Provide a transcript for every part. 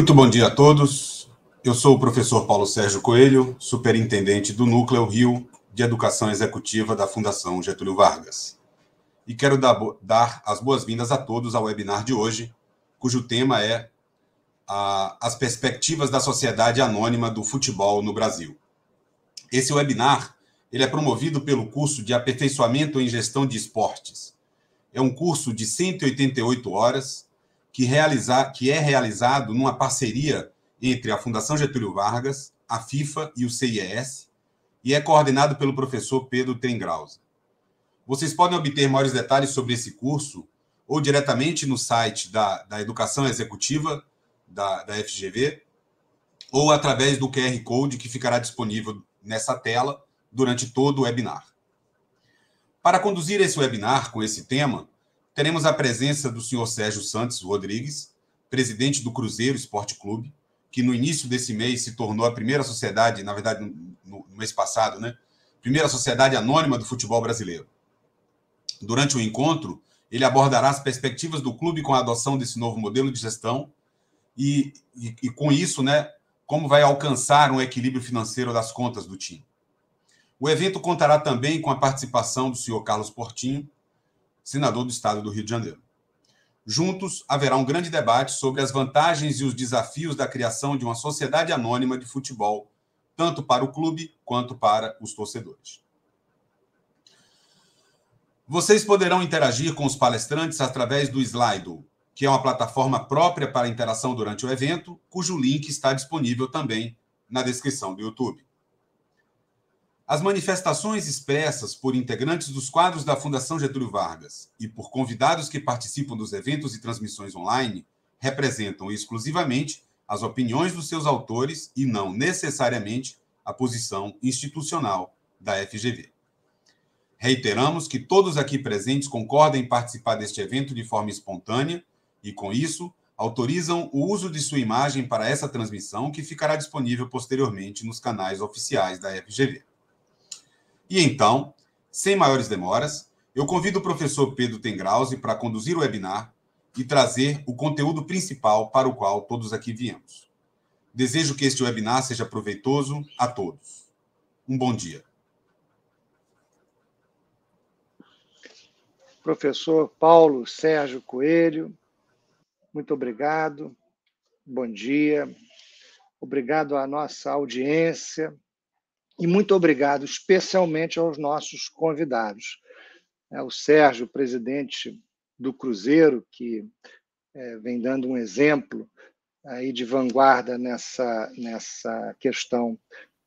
Muito bom dia a todos. Eu sou o professor Paulo Sérgio Coelho, superintendente do Núcleo Rio de Educação Executiva da Fundação Getúlio Vargas. E quero dar, as boas-vindas a todos ao webinar de hoje, cujo tema é As Perspectivas da Sociedade Anônima do Futebol no Brasil. Esse webinar ele é promovido pelo curso de Aperfeiçoamento em Gestão de Esportes. É um curso de 188 horas que, realizar, que é realizado numa parceria entre a Fundação Getúlio Vargas, a FIFA e o CIES, e é coordenado pelo professor Pedro Tengrausa. Vocês podem obter maiores detalhes sobre esse curso ou diretamente no site da, da Educação Executiva da, da FGV, ou através do QR Code que ficará disponível nessa tela durante todo o webinar. Para conduzir esse webinar com esse tema, Teremos a presença do senhor Sérgio Santos Rodrigues, presidente do Cruzeiro Esporte Clube, que no início desse mês se tornou a primeira sociedade, na verdade, no, no mês passado, né? Primeira sociedade anônima do futebol brasileiro. Durante o encontro, ele abordará as perspectivas do clube com a adoção desse novo modelo de gestão e, e, e com isso, né, como vai alcançar um equilíbrio financeiro das contas do time. O evento contará também com a participação do senhor Carlos Portinho, senador do estado do Rio de Janeiro. Juntos, haverá um grande debate sobre as vantagens e os desafios da criação de uma sociedade anônima de futebol, tanto para o clube quanto para os torcedores. Vocês poderão interagir com os palestrantes através do Slido, que é uma plataforma própria para interação durante o evento, cujo link está disponível também na descrição do YouTube. As manifestações expressas por integrantes dos quadros da Fundação Getúlio Vargas e por convidados que participam dos eventos e transmissões online representam exclusivamente as opiniões dos seus autores e não necessariamente a posição institucional da FGV. Reiteramos que todos aqui presentes concordam em participar deste evento de forma espontânea e, com isso, autorizam o uso de sua imagem para essa transmissão, que ficará disponível posteriormente nos canais oficiais da FGV. E então, sem maiores demoras, eu convido o professor Pedro Tengrause para conduzir o webinar e trazer o conteúdo principal para o qual todos aqui viemos. Desejo que este webinar seja proveitoso a todos. Um bom dia. Professor Paulo Sérgio Coelho, muito obrigado. Bom dia. Obrigado à nossa audiência. E muito obrigado especialmente aos nossos convidados. É, o Sérgio, presidente do Cruzeiro, que é, vem dando um exemplo aí de vanguarda nessa, nessa questão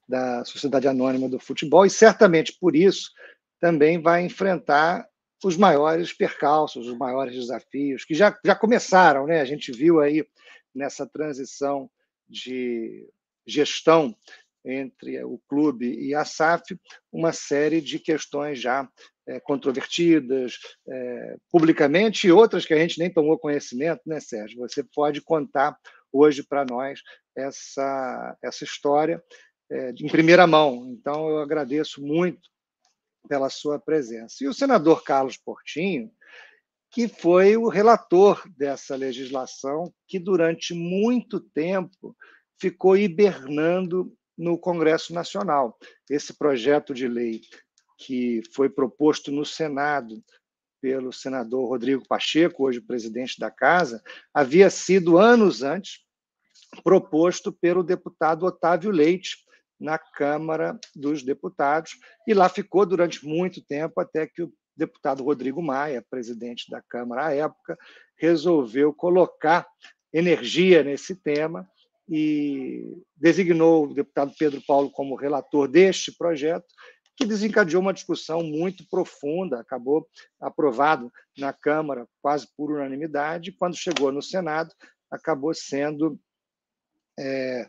da Sociedade Anônima do Futebol, e certamente por isso também vai enfrentar os maiores percalços, os maiores desafios, que já, já começaram, né? A gente viu aí nessa transição de gestão entre eh, o clube e a SAF uma série de questões já é, controvertidas é, publicamente e outras que a gente nem tomou conhecimento, né, Sérgio? Você pode contar hoje para nós essa, essa história é, em primeira mão. Então, eu agradeço muito pela sua presença. E o senador Carlos Portinho, que foi o relator dessa legislação, que durante muito tempo ficou hibernando no Congresso Nacional. Esse projeto de lei que foi proposto no Senado pelo senador Rodrigo Pacheco, hoje presidente da Casa, havia sido anos antes proposto pelo deputado Otávio Leite na Câmara dos Deputados e lá ficou durante muito tempo até que o deputado Rodrigo Maia, presidente da Câmara à época, resolveu colocar energia nesse tema e designou o deputado Pedro Paulo como relator deste projeto, que desencadeou uma discussão muito profunda, acabou aprovado na Câmara quase por unanimidade, quando chegou no Senado, acabou sendo é,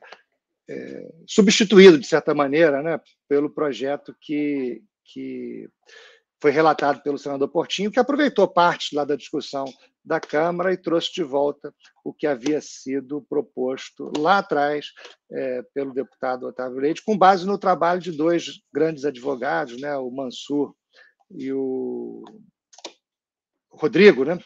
é, substituído, de certa maneira, né, pelo projeto que, que foi relatado pelo senador Portinho, que aproveitou parte lá da discussão da Câmara e trouxe de volta o que havia sido proposto lá atrás é, pelo deputado Otávio Leite, com base no trabalho de dois grandes advogados, né, o Mansur e o Rodrigo né,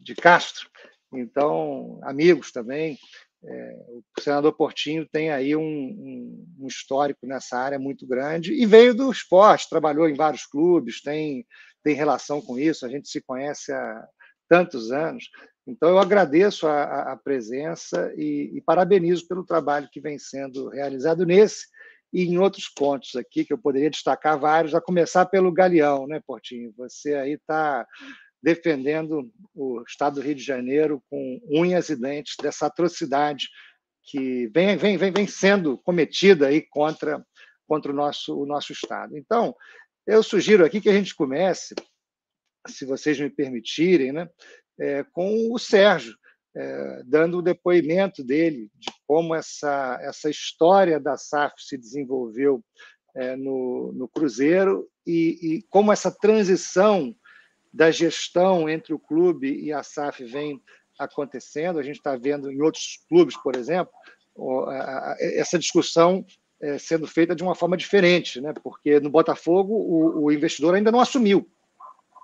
de Castro, então amigos também, é, o senador Portinho tem aí um, um, um, histórico nessa área muito grande e veio do esporte, trabalhou em vários clubes, tem, tem relação com isso, a gente se conhece há tantos anos. Então, eu agradeço a, a presença e, e parabenizo pelo trabalho que vem sendo realizado nesse e em outros pontos aqui, que eu poderia destacar vários, a começar pelo Galeão, né, Portinho? Você aí está defendendo o Estado do Rio de Janeiro com unhas e dentes dessa atrocidade que vem, vem, vem, vem sendo cometida aí contra, contra o, nosso, o nosso Estado. Então, eu sugiro aqui que a gente comece, se vocês me permitirem, né, é, com o Sérgio, é, dando o depoimento dele de como essa, essa história da SAF se desenvolveu é, no, no Cruzeiro e, e como essa transição da gestão entre o clube e a SAF vem acontecendo. A gente está vendo em outros clubes, por exemplo, essa discussão é, sendo feita de uma forma diferente, né? porque no Botafogo o, investidor ainda não assumiu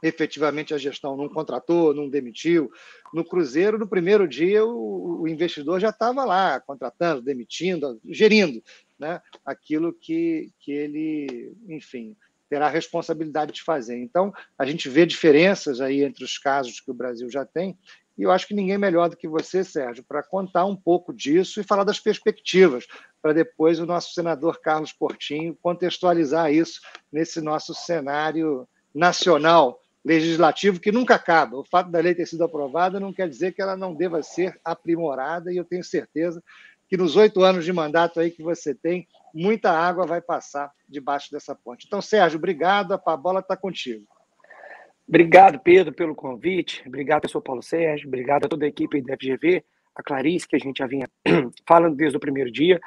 efetivamente a gestão, não contratou, não demitiu. No Cruzeiro, no primeiro dia, o, o investidor já estava lá, contratando, demitindo, gerindo né? aquilo que, que ele, enfim, terá a responsabilidade de fazer. Então, a gente vê diferenças aí entre os casos que o Brasil já tem, e eu acho que ninguém é melhor do que você, Sérgio, para contar um pouco disso e falar das perspectivas, para depois o nosso senador Carlos Portinho contextualizar isso nesse nosso cenário nacional legislativo que nunca acaba. O fato da lei ter sido aprovada não quer dizer que ela não deva ser aprimorada, e eu tenho certeza que nos oito anos de mandato aí que você tem, muita água vai passar debaixo dessa ponte. Então, Sérgio, obrigado. A bola está contigo. Obrigado, Pedro, pelo convite. Obrigado, professor Paulo Sérgio. Obrigado a toda a equipe da FGV, a Clarice, que a gente já vinha falando desde o primeiro dia.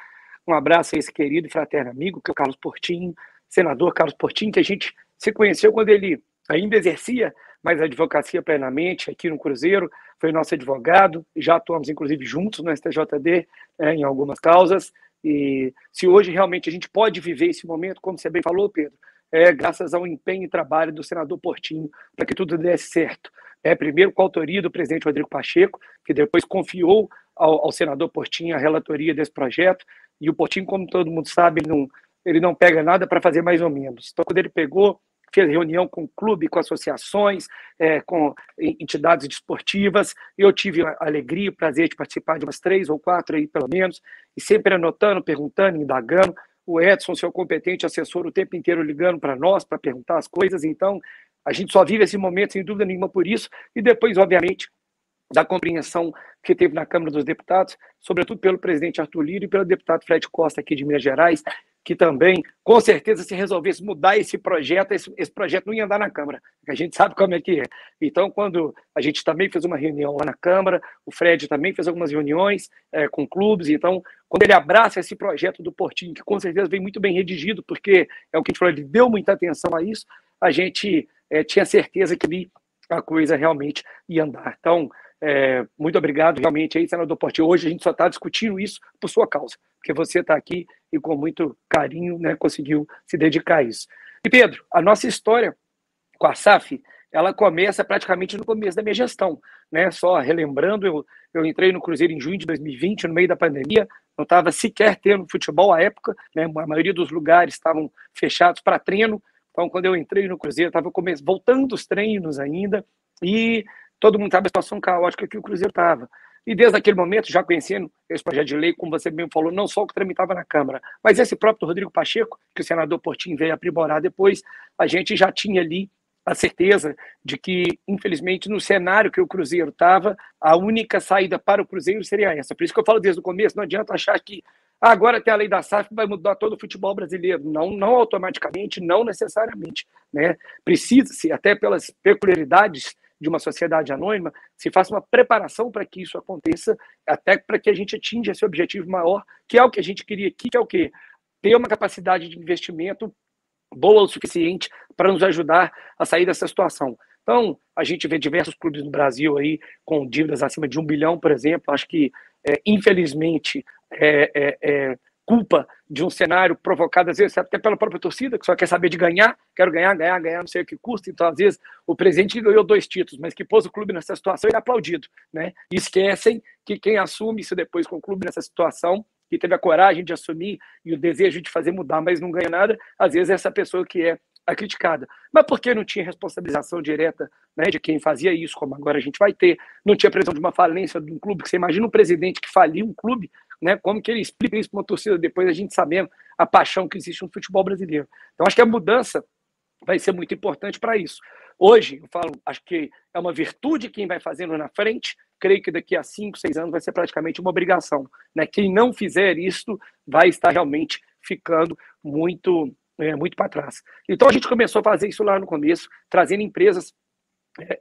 Um abraço a esse querido e fraterno amigo, que é o Carlos Portinho, senador Carlos Portinho, que a gente se conheceu quando ele ainda exercia mais a advocacia plenamente aqui no Cruzeiro, foi nosso advogado, já atuamos inclusive juntos no STJD né, em algumas causas, e se hoje realmente a gente pode viver esse momento, como você bem falou, Pedro, é graças ao empenho e trabalho do senador Portinho para que tudo desse certo. É, primeiro com a autoria do presidente Rodrigo Pacheco, que depois confiou ao, ao senador Portinho a relatoria desse projeto. E o Portinho, como todo mundo sabe, ele não, ele não pega nada para fazer mais ou menos. Então, quando ele pegou fez reunião com clube, com associações, é, com entidades desportivas. Eu tive a alegria e prazer de participar de umas três ou quatro aí, pelo menos, e sempre anotando, perguntando, indagando. O Edson, seu competente assessor, o tempo inteiro ligando para nós para perguntar as coisas. Então, a gente só vive esse momento, sem dúvida nenhuma, por isso. E depois, obviamente, da compreensão que teve na Câmara dos Deputados, sobretudo pelo presidente Arthur Lira e pelo deputado Fred Costa aqui de Minas Gerais, que também, com certeza, se resolvesse mudar esse projeto, esse, esse projeto não ia andar na Câmara, a gente sabe como é que é. Então, quando a gente também fez uma reunião lá na Câmara, o Fred também fez algumas reuniões é, com clubes, então, quando ele abraça esse projeto do Portinho, que com certeza vem muito bem redigido, porque é o que a gente falou, ele deu muita atenção a isso, a gente é, tinha certeza que a coisa realmente ia andar. Então, é, muito obrigado realmente aí, senador Portillo. Hoje a gente só está discutindo isso por sua causa, porque você está aqui e com muito carinho né, conseguiu se dedicar a isso. E Pedro, a nossa história com a SAF, ela começa praticamente no começo da minha gestão. Né? Só relembrando, eu, eu entrei no Cruzeiro em junho de 2020, no meio da pandemia, não estava sequer tendo futebol à época, né? a maioria dos lugares estavam fechados para treino, então quando eu entrei no Cruzeiro, estava voltando os treinos ainda, e Todo mundo sabe a situação caótica que o Cruzeiro estava. E desde aquele momento, já conhecendo esse projeto de lei, como você mesmo falou, não só o que tramitava na Câmara, mas esse próprio Rodrigo Pacheco, que o senador Portinho veio aprimorar depois, a gente já tinha ali a certeza de que, infelizmente, no cenário que o Cruzeiro estava, a única saída para o Cruzeiro seria essa. Por isso que eu falo desde o começo, não adianta achar que ah, agora tem a lei da SAF que vai mudar todo o futebol brasileiro. Não, não automaticamente, não necessariamente. Né? Precisa-se, até pelas peculiaridades de uma sociedade anônima, se faça uma preparação para que isso aconteça, até para que a gente atinja esse objetivo maior, que é o que a gente queria aqui, que é o quê? Ter uma capacidade de investimento boa o suficiente para nos ajudar a sair dessa situação. Então, a gente vê diversos clubes no Brasil aí com dívidas acima de um bilhão, por exemplo. Acho que, é, infelizmente, é, é, é culpa de um cenário provocado, às vezes, até pela própria torcida, que só quer saber de ganhar, quero ganhar, ganhar, ganhar, não sei o que custa. Então, às vezes, o presidente ganhou dois títulos, mas que pôs o clube nessa situação e é aplaudido. Né? E esquecem que quem assume isso depois com o clube nessa situação, que teve a coragem de assumir e o desejo de fazer mudar, mas não ganha nada, às vezes é essa pessoa que é a criticada. Mas porque não tinha responsabilização direta né, de quem fazia isso, como agora a gente vai ter, não tinha previsão de uma falência de um clube, que você imagina um presidente que faliu um clube, né, como que ele explica isso para uma torcida, depois a gente sabendo a paixão que existe no futebol brasileiro. Então acho que a mudança vai ser muito importante para isso. Hoje, eu falo, acho que é uma virtude quem vai fazendo na frente, creio que daqui a cinco, seis anos vai ser praticamente uma obrigação. Né? Quem não fizer isso vai estar realmente ficando muito é, muito para trás. Então a gente começou a fazer isso lá no começo, trazendo empresas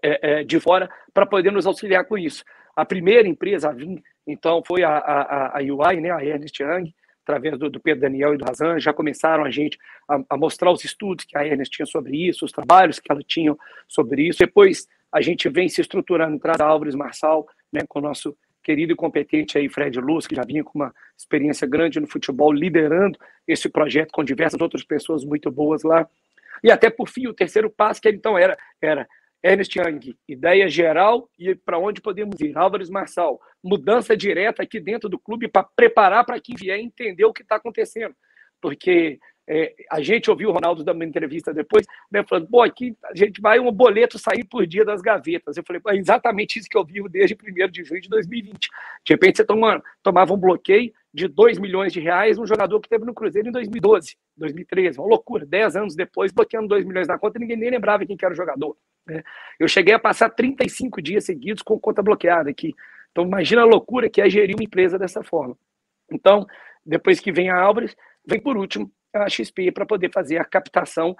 é, de fora para poder nos auxiliar com isso. A primeira empresa a vir, então, foi a, a, a UI, né, a Ernest Young, através do, do, Pedro Daniel e do Razan, já começaram a gente a, a, mostrar os estudos que a Ernest tinha sobre isso, os trabalhos que ela tinha sobre isso. Depois a gente vem se estruturando, traz a Álvares Marçal, né, com o nosso querido e competente aí Fred Luz, que já vinha com uma experiência grande no futebol, liderando esse projeto com diversas outras pessoas muito boas lá. E até por fim, o terceiro passo que ele então era, era Ernest Young, ideia geral e para onde podemos ir. Álvares Marçal, mudança direta aqui dentro do clube para preparar para quem vier entender o que está acontecendo. Porque é, a gente ouviu o Ronaldo dando uma entrevista depois, né, falando, pô, aqui a gente vai um boleto sair por dia das gavetas. Eu falei, é exatamente isso que eu vivo desde 1 de junho de 2020. De repente você toma, tomava um bloqueio de 2 milhões de reais, um jogador que teve no Cruzeiro em 2012, 2013, uma loucura, 10 anos depois, bloqueando 2 milhões na conta, ninguém nem lembrava quem que era o jogador. Né? Eu cheguei a passar 35 dias seguidos com conta bloqueada aqui. Então imagina a loucura que é gerir uma empresa dessa forma. Então, depois que vem a Álvares, vem por último a XP para poder fazer a captação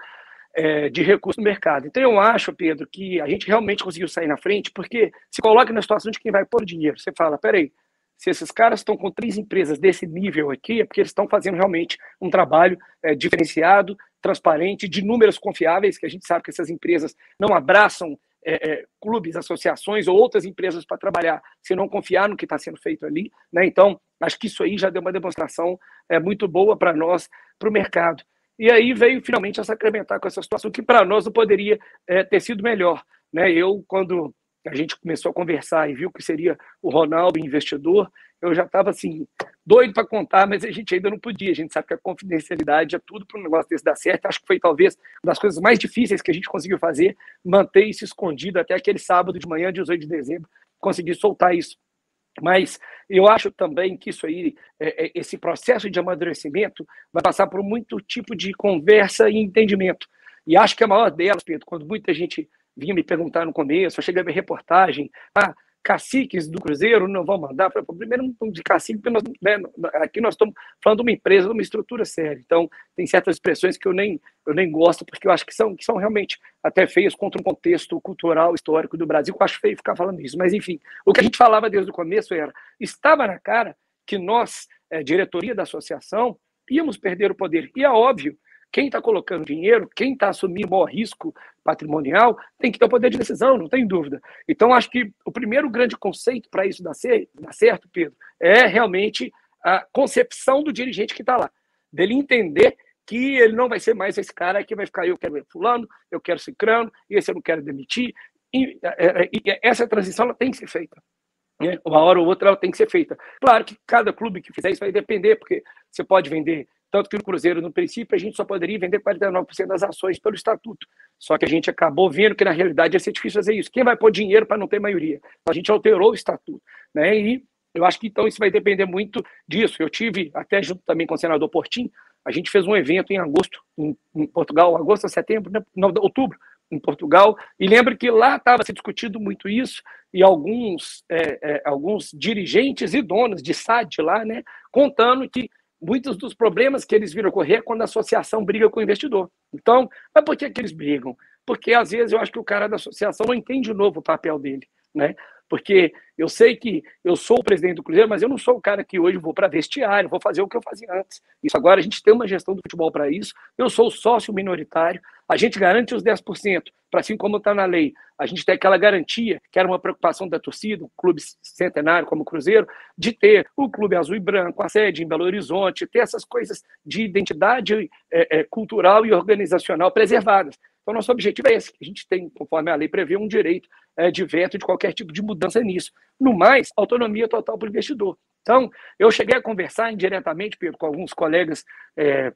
é, de recursos no mercado. Então, eu acho, Pedro, que a gente realmente conseguiu sair na frente, porque se coloca na situação de quem vai pôr dinheiro. Você fala, peraí, se esses caras estão com três empresas desse nível aqui, é porque eles estão fazendo realmente um trabalho é, diferenciado, transparente, de números confiáveis, que a gente sabe que essas empresas não abraçam é, é, clubes, associações ou outras empresas para trabalhar, se não confiar no que está sendo feito ali. Né? Então, acho que isso aí já deu uma demonstração é, muito boa para nós, para o mercado. E aí veio finalmente a sacramentar com essa situação que para nós não poderia é, ter sido melhor. Né? Eu, quando a gente começou a conversar e viu que seria o Ronaldo investidor, eu já estava assim, doido para contar, mas a gente ainda não podia. A gente sabe que a confidencialidade é tudo para um negócio desse dar certo. Acho que foi talvez uma das coisas mais difíceis que a gente conseguiu fazer, manter isso escondido até aquele sábado de manhã, 18 de dezembro, conseguir soltar isso. Mas eu acho também que isso aí, é, é, esse processo de amadurecimento, vai passar por muito tipo de conversa e entendimento. E acho que a maior delas, Pedro, quando muita gente vinha me perguntar no começo, eu cheguei a ver reportagem, ah, caciques do Cruzeiro, não vão mandar. Falei, primeiro, não de cacique, porque nós, né, aqui nós estamos falando de uma empresa, de uma estrutura séria. Então, tem certas expressões que eu nem, eu nem gosto, porque eu acho que são, que são realmente até feias contra um contexto cultural, histórico do Brasil. Eu acho feio ficar falando isso. Mas, enfim, o que a gente falava desde o começo era: estava na cara que nós, é, diretoria da associação, íamos perder o poder. E é óbvio quem está colocando dinheiro, quem está assumindo o maior risco patrimonial, tem que ter o poder de decisão, não tem dúvida. Então, acho que o primeiro grande conceito para isso dar, ser, dar certo, Pedro, é realmente a concepção do dirigente que está lá, dele entender que ele não vai ser mais esse cara que vai ficar, eu quero fulano, eu quero cicrano, esse eu não quero demitir. E, é, é, essa transição tem que ser feita. Né? Uma hora ou outra ela tem que ser feita. Claro que cada clube que fizer isso vai depender, porque você pode vender tanto que o Cruzeiro, no princípio, a gente só poderia vender 49% das ações pelo estatuto. Só que a gente acabou vendo que, na realidade, ia ser difícil fazer isso. Quem vai pôr dinheiro para não ter maioria? Então, a gente alterou o estatuto. Né? E eu acho que, então, isso vai depender muito disso. Eu tive, até junto também com o senador Portim, a gente fez um evento em agosto, em, Portugal, agosto, setembro, né? não, outubro, em Portugal. E lembro que lá estava se discutindo muito isso, e alguns, é, é, alguns dirigentes e donos de SAD lá, né, contando que muitos dos problemas que eles viram ocorrer é quando a associação briga com o investidor. Então, mas por que, que eles brigam? Porque às vezes eu acho que o cara da associação não entende o novo papel dele. Né? porque eu sei que eu sou o presidente do Cruzeiro, mas eu não sou o cara que hoje vou para vestiário, vou fazer o que eu fazia antes. Isso agora a gente tem uma gestão do futebol para isso. Eu sou sócio minoritário, a gente garante os 10%, para assim como está na lei. A gente tem aquela garantia, que era uma preocupação da torcida, o clube centenário como o Cruzeiro, de ter o clube azul e branco, a sede em Belo Horizonte, ter essas coisas de identidade é, é, cultural e organizacional preservadas. Então, nosso objetivo é esse. A gente tem, conforme a lei prevê, um direito é, de veto de qualquer tipo de mudança nisso. No mais, autonomia total para o investidor. Então, eu cheguei a conversar indiretamente, Pedro, com alguns colegas é,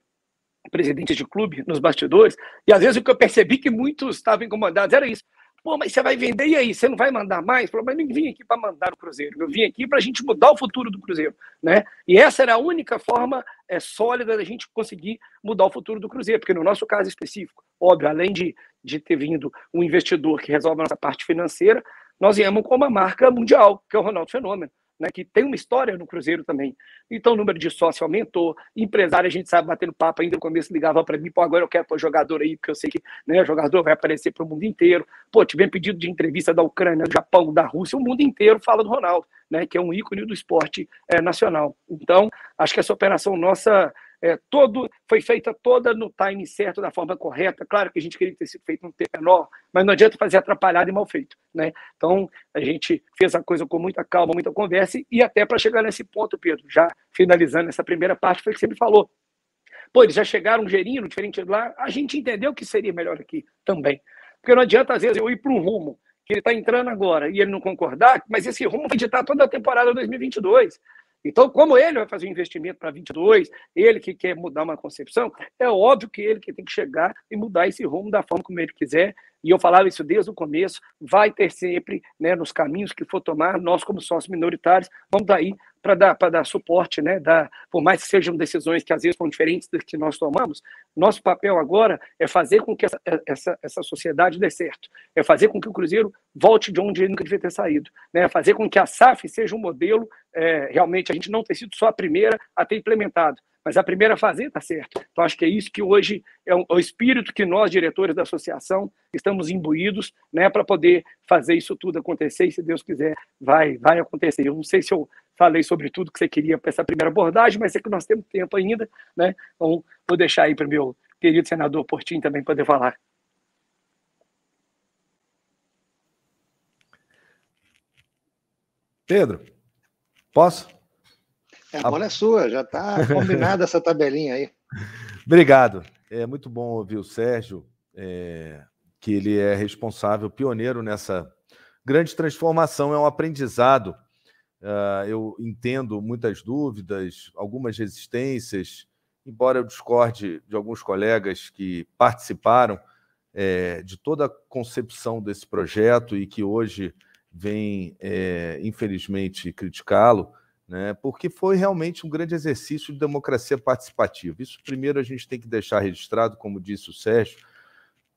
presidentes de clube nos bastidores, e às vezes o que eu percebi é que muitos estavam incomodados era isso. Pô, mas você vai vender e aí? Você não vai mandar mais? Falou, mas não vim aqui para mandar o Cruzeiro, eu vim aqui para a gente mudar o futuro do Cruzeiro. Né? E essa era a única forma é, sólida da gente conseguir mudar o futuro do Cruzeiro, porque no nosso caso específico, óbvio, além de, de ter vindo um investidor que resolve a nossa parte financeira, nós viemos com uma marca mundial, que é o Ronaldo Fenômeno né, que tem uma história no Cruzeiro também. Então o número de sócios aumentou, empresário, a gente sabe, batendo papo ainda no começo, ligava para mim, pô, agora eu quero pôr jogador aí, porque eu sei que né, jogador vai aparecer para o mundo inteiro. Pô, tivemos pedido de entrevista da Ucrânia, do Japão, da Rússia, o mundo inteiro fala do Ronaldo, né, que é um ícone do esporte é, nacional. Então, acho que essa operação nossa é, todo Foi feita toda no time certo, da forma correta. Claro que a gente queria ter sido feito um tempo menor, mas não adianta fazer atrapalhado e mal feito. Né? Então, a gente fez a coisa com muita calma, muita conversa, e até para chegar nesse ponto, Pedro, já finalizando essa primeira parte, foi o que você me falou. Pô, eles já chegaram gerindo diferente de lá, a gente entendeu que seria melhor aqui também. Porque não adianta, às vezes, eu ir para um rumo que ele está entrando agora e ele não concordar, mas esse rumo vai ditar toda a temporada 2022. Então, como ele vai fazer um investimento para 22, ele que quer mudar uma concepção, é óbvio que ele que tem que chegar e mudar esse rumo da forma como ele quiser, e eu falava isso desde o começo, vai ter sempre, né, nos caminhos que for tomar, nós como sócios minoritários, vamos daí para dar, para dar suporte, né, dar, por mais que sejam decisões que às vezes são diferentes das que nós tomamos, nosso papel agora é fazer com que essa, é, essa, essa sociedade dê certo, é fazer com que o Cruzeiro volte de onde ele nunca devia ter saído, né, é fazer com que a SAF seja um modelo, é, realmente a gente não ter sido só a primeira a ter implementado, mas a primeira fazer está certo. Então, acho que é isso que hoje é, é o espírito que nós, diretores da associação, estamos imbuídos né, para poder fazer isso tudo acontecer. E, se Deus quiser, vai, vai acontecer. Eu não sei se eu falei sobre tudo que você queria para essa primeira abordagem, mas é que nós temos tempo ainda. Né? Então, vou deixar aí para o meu querido senador Portinho também poder falar. Pedro, posso? É, a bola é sua, já está combinada essa tabelinha aí. Obrigado. É muito bom ouvir o Sérgio, é, que ele é responsável, pioneiro nessa grande transformação, é um aprendizado. Uh, eu entendo muitas dúvidas, algumas resistências, embora eu discorde de alguns colegas que participaram é, de toda a concepção desse projeto e que hoje vem, é, infelizmente, criticá-lo né? porque foi realmente um grande exercício de democracia participativa. Isso, primeiro, a gente tem que deixar registrado, como disse o Sérgio.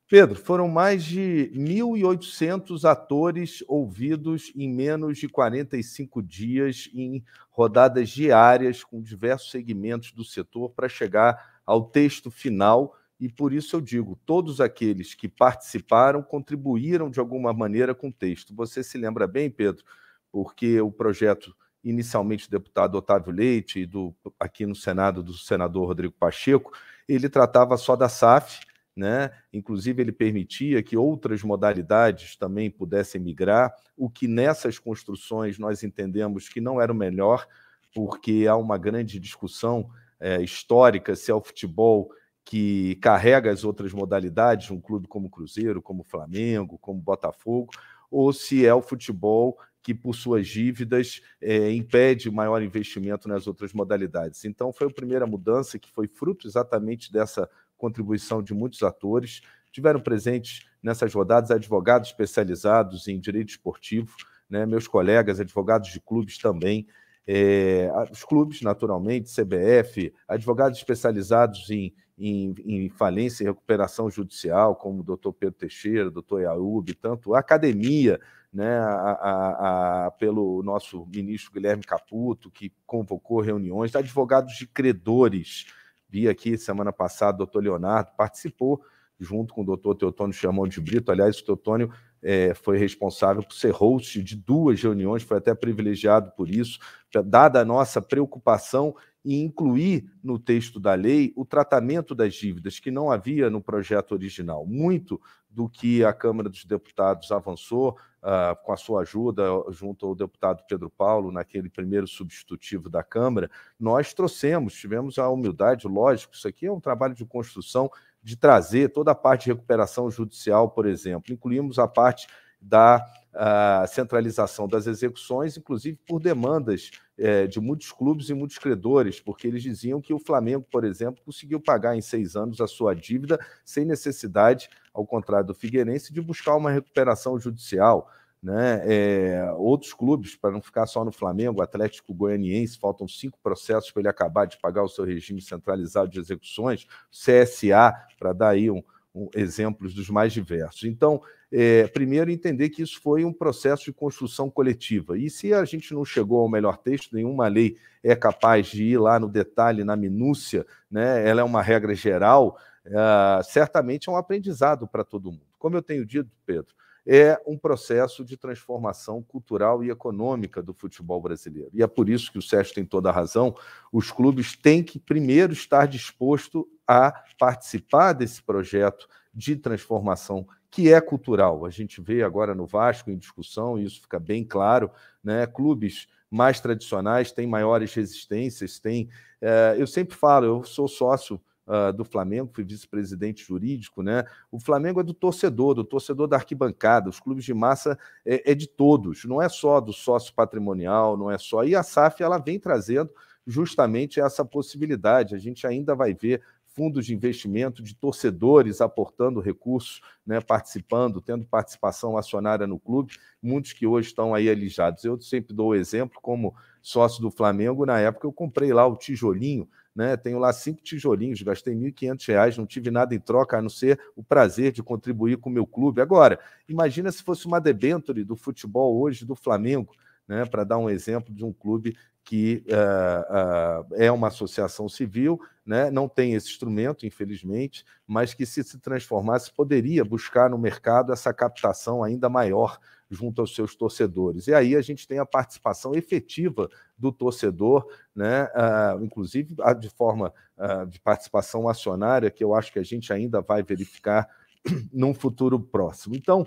Pedro, foram mais de 1.800 atores ouvidos em menos de 45 dias, em rodadas diárias com diversos segmentos do setor, para chegar ao texto final. E por isso eu digo: todos aqueles que participaram contribuíram de alguma maneira com o texto. Você se lembra bem, Pedro, porque o projeto inicialmente do deputado Otávio Leite e do, aqui no Senado do senador Rodrigo Pacheco, ele tratava só da SAF, né? Inclusive, ele permitia que outras modalidades também pudessem migrar, o que nessas construções nós entendemos que não era o melhor, porque há uma grande discussão é, histórica se é o futebol que carrega as outras modalidades, um clube como Cruzeiro, como Flamengo, como Botafogo, ou se é o futebol que, por suas dívidas, é, impede maior investimento nas outras modalidades. Então, foi a primeira mudança que foi fruto exatamente dessa contribuição de muitos atores. Tiveram presentes nessas rodadas advogados especializados em direito esportivo, né, meus colegas, advogados de clubes também, é, os clubes, naturalmente, CBF, advogados especializados em, em, em, falência e recuperação judicial, como o doutor Pedro Teixeira, doutor Iaúbe, tanto a academia, né, a, a, pelo nosso ministro Guilherme Caputo, que convocou reuniões, advogados de credores. Vi aqui semana passada, doutor Leonardo participou junto com o doutor Teotônio Chamão de Brito. Aliás, o Teotônio é, foi responsável por ser host de duas reuniões, foi até privilegiado por isso, dada a nossa preocupação em incluir no texto da lei o tratamento das dívidas, que não havia no projeto original. Muito do que a Câmara dos Deputados avançou, uh, com a sua ajuda, junto ao deputado Pedro Paulo, naquele primeiro substitutivo da Câmara, nós trouxemos, tivemos a humildade, lógico, isso aqui é um trabalho de construção de trazer toda a parte de recuperação judicial, por exemplo. Incluímos a parte da a centralização das execuções, inclusive por demandas é, de muitos clubes e muitos credores, porque eles diziam que o Flamengo, por exemplo, conseguiu pagar em seis anos a sua dívida sem necessidade, ao contrário do Figueirense, de buscar uma recuperação judicial. Né? É, outros clubes, para não ficar só no Flamengo, Atlético Goianiense, faltam cinco processos para ele acabar de pagar o seu regime centralizado de execuções, CSA, para dar aí um, um, exemplos dos mais diversos. Então, é, primeiro, entender que isso foi um processo de construção coletiva. E se a gente não chegou ao melhor texto, nenhuma lei é capaz de ir lá no detalhe, na minúcia, né? ela é uma regra geral, é, certamente é um aprendizado para todo mundo. Como eu tenho dito, Pedro é um processo de transformação cultural e econômica do futebol brasileiro. E é por isso que o Sérgio tem toda a razão. Os clubes têm que primeiro estar disposto a participar desse projeto de transformação que é cultural. A gente vê agora no Vasco em discussão, e isso fica bem claro, né? Clubes mais tradicionais têm maiores resistências, têm. Eh, eu sempre falo, eu sou sócio uh, do Flamengo, fui vice-presidente jurídico, né? O Flamengo é do torcedor, do torcedor da arquibancada, os clubes de massa é, é de todos, não é só do sócio patrimonial, não é só. E a SAF ela vem trazendo justamente essa possibilidade. A gente ainda vai ver fundos de investimento, de torcedores aportando recursos, né, participando, tendo participação acionária no clube, muitos que hoje estão aí alijados. Eu sempre dou o exemplo, como sócio do Flamengo, na época eu comprei lá o tijolinho né? Tenho lá cinco tijolinhos, gastei R$ 1.500, não tive nada em troca, a não ser o prazer de contribuir com o meu clube. Agora, imagina se fosse uma debênture do futebol hoje do Flamengo, né? Para dar um exemplo de um clube que uh, uh, é uma associação civil, né? não tem esse instrumento, infelizmente, mas que se se transformasse, poderia buscar no mercado essa captação ainda maior junto aos seus torcedores. E aí a gente tem a participação efetiva do torcedor, né? Uh, inclusive ah, de forma uh, de participação acionária, que eu acho que a gente ainda vai verificar num futuro próximo. Então,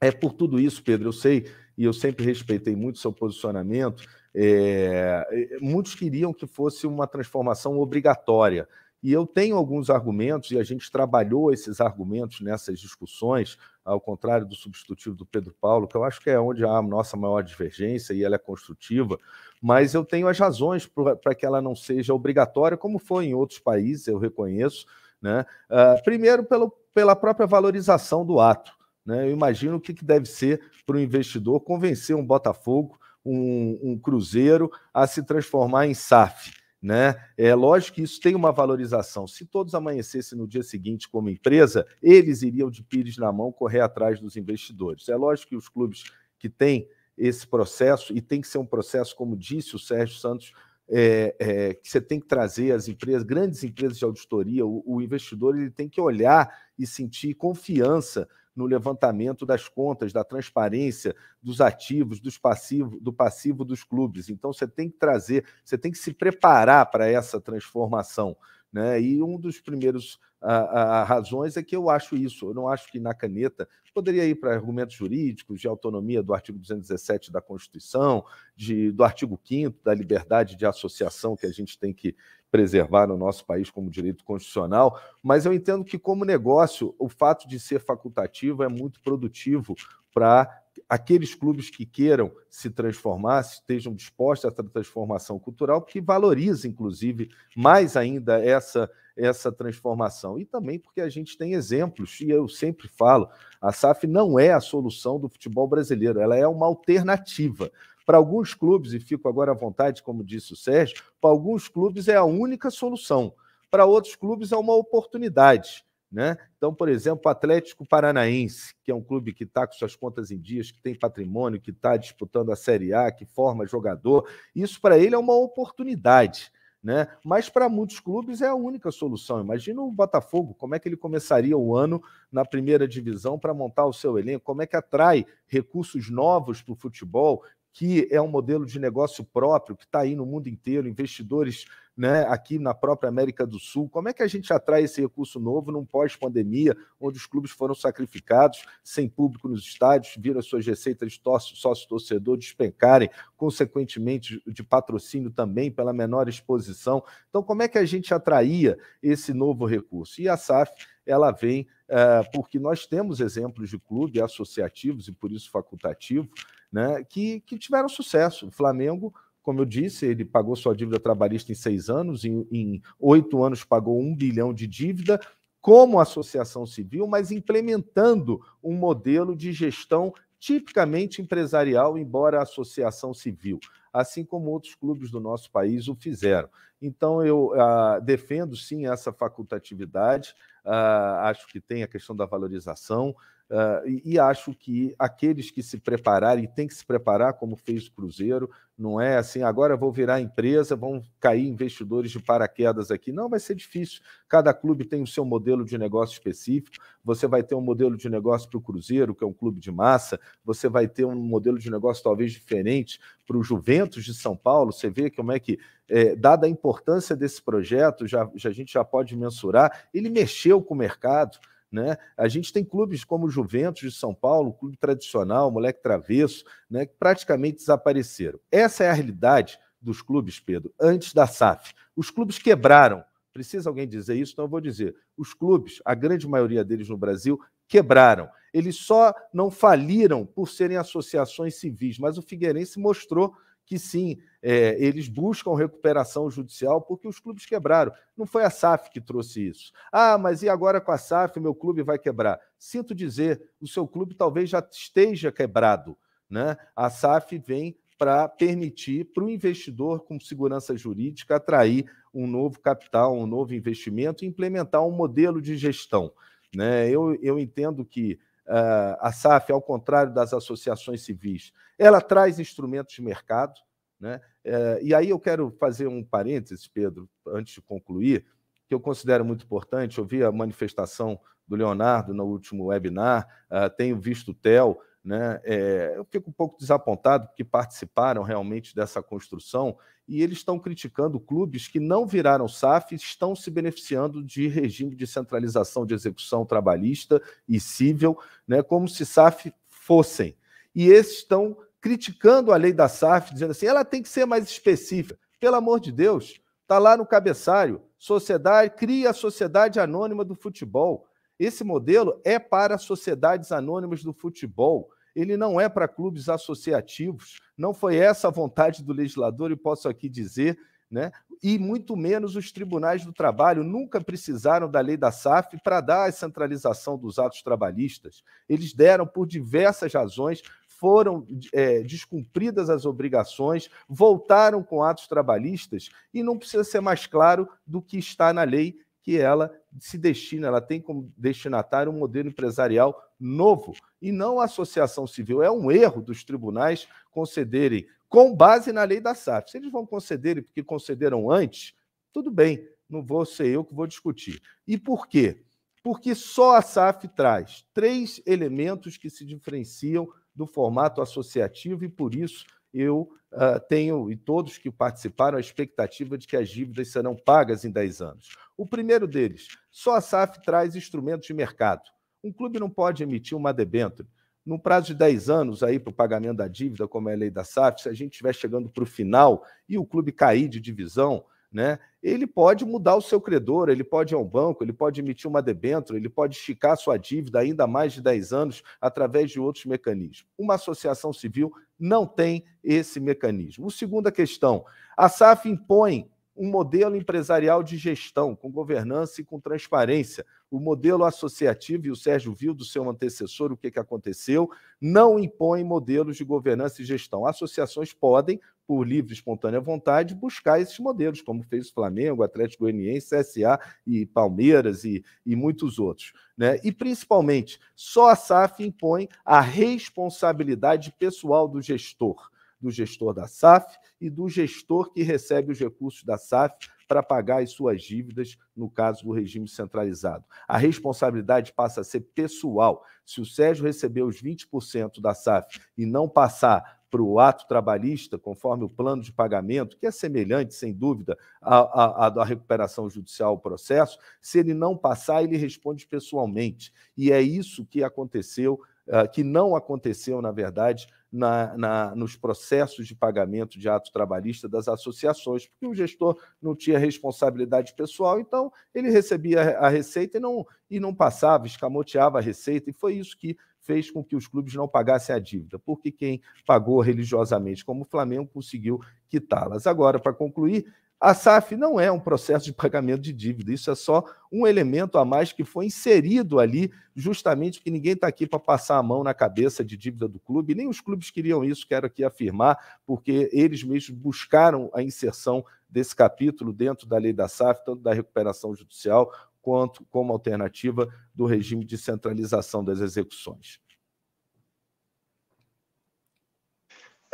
é por tudo isso, Pedro, eu sei, e eu sempre respeitei muito seu posicionamento, é, muitos queriam que fosse uma transformação obrigatória. E eu tenho alguns argumentos, e a gente trabalhou esses argumentos nessas discussões, ao contrário do substitutivo do Pedro Paulo, que eu acho que é onde há a nossa maior divergência e ela é construtiva, mas eu tenho as razões para que ela não seja obrigatória, como foi em outros países, eu reconheço. Né? Uh, primeiro, pelo, pela própria valorização do ato. Né? Eu imagino o que, que deve ser para o investidor convencer um Botafogo, um, um Cruzeiro, a se transformar em SAF. Né? É lógico que isso tem uma valorização. Se todos amanhecessem no dia seguinte como empresa, eles iriam de pires na mão correr atrás dos investidores. É lógico que os clubes que têm esse processo, e tem que ser um processo, como disse o Sérgio Santos, é, é, que você tem que trazer as empresas, grandes empresas de auditoria, o, o investidor ele tem que olhar e sentir confiança no levantamento das contas, da transparência, dos ativos, dos passivos, do passivo dos clubes. Então você tem que trazer, você tem que se preparar para essa transformação. Né? E um dos primeiros a, a, razões é que eu acho isso. Eu não acho que na caneta poderia ir para argumentos jurídicos de autonomia do artigo 217 da Constituição, de, do artigo 5 da liberdade de associação que a gente tem que, preservar no nosso país como direito constitucional, mas eu entendo que, como negócio, o fato de ser facultativo é muito produtivo para aqueles clubes que queiram se transformar, estejam dispostos a essa transformação cultural, que valoriza, inclusive, mais ainda essa essa transformação. E também porque a gente tem exemplos, e eu sempre falo, a SAF não é a solução do futebol brasileiro, ela é uma alternativa. Para alguns clubes, e fico agora à vontade, como disse o Sérgio, para alguns clubes é a única solução, para outros clubes é uma oportunidade. Né? Então, por exemplo, o Atlético Paranaense, que é um clube que está com suas contas em dias, que tem patrimônio, que está disputando a Série A, que forma jogador, isso para ele é uma oportunidade. Né? Mas para muitos clubes é a única solução. Imagina o Botafogo, como é que ele começaria o ano na primeira divisão para montar o seu elenco? Como é que atrai recursos novos para o futebol? que é um modelo de negócio próprio, que está aí no mundo inteiro, investidores né, aqui na própria América do Sul. Como é que a gente atrai esse recurso novo num pós-pandemia, onde os clubes foram sacrificados, sem público nos estádios, viram as suas receitas de sócio-torcedor despencarem, consequentemente de patrocínio também pela menor exposição? Então, como é que a gente atraía esse novo recurso? E a SAF ela vem é, porque nós temos exemplos de clube associativos e por isso facultativo né, que, que tiveram sucesso. O Flamengo, como eu disse, ele pagou sua dívida trabalhista em seis anos, em, em oito anos pagou um bilhão de dívida, como associação civil, mas implementando um modelo de gestão tipicamente empresarial, embora a associação civil, assim como outros clubes do nosso país o fizeram. Então, eu ah, defendo sim essa facultatividade, ah, acho que tem a questão da valorização, Uh, e, e, acho que aqueles que se prepararem, tem que se preparar, como fez o Cruzeiro, não é assim, agora vou virar empresa, vão cair investidores de paraquedas aqui. Não, vai ser difícil. Cada clube tem o seu modelo de negócio específico. Você vai ter um modelo de negócio para o Cruzeiro, que é um clube de massa, você vai ter um modelo de negócio talvez diferente para o Juventus de São Paulo. Você vê como é que, é, dada a importância desse projeto, já, já, a gente já pode mensurar, ele mexeu com o mercado. Né? A gente tem clubes como o Juventus de São Paulo, clube tradicional, moleque travesso, né, que praticamente desapareceram. Essa é a realidade dos clubes, Pedro, antes da SAF. Os clubes quebraram. Precisa alguém dizer isso? Então eu vou dizer. Os clubes, a grande maioria deles no Brasil, quebraram. Eles só não faliram por serem associações civis, mas o Figueirense mostrou que sim, é, eles buscam recuperação judicial porque os clubes quebraram. Não foi a SAF que trouxe isso. Ah, mas e agora com a SAF meu clube vai quebrar? Sinto dizer, o seu clube talvez já esteja quebrado. Né? A SAF vem para permitir para o investidor com segurança jurídica atrair um novo capital, um novo investimento e implementar um modelo de gestão. Né? Eu, eu entendo que uh, a SAF, ao contrário das associações civis, ela traz instrumentos de mercado, né? É, e aí eu quero fazer um parênteses, Pedro, antes de concluir, que eu considero muito importante. Eu vi a manifestação do Leonardo no último webinar, uh, tenho visto o TEL. Né? É, eu fico um pouco desapontado porque participaram realmente dessa construção e eles estão criticando clubes que não viraram SAF e estão se beneficiando de regime de centralização de execução trabalhista e civil, né? como se SAF fossem. E esses estão criticando a lei da SAF, dizendo assim, ela tem que ser mais específica. Pelo amor de Deus, está lá no cabeçalho, sociedade, cria a sociedade anônima do futebol. Esse modelo é para sociedades anônimas do futebol. Ele não é para clubes associativos. Não foi essa a vontade do legislador, e posso aqui dizer, né? E muito menos os tribunais do trabalho nunca precisaram da lei da SAF para dar a centralização dos atos trabalhistas. Eles deram por diversas razões foram é, descumpridas as obrigações, voltaram com atos trabalhistas, e não precisa ser mais claro do que está na lei que ela se destina, ela tem como destinatário um modelo empresarial novo e não a associação civil. É um erro dos tribunais concederem com base na lei da SAF. Se eles vão concederem porque concederam antes, tudo bem, não vou ser eu que vou discutir. E por quê? Porque só a SAF traz três elementos que se diferenciam do formato associativo e por isso eu uh, tenho, e todos que participaram, a expectativa de que as dívidas serão pagas em 10 anos. O primeiro deles, só a SAF traz instrumentos de mercado. Um clube não pode emitir uma debênture. no prazo de 10 anos aí para o pagamento da dívida, como é a lei da SAF, se a gente estiver chegando para o final e o clube cair de divisão, né, ele pode mudar o seu credor, ele pode ir ao banco, ele pode emitir uma debênture, ele pode esticar sua dívida ainda mais de 10 anos através de outros mecanismos. Uma associação civil não tem esse mecanismo. A segunda questão, a SAF impõe um modelo empresarial de gestão, com governança e com transparência. O modelo associativo, e o Sérgio viu do seu antecessor o que, que aconteceu, não impõe modelos de governança e gestão. Associações podem, por livre e espontânea vontade, buscar esses modelos, como fez o Flamengo, Atlético Goianiense, CSA e Palmeiras e, e muitos outros. Né? E, principalmente, só a SAF impõe a responsabilidade pessoal do gestor do gestor da SAF e do gestor que recebe os recursos da SAF para pagar as suas dívidas, no caso do regime centralizado. A responsabilidade passa a ser pessoal. Se o Sérgio receber os 20% da SAF e não passar para o ato trabalhista, conforme o plano de pagamento, que é semelhante, sem dúvida, à, da recuperação judicial o processo, se ele não passar, ele responde pessoalmente. E é isso que aconteceu, ah, que não aconteceu, na verdade, na, na, nos processos de pagamento de ato trabalhista das associações, porque o gestor não tinha responsabilidade pessoal, então ele recebia a receita e não, e não passava, escamoteava a receita, e foi isso que fez com que os clubes não pagassem a dívida, porque quem pagou religiosamente, como o Flamengo, conseguiu quitá-las. Agora, para concluir, a SAF não é um processo de pagamento de dívida, isso é só um elemento a mais que foi inserido ali, justamente porque ninguém está aqui para passar a mão na cabeça de dívida do clube, nem os clubes queriam isso, quero aqui afirmar, porque eles mesmos buscaram a inserção desse capítulo dentro da lei da SAF, tanto da recuperação judicial quanto como alternativa do regime de centralização das execuções.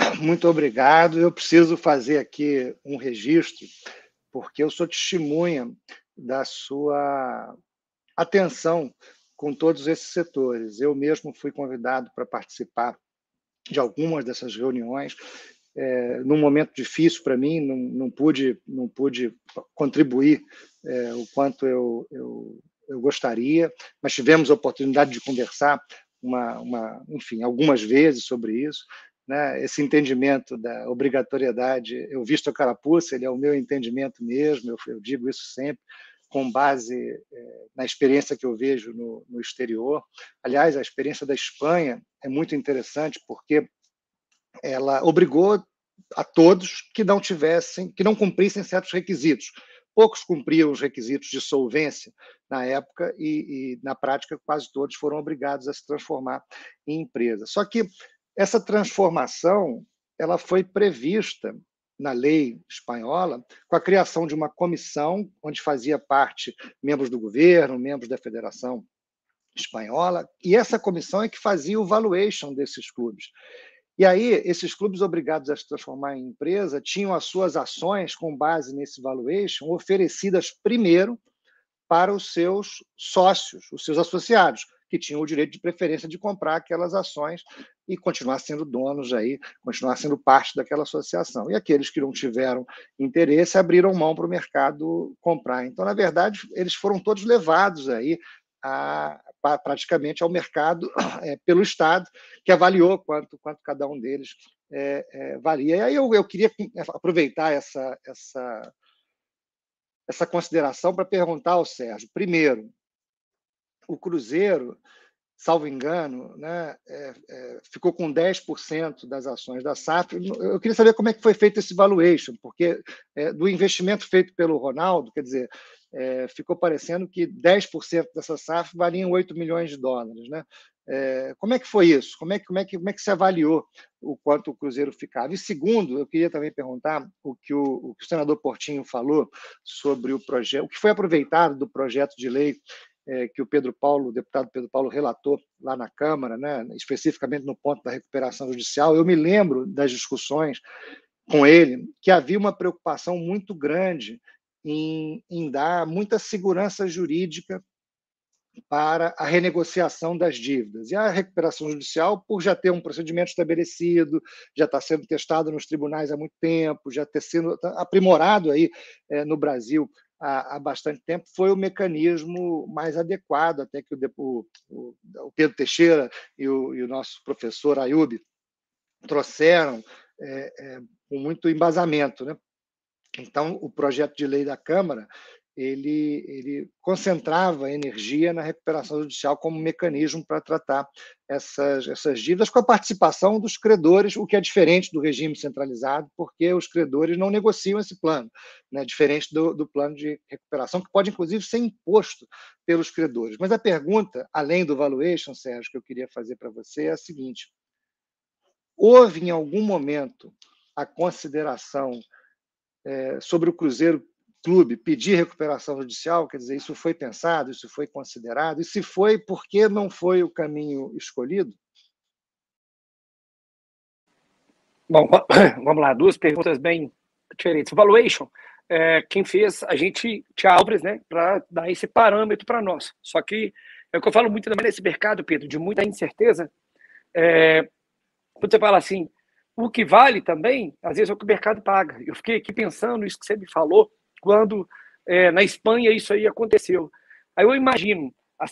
Muito obrigado. Eu preciso fazer aqui um registro, porque eu sou testemunha da sua atenção com todos esses setores. Eu mesmo fui convidado para participar de algumas dessas reuniões. É, num momento difícil para mim, não, não, pude, não pude contribuir é, o quanto eu, eu, eu gostaria, mas tivemos a oportunidade de conversar uma, uma, enfim, algumas vezes sobre isso né, esse entendimento da obrigatoriedade. Eu visto a carapuça, ele é o meu entendimento mesmo, eu, eu digo isso sempre, com base eh, na experiência que eu vejo no, no exterior. Aliás, a experiência da Espanha é muito interessante, porque ela obrigou a todos que não tivessem, que não cumprissem certos requisitos. Poucos cumpriam os requisitos de solvência na época e, e na prática, quase todos foram obrigados a se transformar em empresa. Só que essa transformação ela foi prevista na lei espanhola com a criação de uma comissão onde fazia parte membros do governo, membros da federação espanhola, e essa comissão é que fazia o valuation desses clubes. E aí, esses clubes obrigados a se transformar em empresa tinham as suas ações com base nesse valuation oferecidas primeiro para os seus sócios, os seus associados, que tinham o direito de preferência de comprar aquelas ações e continuar sendo donos aí, continuar sendo parte daquela associação. E aqueles que não tiveram interesse abriram mão para o mercado comprar. Então, na verdade, eles foram todos levados aí a, praticamente ao mercado é, pelo Estado, que avaliou quanto, quanto cada um deles é, é, valia. E aí eu, eu queria aproveitar essa, essa, essa consideração para perguntar ao Sérgio. Primeiro, o Cruzeiro, salvo engano, né, é, é, ficou com 10% das ações da SAF. Eu queria saber como é que foi feito esse valuation, porque é, do investimento feito pelo Ronaldo, quer dizer, é, ficou parecendo que 10% dessa SAF valiam 8 milhões de dólares. Né? É, como é que foi isso? Como é que, como, é que, como é que se avaliou o quanto o Cruzeiro ficava? E segundo, eu queria também perguntar o que o, o, que o senador Portinho falou sobre o projeto, o que foi aproveitado do projeto de lei é, que o Pedro Paulo, o deputado Pedro Paulo, relatou lá na Câmara, né, especificamente no ponto da recuperação judicial, eu me lembro das discussões com ele que havia uma preocupação muito grande em, em dar muita segurança jurídica para a renegociação das dívidas. E a recuperação judicial, por já ter um procedimento estabelecido, já está sendo testado nos tribunais há muito tempo, já ter sendo aprimorado aí é, no Brasil há, há bastante tempo, foi o mecanismo mais adequado, até que o, o, o Pedro Teixeira e o, e o, nosso professor Ayub trouxeram é, é, com muito embasamento. Né? Então, o projeto de lei da Câmara ele, ele concentrava energia na recuperação judicial como mecanismo para tratar essas, essas dívidas, com a participação dos credores, o que é diferente do regime centralizado, porque os credores não negociam esse plano, né? diferente do, do plano de recuperação, que pode, inclusive, ser imposto pelos credores. Mas a pergunta, além do valuation, Sérgio, que eu queria fazer para você é a seguinte: houve em algum momento a consideração é, sobre o Cruzeiro clube pedir recuperação judicial, quer dizer, isso foi pensado, isso foi considerado, e se foi, por que não foi o caminho escolhido? Bom, vamos lá, duas perguntas bem diferentes. Valuation, é, quem fez, a gente tinha Alves, né, para dar esse parâmetro para nós. Só que é o que eu falo muito também nesse mercado, Pedro, de muita incerteza. É, quando você fala assim, o que vale também, às vezes é o que o mercado paga. Eu fiquei aqui pensando isso que você me falou, quando é, na Espanha isso aí aconteceu. Aí eu imagino, a,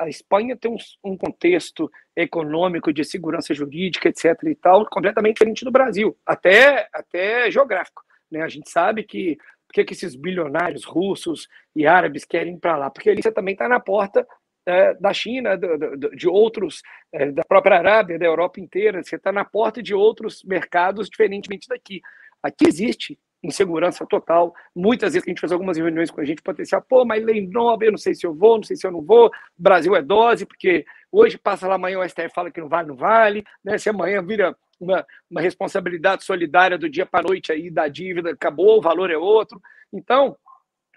a Espanha tem um, um, contexto econômico de segurança jurídica, etc. e tal, completamente diferente do Brasil, até, até geográfico. Né? A gente sabe que porque que esses bilionários russos e árabes querem para lá? Porque ali você também está na porta é, da China, do, do, de outros, é, da própria Arábia, da Europa inteira, você está na porta de outros mercados, diferentemente daqui. Aqui existe insegurança total. Muitas vezes a gente fez algumas reuniões com a gente potencial, pô, mas lei nova, eu não sei se eu vou, não sei se eu não vou, Brasil é dose, porque hoje passa lá, amanhã o STF fala que não vale, não vale, né? Se amanhã vira uma, uma responsabilidade solidária do dia para a noite aí da dívida, acabou, o valor é outro. Então,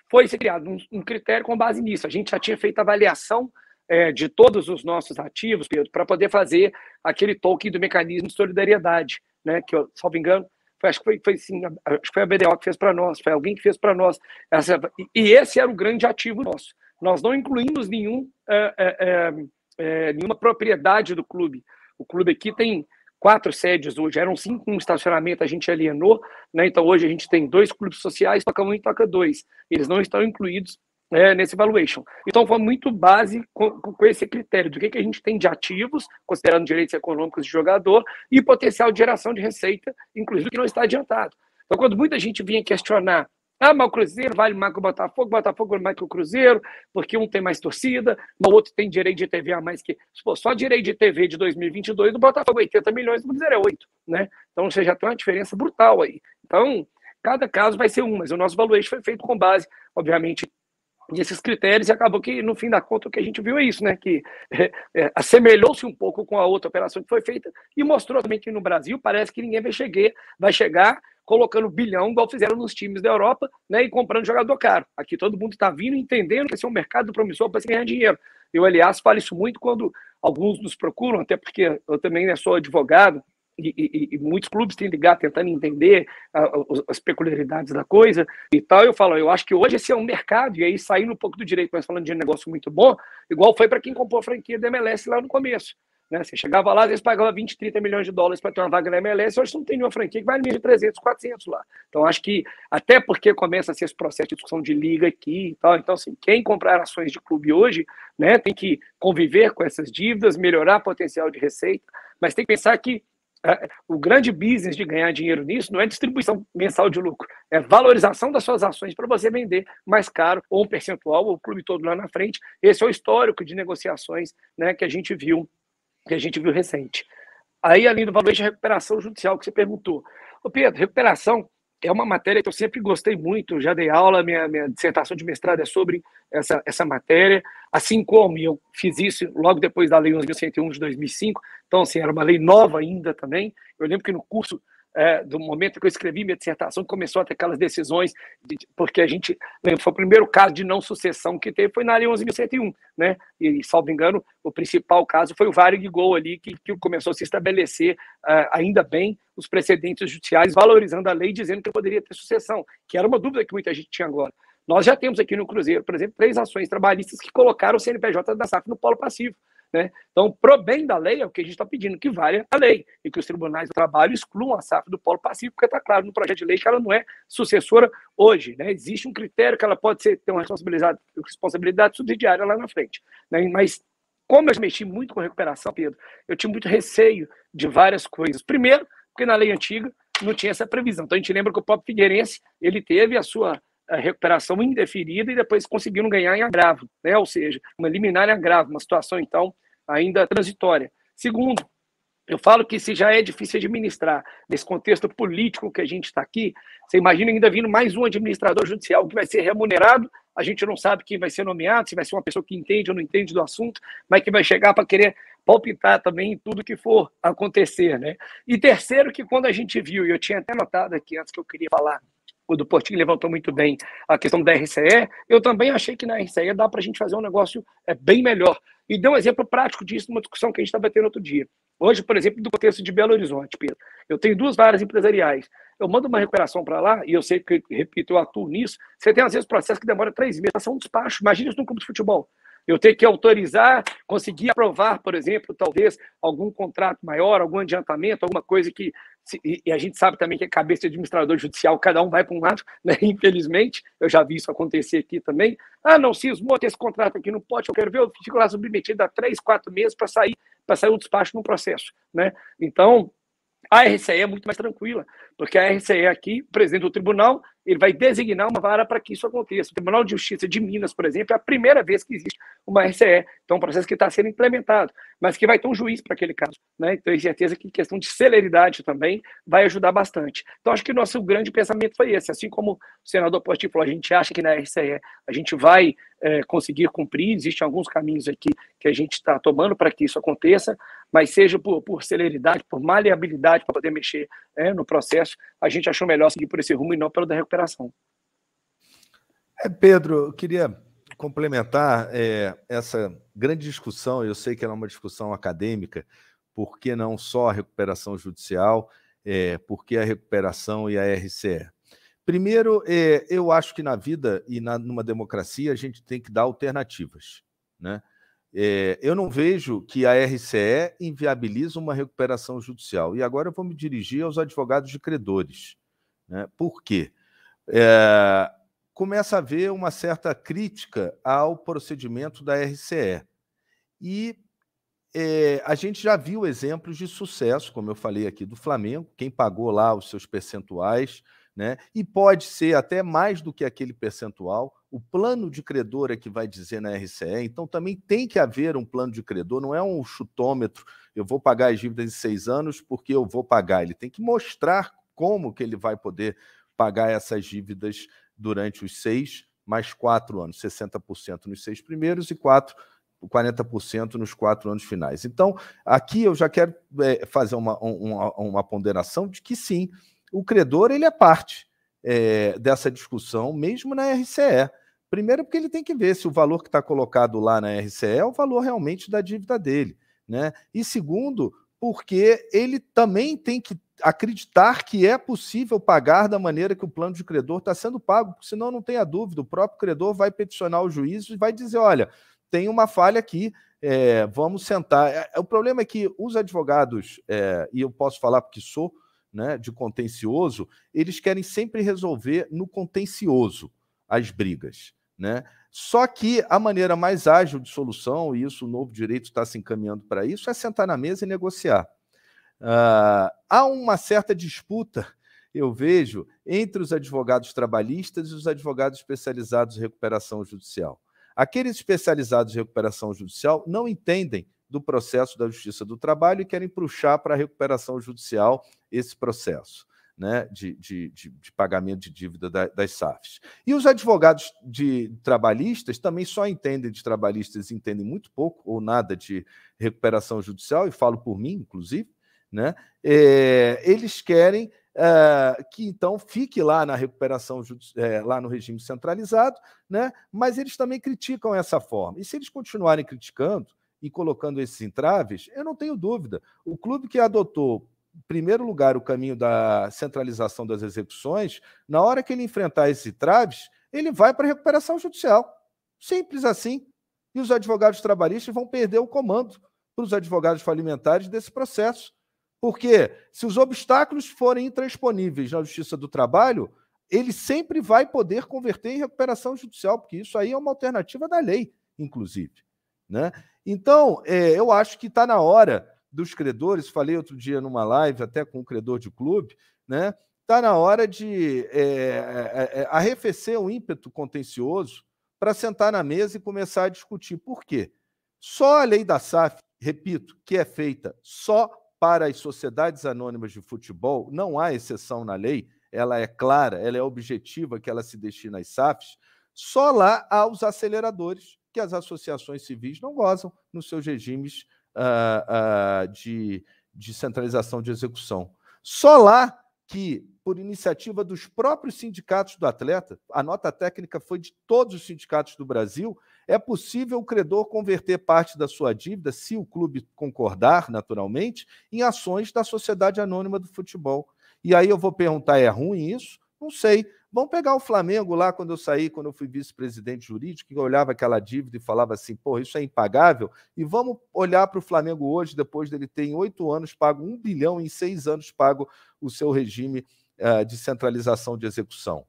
foi criado um, um critério com base nisso. A gente já tinha feito avaliação é, de todos os nossos ativos, Pedro, para poder fazer aquele token do mecanismo de solidariedade, né? Que eu, salvo engano, acho que foi, foi sim, acho que foi a BDO que fez para nós, foi alguém que fez para nós. Essa, e esse era o grande ativo nosso. Nós não incluímos nenhum, é, é, nenhuma propriedade do clube. O clube aqui tem quatro sedes hoje, eram cinco um estacionamento, a gente alienou, né? Então hoje a gente tem dois clubes sociais, Toca um e Toca dois Eles não estão incluídos é, nesse valuation. Então, foi muito base com, com, esse critério do que, que a gente tem de ativos, considerando direitos econômicos de jogador, e potencial de geração de receita, inclusive que não está adiantado. Então, quando muita gente vinha questionar, ah, mas o Cruzeiro vale mais que o Botafogo, Botafogo vale mais que o Cruzeiro, porque um tem mais torcida, o outro tem direito de TV a mais que. Pô, só direito de TV de 2022 do Botafogo 80 é milhões, do Cruzeiro é 8, né? Então, você já tem uma diferença brutal aí. Então, cada caso vai ser um, mas o nosso valuation foi feito com base, obviamente, desses critérios e acabou que, no fim da conta, o que a gente viu é isso, né? Que é, é, assemelhou-se um pouco com a outra operação que foi feita e mostrou também que no Brasil parece que ninguém vai chegar, vai chegar colocando bilhão, igual fizeram nos times da Europa, né? E comprando jogador caro. Aqui todo mundo está vindo entendendo que esse é um mercado promissor para se ganhar dinheiro. Eu, aliás, falo isso muito quando alguns nos procuram, até porque eu também né, sou advogado, e, e, e, muitos clubes têm ligado tentando entender a, ah, a, as peculiaridades da coisa e tal. Eu falo, eu acho que hoje esse é um mercado, e aí saindo um pouco do direito, mas falando de um negócio muito bom, igual foi para quem comprou a franquia da MLS lá no começo. Né? Você chegava lá, às vezes pagava 20, 30 milhões de dólares para ter uma vaga na MLS, hoje não tem nenhuma franquia que vale menos de 300, 400 lá. Então, acho que, até porque começa a ser esse processo de discussão de liga aqui e tal. Então, assim, quem comprar ações de clube hoje né, tem que conviver com essas dívidas, melhorar o potencial de receita, mas tem que pensar que é, o grande business de ganhar dinheiro nisso não é distribuição mensal de lucro, é valorização das suas ações para você vender mais caro ou um percentual ou o clube todo lá na frente. Esse é o histórico de negociações né, que a gente viu, que a gente viu recente. Aí, além do valor de recuperação judicial que você perguntou, Ô Pedro, recuperação é uma matéria que eu sempre gostei muito, já dei aula, minha, minha dissertação de mestrado é sobre essa, essa matéria, assim como eu fiz isso logo depois da Lei 11.101 de 2005, então, assim, era uma lei nova ainda também, eu lembro que no curso é, do momento que eu escrevi minha dissertação, começou a ter aquelas decisões, de, porque a gente, né, foi o primeiro caso de não sucessão que teve, foi na área 11.101, né? E, salvo engano, o principal caso foi o Varig Gol ali, que, que começou a se estabelecer, uh, ainda bem, os precedentes judiciais, valorizando a lei, dizendo que poderia ter sucessão, que era uma dúvida que muita gente tinha agora. Nós já temos aqui no Cruzeiro, por exemplo, três ações trabalhistas que colocaram o CNPJ da SAF no polo passivo. Né? Então, pro bem da lei é o que a gente está pedindo, que valha a lei e que os tribunais do trabalho excluam a SAF do polo passivo, porque está claro no projeto de lei que ela não é sucessora hoje. Né? Existe um critério que ela pode ser, ter uma responsabilidade, responsabilidade subsidiária lá na frente. Né? Mas, como eu mexi muito com recuperação, Pedro, eu tinha muito receio de várias coisas. Primeiro, porque na lei antiga não tinha essa previsão. Então, a gente lembra que o próprio Figueirense ele teve a sua a recuperação indeferida e depois conseguiram ganhar em agravo, né? ou seja, uma liminar em agravo, uma situação, então, ainda transitória. Segundo, eu falo que se já é difícil administrar, nesse contexto político que a gente está aqui, você imagina ainda vindo mais um administrador judicial que vai ser remunerado, a gente não sabe quem vai ser nomeado, se vai ser uma pessoa que entende ou não entende do assunto, mas que vai chegar para querer palpitar também em tudo que for acontecer. Né? E terceiro, que quando a gente viu, e eu tinha até notado aqui antes que eu queria falar, o do Portinho levantou muito bem a questão da RCE, eu também achei que na RCE dá para a gente fazer um negócio é, bem melhor. E deu um exemplo prático disso numa discussão que a gente estava tendo outro dia. Hoje, por exemplo, do contexto de Belo Horizonte, Pedro, eu tenho duas várias empresariais. Eu mando uma recuperação para lá, e eu sei que, repito, eu atuo nisso. Você tem, às vezes, processos que demoram três meses, são um despacho. Imagina isso num clube de futebol. Eu tenho que autorizar, conseguir aprovar, por exemplo, talvez algum contrato maior, algum adiantamento, alguma coisa que e a gente sabe também que a é cabeça de administrador judicial, cada um vai para um lado, né? infelizmente, eu já vi isso acontecer aqui também. Ah, não, se esmota esse contrato aqui, não pode, eu quero ver, eu fico lá submetido a três, quatro meses para sair para sair o despacho no processo. Né? Então, a RCE é muito mais tranquila, porque a RCE aqui, o presidente do tribunal, ele vai designar uma vara para que isso aconteça. O Tribunal de Justiça de Minas, por exemplo, é a primeira vez que existe uma RCE. Então, é um processo que está sendo implementado, mas que vai ter um juiz para aquele caso. Né? Então, tenho certeza que questão de celeridade também vai ajudar bastante. Então, acho que nosso grande pensamento foi esse. Assim como o senador Postinho falou, a gente acha que na RCE a gente vai é, conseguir cumprir, existem alguns caminhos aqui que a gente está tomando para que isso aconteça, mas seja por, por celeridade, por maleabilidade para poder mexer né, no processo, a gente achou melhor seguir por esse rumo e não pelo da recuperação. É, Pedro, eu queria complementar é, essa grande discussão, eu sei que ela é uma discussão acadêmica, porque não só a recuperação judicial, é, porque a recuperação e a RCE? Primeiro, é, eu acho que na vida e na, numa democracia a gente tem que dar alternativas. Né? É, eu não vejo que a RCE inviabiliza uma recuperação judicial. E agora eu vou me dirigir aos advogados de credores. Né? Por quê? É, começa a haver uma certa crítica ao procedimento da RCE. E é, a gente já viu exemplos de sucesso, como eu falei aqui, do Flamengo, quem pagou lá os seus percentuais, né? e pode ser até mais do que aquele percentual, o plano de credor é que vai dizer na RCE, então também tem que haver um plano de credor, não é um chutômetro, eu vou pagar as dívidas em seis anos porque eu vou pagar. Ele tem que mostrar como que ele vai poder pagar essas dívidas durante os seis mais quatro anos, 60% nos seis primeiros e quatro 40% nos quatro anos finais. Então, aqui eu já quero é, fazer uma, uma, uma, ponderação de que sim, o credor ele é parte é, dessa discussão, mesmo na RCE. Primeiro, porque ele tem que ver se o valor que está colocado lá na RCE é o valor realmente da dívida dele. Né? E segundo, porque ele também tem que acreditar que é possível pagar da maneira que o plano de credor está sendo pago, porque senão não tenha dúvida, o próprio credor vai peticionar o juiz e vai dizer: olha, tem uma falha aqui, é, vamos sentar. É, é, o problema é que os advogados, é, e eu posso falar porque sou né, de contencioso, eles querem sempre resolver no contencioso as brigas. Né? Só que a maneira mais ágil de solução, e isso o novo direito está se encaminhando para isso, é sentar na mesa e negociar. Uh, há uma certa disputa, eu vejo, entre os advogados trabalhistas e os advogados especializados em recuperação judicial. Aqueles especializados em recuperação judicial não entendem do processo da Justiça do Trabalho e querem puxar para a recuperação judicial esse processo né, de, de, de, de, pagamento de dívida da, das SAFs. E os advogados de trabalhistas também só entendem de trabalhistas, entendem muito pouco ou nada de recuperação judicial, e falo por mim, inclusive, né? É, eles querem é, que então fique lá na recuperação é, lá no regime centralizado, né? Mas eles também criticam essa forma. E se eles continuarem criticando e colocando esses entraves, eu não tenho dúvida. O clube que adotou primeiro lugar, o caminho da centralização das execuções, na hora que ele enfrentar esse traves, ele vai para a recuperação judicial. Simples assim. E os advogados trabalhistas vão perder o comando para os advogados falimentares desse processo. Porque se os obstáculos forem intransponíveis na Justiça do Trabalho, ele sempre vai poder converter em recuperação judicial, porque isso aí é uma alternativa da lei, inclusive. Né? Então, é, eu acho que está na hora dos credores, falei outro dia numa live até com o um credor de clube, né? Está na hora de é, é, arrefecer o ímpeto contencioso para sentar na mesa e começar a discutir. Por quê? Só a lei da SAF, repito, que é feita só para as sociedades anônimas de futebol, não há exceção na lei, ela é clara, ela é objetiva que ela se destina às SAFs, só lá há os aceleradores que as associações civis não gozam nos seus regimes uh, uh, de, de centralização de execução. Só lá que, por iniciativa dos próprios sindicatos do atleta, a nota técnica foi de todos os sindicatos do Brasil, é possível o credor converter parte da sua dívida, se o clube concordar, naturalmente, em ações da Sociedade Anônima do Futebol. E aí eu vou perguntar: é ruim isso? Não sei. Vão pegar o Flamengo lá quando eu saí, quando eu fui vice-presidente jurídico, que olhava aquela dívida e falava assim, porra, isso é impagável. E vamos olhar para o Flamengo hoje, depois dele ter em oito anos pago um bilhão, em seis anos pago o seu regime uh, de centralização de execução.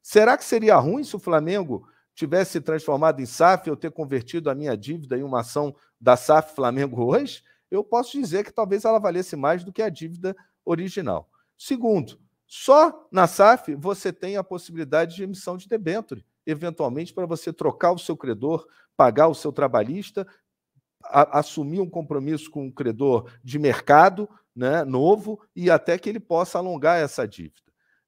Será que seria ruim se o Flamengo tivesse transformado em SAF, eu ter convertido a minha dívida em uma ação da SAF Flamengo hoje? Eu posso dizer que talvez ela valesse mais do que a dívida original. Segundo, só na SAF você tem a possibilidade de emissão de debênture, eventualmente para você trocar o seu credor, pagar o seu trabalhista, a, assumir um compromisso com o um credor de mercado né, novo e até que ele possa alongar essa dívida.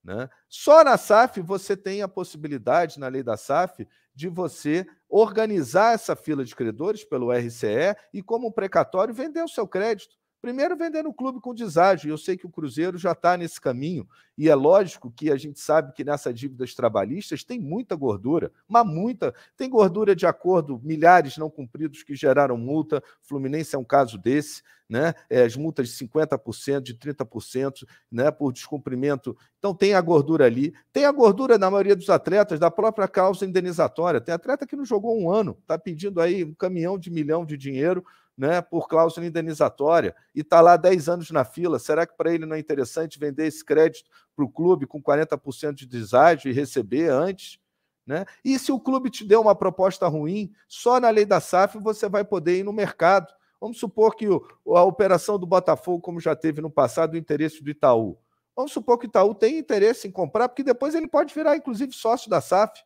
Né? Só na SAF você tem a possibilidade, na lei da SAF, de você organizar essa fila de credores pelo RCE e, como precatório, vender o seu crédito. Primeiro, vendendo o clube com deságio. Eu sei que o Cruzeiro já está nesse caminho. E é lógico que a gente sabe que nessas dívidas trabalhistas tem muita gordura, mas muita. Tem gordura de acordo, milhares não cumpridos que geraram multa. Fluminense é um caso desse, né? É, as multas de 50%, de 30%, né? Por descumprimento. Então tem a gordura ali. Tem a gordura na maioria dos atletas, da própria causa indenizatória. Tem atleta que não jogou um ano, está pedindo aí um caminhão de milhão de dinheiro né, por cláusula indenizatória e está lá 10 anos na fila, será que para ele não é interessante vender esse crédito para o clube com 40% de deságio e receber antes? Né? E se o clube te deu uma proposta ruim, só na lei da SAF você vai poder ir no mercado. Vamos supor que a operação do Botafogo, como já teve no passado, o interesse do Itaú. Vamos supor que o Itaú tem interesse em comprar, porque depois ele pode virar, inclusive, sócio da SAF.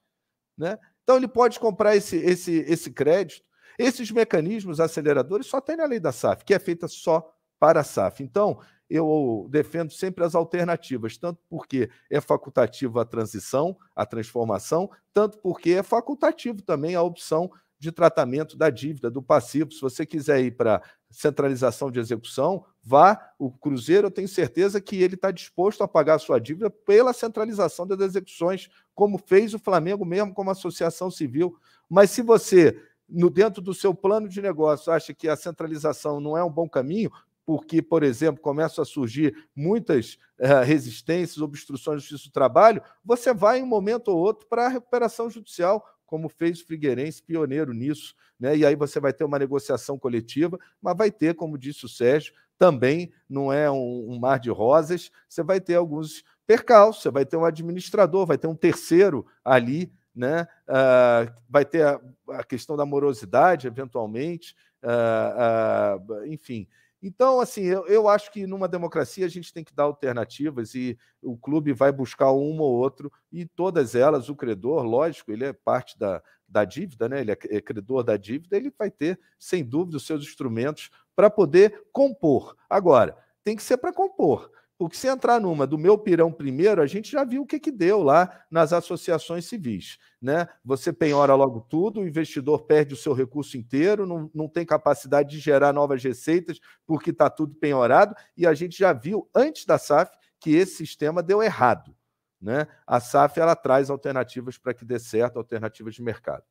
Né? Então ele pode comprar esse, esse, esse crédito. Esses mecanismos aceleradores só tem na lei da SAF, que é feita só para a SAF. Então, eu defendo sempre as alternativas, tanto porque é facultativa a transição, a transformação, tanto porque é facultativo também a opção de tratamento da dívida, do passivo. Se você quiser ir para centralização de execução, vá. O Cruzeiro, eu tenho certeza que ele está disposto a pagar a sua dívida pela centralização das execuções, como fez o Flamengo mesmo, como associação civil. Mas se você no dentro do seu plano de negócio acha que a centralização não é um bom caminho, porque, por exemplo, começam a surgir muitas eh, resistências, obstruções no justiça do trabalho, você vai em um momento ou outro para a recuperação judicial, como fez o Figueirense, pioneiro nisso, né? E aí você vai ter uma negociação coletiva, mas vai ter, como disse o Sérgio, também não é um, um mar de rosas, você vai ter alguns percalços, você vai ter um administrador, vai ter um terceiro ali né? Uh, vai ter a, a, questão da morosidade, eventualmente, uh, uh, enfim. Então, assim, eu, eu, acho que numa democracia a gente tem que dar alternativas e o clube vai buscar uma ou outro, e todas elas, o credor, lógico, ele é parte da, da dívida, né? ele é, é credor da dívida, ele vai ter, sem dúvida, os seus instrumentos para poder compor. Agora, tem que ser para compor. Porque se entrar numa do meu pirão primeiro, a gente já viu o que, que deu lá nas associações civis. Né? Você penhora logo tudo, o investidor perde o seu recurso inteiro, não, não tem capacidade de gerar novas receitas porque está tudo penhorado, e a gente já viu antes da SAF que esse sistema deu errado. Né? A SAF ela traz alternativas para que dê certo, alternativas de mercado.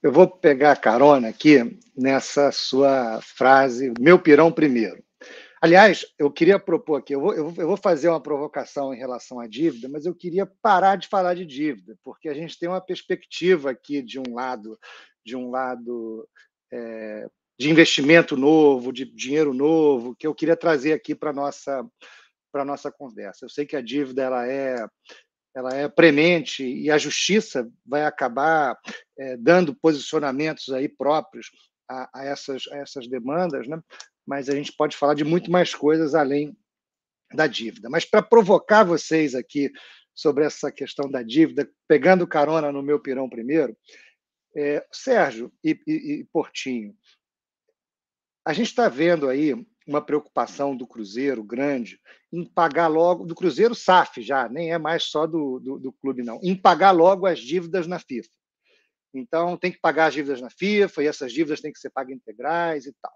Eu vou pegar carona aqui nessa sua frase, meu pirão primeiro. Aliás, eu queria propor aqui, eu vou, eu vou fazer uma provocação em relação à dívida, mas eu queria parar de falar de dívida, porque a gente tem uma perspectiva aqui de um lado, de um lado é, de investimento novo, de dinheiro novo, que eu queria trazer aqui para nossa para nossa conversa. Eu sei que a dívida ela é ela é premente e a justiça vai acabar é, dando posicionamentos aí próprios a, a, essas, a essas demandas, né? mas a gente pode falar de muito mais coisas além da dívida. Mas para provocar vocês aqui sobre essa questão da dívida, pegando carona no meu pirão primeiro, é, Sérgio e, e, e Portinho, a gente está vendo aí uma preocupação do Cruzeiro grande em pagar logo, do Cruzeiro SAF já, nem é mais só do, do, do, clube, não, em pagar logo as dívidas na FIFA. Então, tem que pagar as dívidas na FIFA e essas dívidas têm que ser pagas integrais e tal.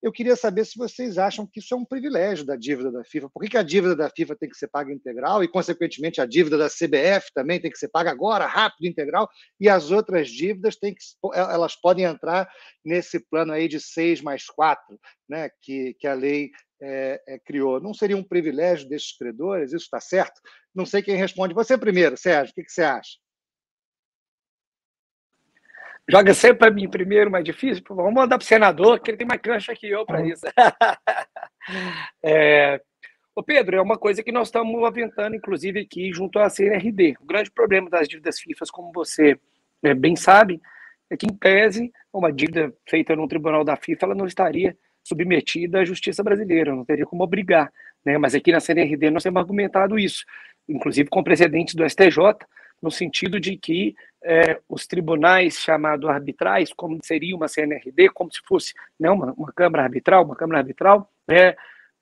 Eu queria saber se vocês acham que isso é um privilégio da dívida da FIFA. Por que, a dívida da FIFA tem que ser paga integral e, consequentemente, a dívida da CBF também tem que ser paga agora, rápido, integral, e as outras dívidas têm que, eh, elas podem entrar nesse plano aí de seis mais quatro, né, que, que a lei é, é, criou. Não seria um privilégio desses credores? Isso está certo? Não sei quem responde. Você primeiro, Sérgio, o que, que você acha? Joga sempre para mim primeiro, mais difícil. Pô, vamos mandar para o senador, que ele tem mais cancha que eu para hum. isso. é... Ô Pedro, é uma coisa que nós estamos aventando, inclusive, aqui junto à CNRD. O grande problema das dívidas fifas, como você é, bem sabe, é que, em tese, uma dívida feita num tribunal da FIFA ela não estaria submetida à justiça brasileira, não teria como obrigar. Né? Mas aqui na CNRD nós temos argumentado isso, inclusive com precedentes do STJ, no sentido de que é, os tribunais chamados arbitrais, como seria uma CNRD, como se fosse né, uma, uma Câmara Arbitral, uma Câmara Arbitral, é,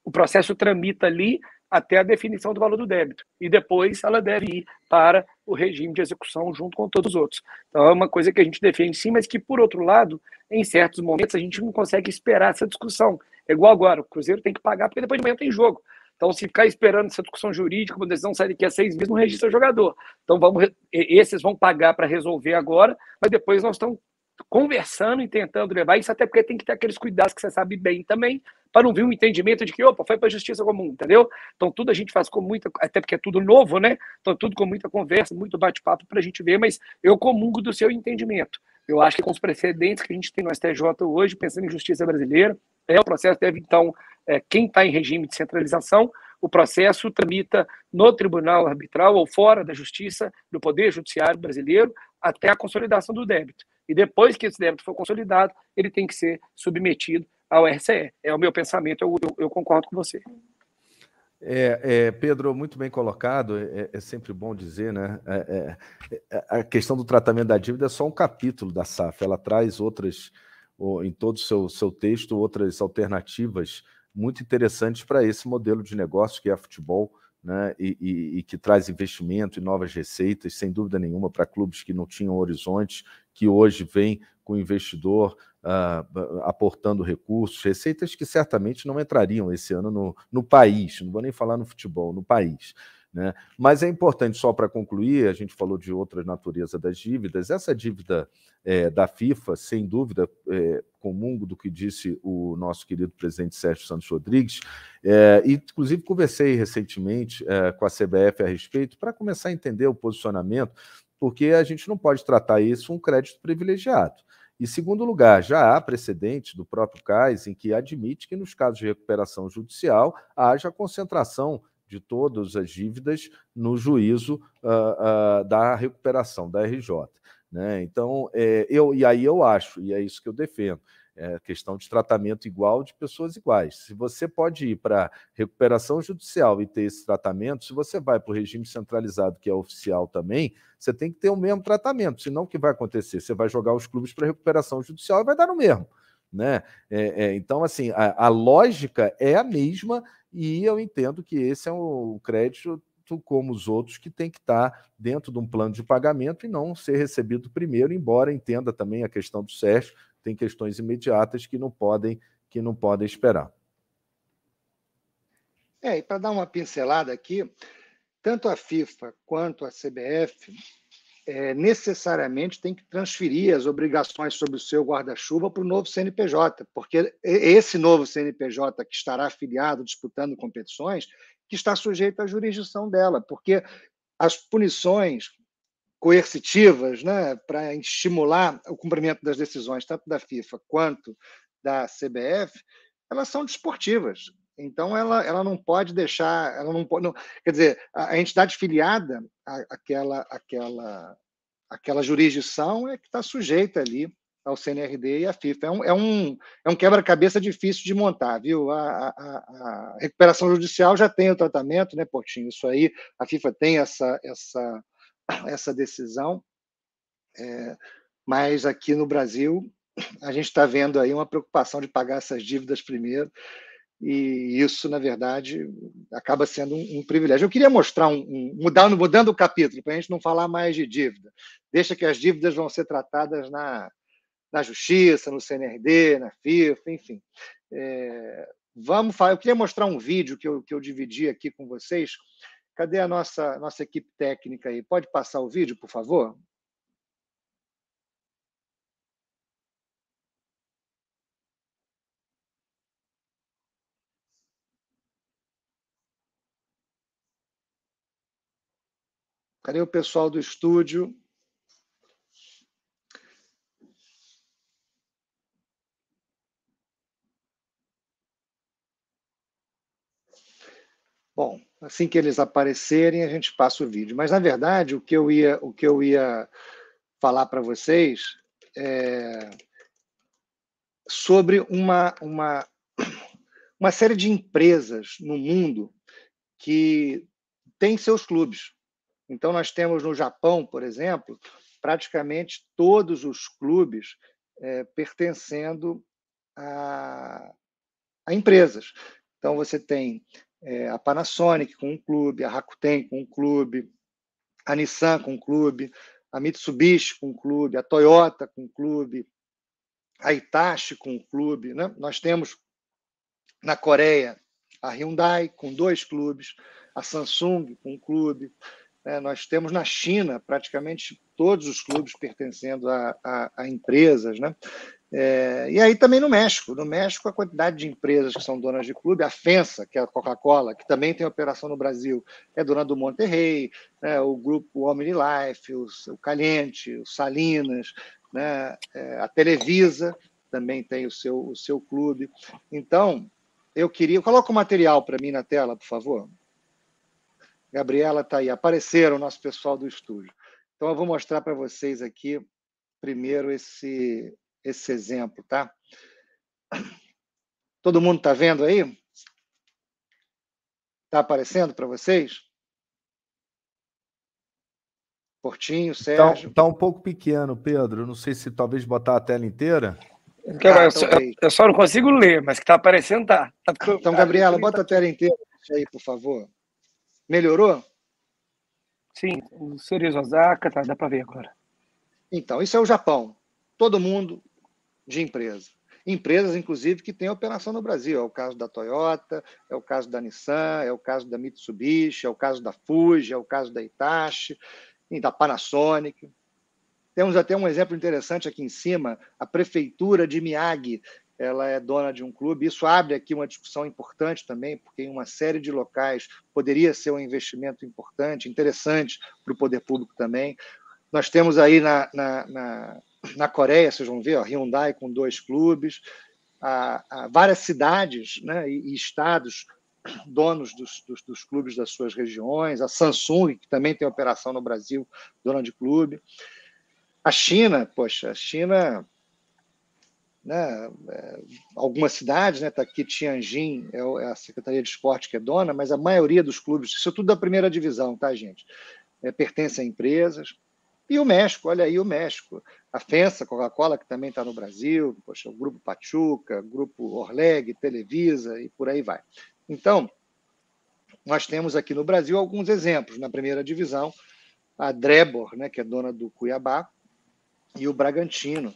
o processo tramita ali até a definição do valor do débito. E depois ela deve ir para o regime de execução junto com todos os outros. Então é uma coisa que a gente defende sim, mas que, por outro lado, em certos momentos a gente não consegue esperar essa discussão. É igual agora, o Cruzeiro tem que pagar porque depois de manhã tem tá jogo. Então, se ficar esperando essa discussão jurídica, uma decisão sair daqui a seis meses, não registra jogador. Então, vamos, esses vão pagar para resolver agora, mas depois nós estamos conversando e tentando levar isso, até porque tem que ter aqueles cuidados que você sabe bem também, para não vir um entendimento de que, opa, foi para a justiça comum, entendeu? Então, tudo a gente faz com muita, até porque é tudo novo, né? Então, tudo com muita conversa, muito bate-papo para a gente ver, mas eu comungo do seu entendimento. Eu acho que com os precedentes que a gente tem no STJ hoje, pensando em justiça brasileira, é o processo deve, então, é, quem está em regime de centralização, o processo tramita no tribunal arbitral ou fora da justiça, do Poder Judiciário brasileiro, até a consolidação do débito. E depois que esse débito for consolidado, ele tem que ser submetido ao RCE. É o meu pensamento, eu, eu, eu concordo com você. É, é, Pedro, muito bem colocado. É, é sempre bom dizer, né? É, é, é, a questão do tratamento da dívida é só um capítulo da SAF. Ela traz outras em todo o seu, seu texto outras alternativas muito interessantes para esse modelo de negócio que é futebol, né? E, e, e, que traz investimento e novas receitas, sem dúvida nenhuma, para clubes que não tinham horizontes, que hoje vêm com investidor uh, aportando recursos, receitas que certamente não entrariam esse ano no, no país, não vou nem falar no futebol, no país. Né? Mas é importante, só para concluir, a gente falou de outra natureza das dívidas, essa dívida é, da FIFA, sem dúvida, é, comungo do que disse o nosso querido presidente Sérgio Santos Rodrigues, é, e, inclusive conversei recentemente é, com a CBF a respeito, para começar a entender o posicionamento, porque a gente não pode tratar isso um crédito privilegiado. E segundo lugar, já há precedente do próprio CAIS em que admite que nos casos de recuperação judicial haja concentração de todas as dívidas no juízo uh, uh, da recuperação da RJ. Né? Então, é, eu, e aí eu acho, e é isso que eu defendo, é questão de tratamento igual de pessoas iguais. Se você pode ir para recuperação judicial e ter esse tratamento, se você vai para o regime centralizado, que é oficial também, você tem que ter o mesmo tratamento, senão o que vai acontecer? Você vai jogar os clubes para recuperação judicial e vai dar no mesmo. Né? É, é, então, assim, a, a, lógica é a mesma e eu entendo que esse é o crédito como os outros que tem que estar tá dentro de um plano de pagamento e não ser recebido primeiro, embora entenda também a questão do SERS, tem questões imediatas que não podem que não podem esperar. É, e para dar uma pincelada aqui, tanto a FIFA quanto a CBF é, necessariamente tem que transferir as obrigações sobre o seu guarda-chuva para o novo CNPJ, porque esse novo CNPJ que estará afiliado disputando competições, que está sujeito à jurisdição dela, porque as punições coercitivas, né, para estimular o cumprimento das decisões tanto da FIFA quanto da CBF, elas são desportivas. Então, ela, ela não pode deixar, ela não pode, não, quer dizer, a, a entidade filiada aquela aquela aquela jurisdição é que está sujeita ali ao CNRD e à FIFA. É um, é um, é um quebra-cabeça difícil de montar, viu? A, a, a, recuperação judicial já tem o tratamento, né, Portinho? Isso aí, a FIFA tem essa, essa, essa decisão, é, mas aqui no Brasil a gente está vendo aí uma preocupação de pagar essas dívidas primeiro e isso, na verdade, acaba sendo um, um privilégio. Eu queria mostrar um, um mudando, mudando o capítulo, para a gente não falar mais de dívida. Deixa que as dívidas vão ser tratadas na, na Justiça, no CNRD, na FIFA, enfim. É, vamos falar. Eu queria mostrar um vídeo que eu, que eu dividi aqui com vocês. Cadê a nossa, nossa equipe técnica aí? Pode passar o vídeo, por favor? Cadê o pessoal do estúdio? Bom, assim que eles aparecerem, a gente passa o vídeo. Mas, na verdade, o que eu ia, o que eu ia falar para vocês é sobre uma, uma, uma série de empresas no mundo que têm seus clubes então, nós temos no Japão, por exemplo, praticamente todos os clubes é, pertencendo a, a, empresas. Então, você tem é, a Panasonic com um clube, a Rakuten com um clube, a Nissan com um clube, a Mitsubishi com um clube, a Toyota com um clube, a Itachi com um clube. Né? Nós temos na Coreia a Hyundai com dois clubes, a Samsung com um clube, né, nós temos na China praticamente todos os clubes pertencendo a, a, a empresas, né? É, e aí também no México. No México, a quantidade de empresas que são donas de clube, a FENSA, que é a Coca-Cola, que também tem operação no Brasil, é dona do Monterrey, né? o grupo Omnilife, o, o Caliente, o Salinas, né? É, a Televisa também tem o seu, o seu clube. Então, eu queria. Coloca o material para mim na tela, por favor. Gabriela está aí, apareceram o nosso pessoal do estúdio. Então eu vou mostrar para vocês aqui primeiro esse esse exemplo, tá? Todo mundo está vendo aí? Está aparecendo para vocês? Portinho, tá Sérgio. Está tá um pouco pequeno, Pedro. Não sei se talvez botar a tela inteira. É ah, eu, só, eu, só, não consigo ler, mas que está aparecendo, tá, tá então, tá Gabriela, bota a tela inteira aí, por favor. Melhorou? Sim, o Sorriso Osaka, tá, dá para ver agora. Então, isso é o Japão. Todo mundo de empresa. Empresas, inclusive, que têm operação no Brasil. É o caso da Toyota, é o caso da Nissan, é o caso da Mitsubishi, é o caso da Fuji, é o caso da Hitachi, da Panasonic. Temos até um exemplo interessante aqui em cima, a prefeitura de Miyagi, ela é dona de um clube. Isso abre aqui uma discussão importante também, porque em uma série de locais poderia ser um investimento importante, interessante para o poder público também. Nós temos aí na, na, na, na Coreia, vocês vão ver, ó, Hyundai com dois clubes, a, a várias cidades né, e, e estados donos dos, dos, dos, clubes das suas regiões, a Samsung, que também tem operação no Brasil, dona de clube. A China, poxa, a China né, é, algumas cidades, né, tá aqui Tianjin é, é a Secretaria de Esporte que é dona, mas a maioria dos clubes, isso é tudo da primeira divisão, tá, gente? É, pertence a empresas. E o México, olha aí o México. A FENSA, Coca-Cola, que também está no Brasil, poxa, o Grupo Pachuca, Grupo Orleg, Televisa e por aí vai. Então, nós temos aqui no Brasil alguns exemplos. Na primeira divisão, a Drebor, né, que é dona do Cuiabá, e o Bragantino,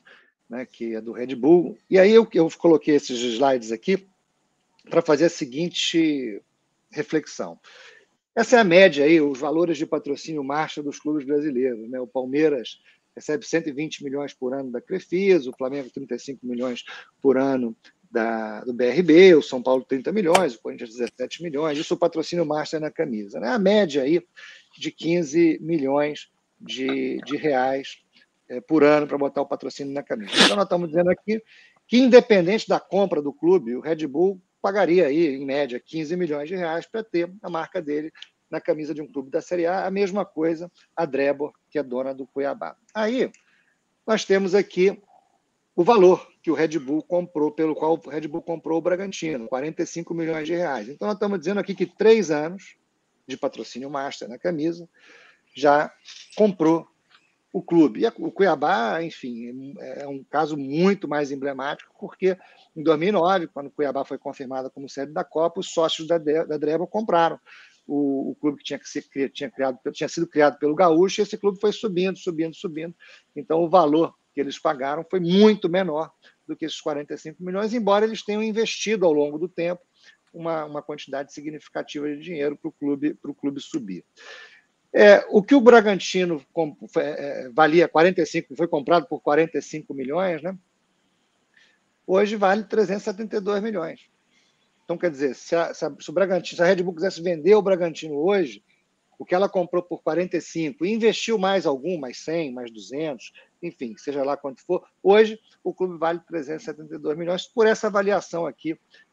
né, que é do Red Bull. E aí eu, eu coloquei esses slides aqui para fazer a seguinte reflexão. Essa é a média aí, os valores de patrocínio marcha dos clubes brasileiros. Né? O Palmeiras recebe 120 milhões por ano da Crefisa, o Flamengo 35 milhões por ano da, do BRB, o São Paulo 30 milhões, o Corinthians 17 milhões, isso o patrocínio master na camisa. Né? A média aí de 15 milhões de, de reais é, por ano para botar o patrocínio na camisa. Então, nós estamos dizendo aqui que, independente da compra do clube, o Red Bull pagaria aí, em média, 15 milhões de reais para ter a marca dele na camisa de um clube da Série A. A mesma coisa a Drebor, que é dona do Cuiabá. Aí, nós temos aqui o valor que o Red Bull comprou, pelo qual o Red Bull comprou o Bragantino, 45 milhões de reais. Então, nós estamos dizendo aqui que três anos de patrocínio master na camisa já comprou o clube. E o Cuiabá, enfim, é um caso muito mais emblemático, porque em 2009, quando o Cuiabá foi confirmada como sede da Copa, os sócios da, da Dreba compraram o, o, clube que tinha que ser tinha criado tinha sido criado pelo Gaúcho, e esse clube foi subindo, subindo, subindo. Então o valor que eles pagaram foi muito menor do que esses 45 milhões, embora eles tenham investido ao longo do tempo uma, uma quantidade significativa de dinheiro para o clube, clube subir. É, o que o Bragantino é, é, valia 45, foi comprado por 45 milhões, né? hoje vale 372 milhões. Então, quer dizer, se a, se a, se o Bragantino, se a Red Bull quisesse vender o Bragantino hoje, o que ela comprou por 45 e investiu mais algum, mais 100, mais 200, enfim, seja lá quanto for, hoje o clube vale 372 milhões por essa avaliação aqui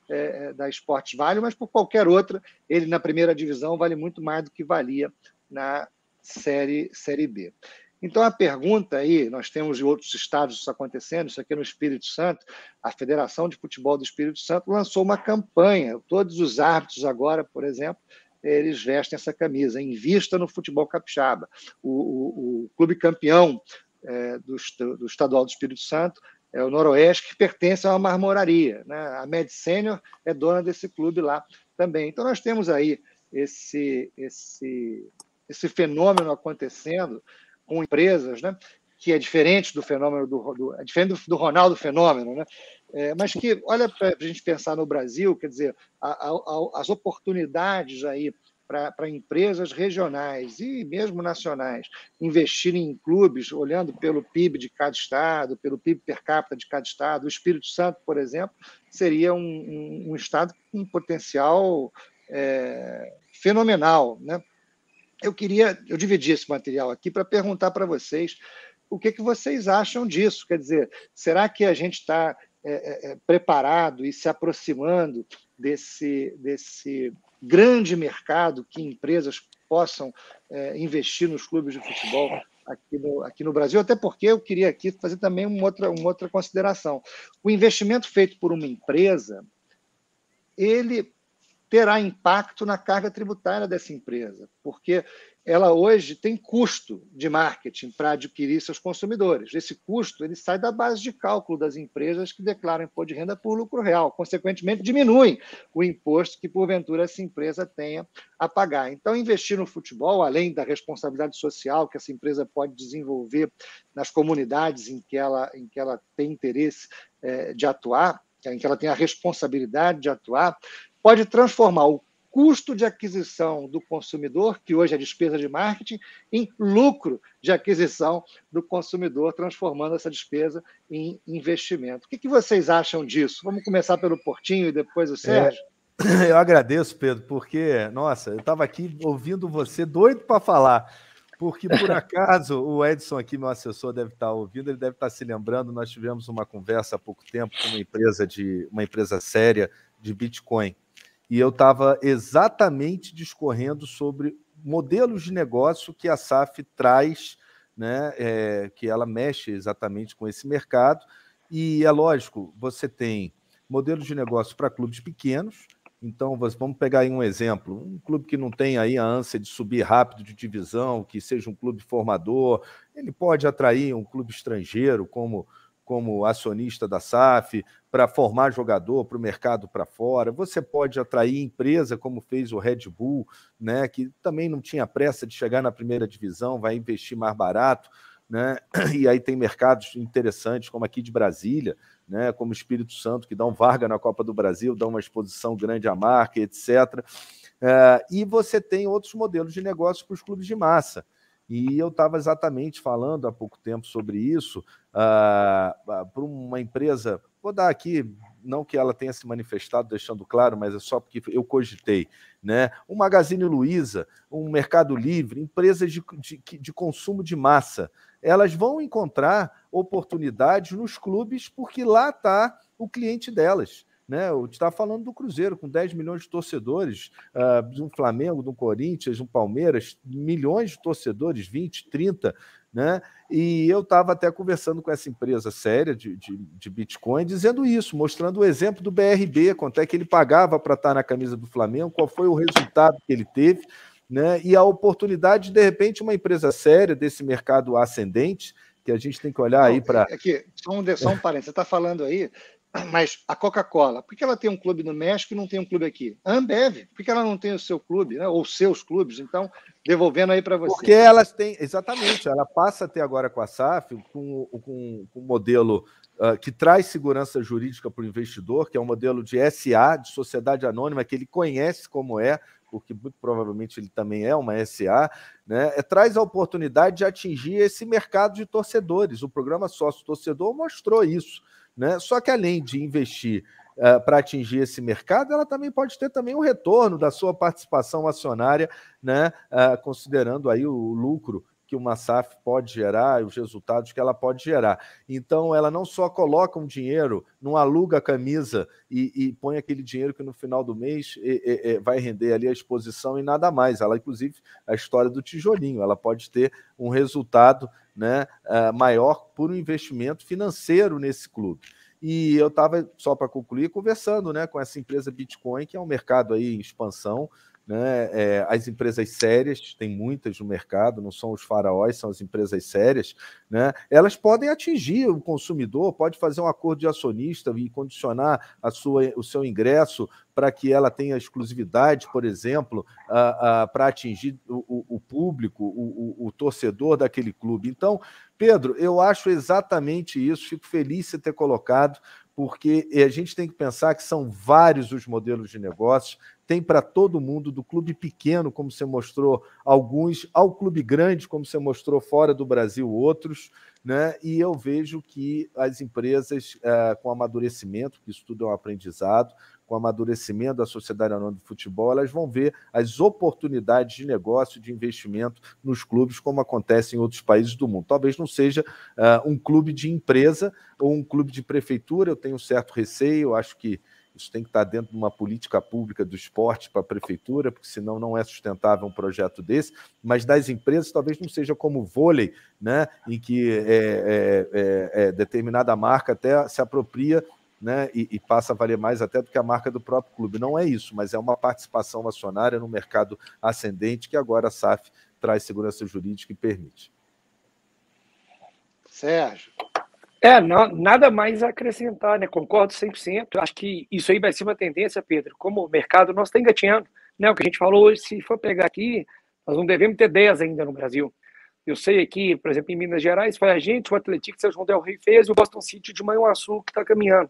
é, é da Esportes Vale, mas por qualquer outra, ele na primeira divisão vale muito mais do que valia na série, série B. Então, a pergunta aí, nós temos em outros estados isso acontecendo, isso aqui é no Espírito Santo, a Federação de Futebol do Espírito Santo lançou uma campanha. Todos os árbitros agora, por exemplo, eles vestem essa camisa, invista no futebol capixaba. O, o, o clube campeão é, do, do estadual do Espírito Santo é o Noroeste, que pertence a uma marmoraria. Né? A Med Senior é dona desse clube lá também. Então, nós temos aí esse, esse esse fenômeno acontecendo com empresas, né? que é diferente do fenômeno do, do é diferente do, Ronaldo fenômeno, né? É, mas que olha para a gente pensar no Brasil, quer dizer, a, a, as oportunidades aí para empresas regionais e mesmo nacionais investirem em clubes, olhando pelo PIB de cada estado, pelo PIB per capita de cada estado. O Espírito Santo, por exemplo, seria um, um, um estado com um potencial é, fenomenal, né? eu queria, eu dividi esse material aqui para perguntar para vocês o que, que vocês acham disso. Quer dizer, será que a gente está é, é, é, preparado e se aproximando desse, desse grande mercado que empresas possam é, investir nos clubes de futebol aqui no, aqui no Brasil? Até porque eu queria aqui fazer também uma outra, uma outra consideração. O investimento feito por uma empresa, ele terá impacto na carga tributária dessa empresa, porque ela hoje tem custo de marketing para adquirir seus consumidores. Esse custo ele sai da base de cálculo das empresas que declaram imposto de renda por lucro real. Consequentemente, diminui o imposto que, porventura, essa empresa tenha a pagar. Então, investir no futebol, além da responsabilidade social que essa empresa pode desenvolver nas comunidades em que ela, em que ela tem interesse eh, de atuar, em que ela tem a responsabilidade de atuar, pode transformar o custo de aquisição do consumidor, que hoje é despesa de marketing, em lucro de aquisição do consumidor, transformando essa despesa em investimento. O que, que vocês acham disso? Vamos começar pelo Portinho e depois o é. Sérgio. É, eu agradeço, Pedro, porque, nossa, eu estava aqui ouvindo você doido para falar, porque por acaso o Edson aqui, meu assessor, deve estar tá ouvindo, ele deve estar tá se lembrando, nós tivemos uma conversa há pouco tempo com uma empresa de uma empresa séria de Bitcoin e eu estava exatamente discorrendo sobre modelos de negócio que a SAF traz, né, é, que ela mexe exatamente com esse mercado. E é lógico, você tem modelos de negócio para clubes pequenos. Então, vamos pegar aí um exemplo: um clube que não tem aí a ânsia de subir rápido de divisão, que seja um clube formador, ele pode atrair um clube estrangeiro, como como acionista da SAF, para formar jogador para o mercado para fora. Você pode atrair empresa, como fez o Red Bull, né, que também não tinha pressa de chegar na primeira divisão, vai investir mais barato. Né? E aí tem mercados interessantes, como aqui de Brasília, né? como Espírito Santo, que dá um Varga na Copa do Brasil, dá uma exposição grande à marca, etc. É, e você tem outros modelos de negócio para os clubes de massa. E eu estava exatamente falando há pouco tempo sobre isso ah, ah, para uma empresa. Vou dar aqui, não que ela tenha se manifestado, deixando claro, mas é só porque eu cogitei. Né? O Magazine Luiza, um Mercado Livre, empresas de, de, de consumo de massa, elas vão encontrar oportunidades nos clubes porque lá está o cliente delas. Né? Eu estava tá falando do Cruzeiro, com 10 milhões de torcedores, uh, de um Flamengo, de um Corinthians, de um Palmeiras, milhões de torcedores, 20, 30. Né? E eu estava até conversando com essa empresa séria de, de, de, Bitcoin, dizendo isso, mostrando o exemplo do BRB, quanto é que ele pagava para estar tá na camisa do Flamengo, qual foi o resultado que ele teve, né? E a oportunidade, de, de repente, uma empresa séria desse mercado ascendente, que a gente tem que olhar aí para. Aqui, é só um, só um parênteses, você está falando aí, ah, mas a Coca-Cola, por que ela tem um clube no México e não tem um clube aqui? A Ambev, por que ela não tem o seu clube, né? ou seus clubes? Então, devolvendo aí para você. Porque elas têm, exatamente, ela passa até agora com a SAF, com, com, com um modelo uh, que traz segurança jurídica para o investidor, que é um modelo de SA, de sociedade anônima, que ele conhece como é, porque muito provavelmente ele também é uma SA, né, é, traz a oportunidade de atingir esse mercado de torcedores. O programa sócio-torcedor mostrou isso. Né? Só que além de investir uh, eh, para atingir esse mercado, ela também pode ter também um retorno da sua participação acionária, né? Uh, considerando aí o lucro que uma SAF pode gerar e os resultados que ela pode gerar. Então, ela não só coloca um dinheiro, não aluga a camisa e, e põe aquele dinheiro que no final do mês e, e, vai render ali a exposição e nada mais. Ela, inclusive, a história do tijolinho, ela pode ter um resultado né, ah, maior por um investimento financeiro nesse clube. E eu estava, só para concluir, conversando né, com essa empresa Bitcoin, que é um mercado aí em expansão, né? É, as empresas sérias, tem muitas no mercado, não são os faraós, são as empresas sérias, né? elas podem atingir o consumidor, pode fazer um acordo de acionista e condicionar a sua, o seu ingresso para que ela tenha exclusividade, por exemplo, para atingir o, o público, o, o, o torcedor daquele clube. Então, Pedro, eu acho exatamente isso, fico feliz de ter colocado, porque eh, a gente tem que pensar que são vários os modelos de negócios, tem para todo mundo, do clube pequeno, como você mostrou alguns, ao clube grande, como você mostrou fora do Brasil outros, né? E eu vejo que as empresas, é, com amadurecimento, que isso tudo é um aprendizado, com o amadurecimento da Sociedade Anônima de Futebol, elas vão ver as oportunidades de negócio, de investimento nos clubes, como acontece em outros países do mundo. Talvez não seja uh, um clube de empresa ou um clube de prefeitura, eu tenho um certo receio, acho que isso tem que estar dentro de uma política pública do esporte para a prefeitura, porque senão não é sustentável um projeto desse. Mas das empresas, talvez não seja como o vôlei, né, em que é, é, é, é determinada marca até se apropria né, e, e, passa a valer mais até do que a marca do próprio clube. Não é isso, mas é uma participação acionária no mercado ascendente que agora a SAF traz segurança jurídica e permite. Sérgio. É, não, nada mais a acrescentar, né? Concordo 100%. Acho que isso aí vai ser uma tendência, Pedro. Como o mercado nosso está engatinhando, né? O que a gente falou hoje, se for pegar aqui, nós não devemos ter 10 ainda no Brasil. Eu sei aqui, por exemplo, em Minas Gerais, foi a gente, o Atlético o João Del Rey fez e o Boston City de Manhuaçu que está caminhando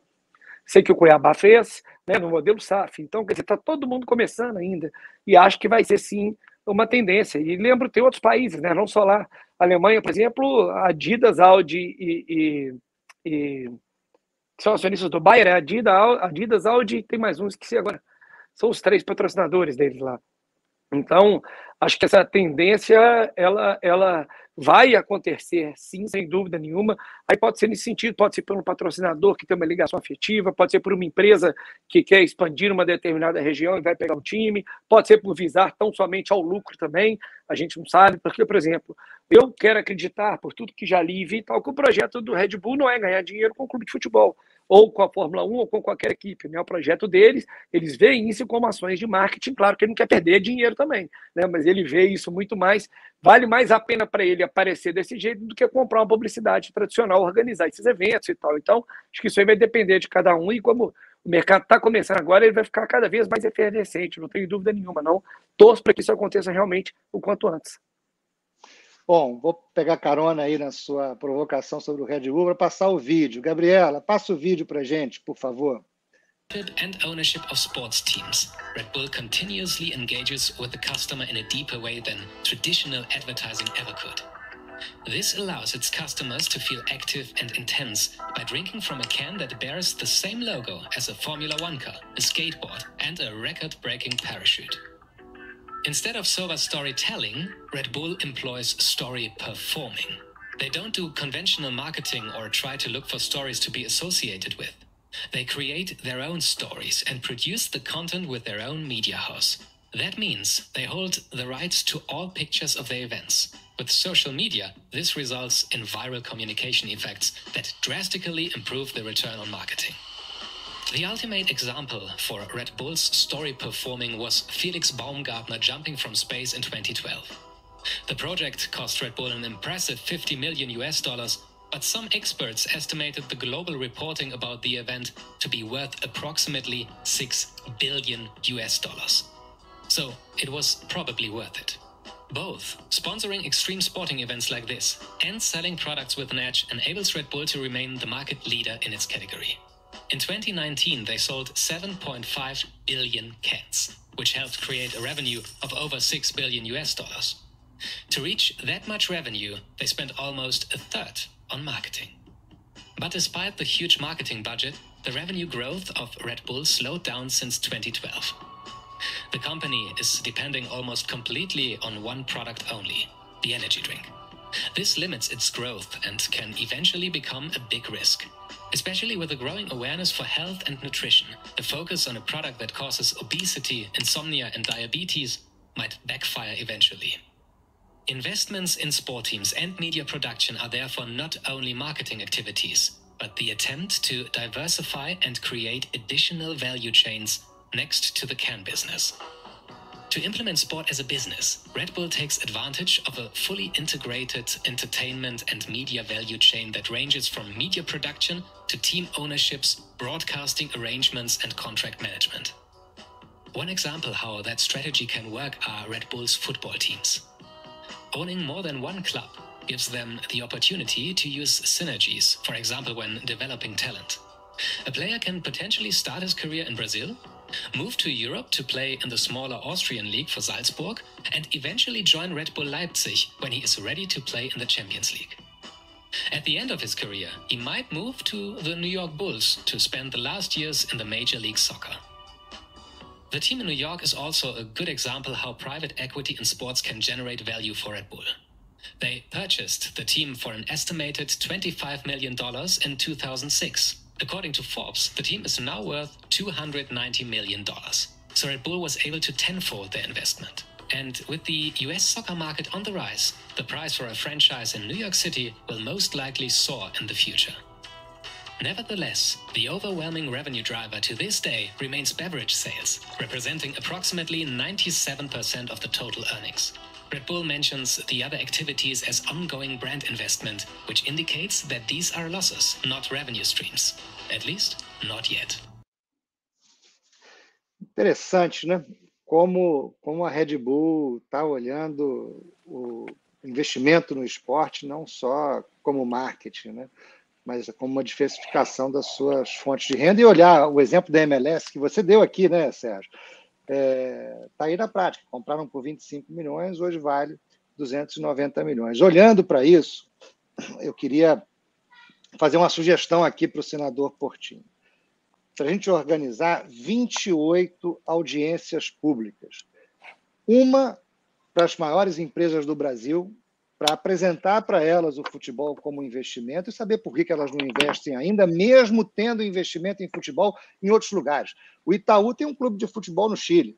sei que o Cuiabá fez, né, no modelo SAF. Então, quer dizer, está todo mundo começando ainda e acho que vai ser sim uma tendência. E lembro, tem outros países, né, não só lá. A Alemanha, por exemplo, Adidas, Audi e. e, e são acionistas do Bayer, né, Adidas, Adidas, Audi, tem mais uns que agora. São os três patrocinadores deles lá. Então, acho que essa tendência ela, ela vai acontecer, sim, sem dúvida nenhuma. Aí pode ser nesse sentido, pode ser por um patrocinador que tem uma ligação afetiva, pode ser por uma empresa que quer expandir uma determinada região e vai pegar um time, pode ser por visar tão somente ao lucro também. A gente não sabe, porque, por exemplo, eu quero acreditar, por tudo que já li e vi, tal, que o projeto do Red Bull não é ganhar dinheiro com o clube de futebol ou com a Fórmula 1, ou com qualquer equipe. Né? O projeto deles, eles veem isso como ações de marketing, claro que ele não quer perder dinheiro também, né? mas ele vê isso muito mais, vale mais a pena para ele aparecer desse jeito do que comprar uma publicidade tradicional, organizar esses eventos e tal. Então, acho que isso aí vai depender de cada um, e como o mercado está começando agora, ele vai ficar cada vez mais efervescente, não tenho dúvida nenhuma, não. Torço para que isso aconteça realmente o quanto antes. Bom, vou pegar carona aí na sua provocação sobre o Red Bull para passar o vídeo. Gabriela, passa o vídeo para gente, por favor. and ownership of sports teams, Red Bull continuously engages with the customer in a deeper way than traditional advertising ever could. This allows its customers to feel active and intense by drinking from a can that bears the same logo as a Formula One car, a skateboard, and a record breaking parachute. Instead of sober storytelling, Red Bull employs story performing. They don't do conventional marketing or try to look for stories to be associated with. They create their own stories and produce the content with their own media house. That means they hold the rights to all pictures of their events. With social media, this results in viral communication effects that drastically improve the return on marketing. The ultimate example for Red Bull's story performing was Felix Baumgartner jumping from space in 2012. The project cost Red Bull an impressive 50 million US dollars, but some experts estimated the global reporting about the event to be worth approximately 6 billion US dollars. So it was probably worth it. Both sponsoring extreme sporting events like this and selling products with an edge enables Red Bull to remain the market leader in its category. In 2019, they sold 7.5 billion cans, which helped create a revenue of over 6 billion US dollars. To reach that much revenue, they spent almost a third on marketing. But despite the huge marketing budget, the revenue growth of Red Bull slowed down since 2012. The company is depending almost completely on one product only, the energy drink. This limits its growth and can eventually become a big risk. Especially with a growing awareness for health and nutrition, the focus on a product that causes obesity, insomnia, and diabetes might backfire eventually. Investments in sport teams and media production are therefore not only marketing activities, but the attempt to diversify and create additional value chains next to the can business. To implement sport as a business, Red Bull takes advantage of a fully integrated entertainment and media value chain that ranges from media production to team ownerships, broadcasting arrangements, and contract management. One example how that strategy can work are Red Bull's football teams. Owning more than one club gives them the opportunity to use synergies, for example, when developing talent. A player can potentially start his career in Brazil moved to Europe to play in the smaller Austrian league for Salzburg, and eventually join Red Bull Leipzig when he is ready to play in the Champions League. At the end of his career, he might move to the New York Bulls to spend the last years in the Major League Soccer. The team in New York is also a good example how private equity in sports can generate value for Red Bull. They purchased the team for an estimated $25 million in 2006 According to Forbes, the team is now worth $290 million. So Red Bull was able to tenfold their investment. And with the US soccer market on the rise, the price for a franchise in New York City will most likely soar in the future. Nevertheless, the overwhelming revenue driver to this day remains beverage sales, representing approximately 97% of the total earnings. Red Bull mentions the other activities as ongoing brand investment, which indicates that these are losses, not revenue streams. At least, not yet. Interessante, né? Como, como a Red Bull está olhando o investimento no esporte não só como marketing, né? mas como uma diversificação das suas fontes de renda e olhar o exemplo da MLS que você deu aqui, né, Sérgio? está é, tá aí na prática. Compraram por 25 milhões, hoje vale 290 milhões. Olhando para isso, eu queria fazer uma sugestão aqui para o senador Portinho. Para a gente organizar 28 audiências públicas. Uma para as maiores empresas do Brasil, para apresentar para elas o futebol como investimento e saber por que, elas não investem ainda, mesmo tendo investimento em futebol em outros lugares. O Itaú tem um clube de futebol no Chile.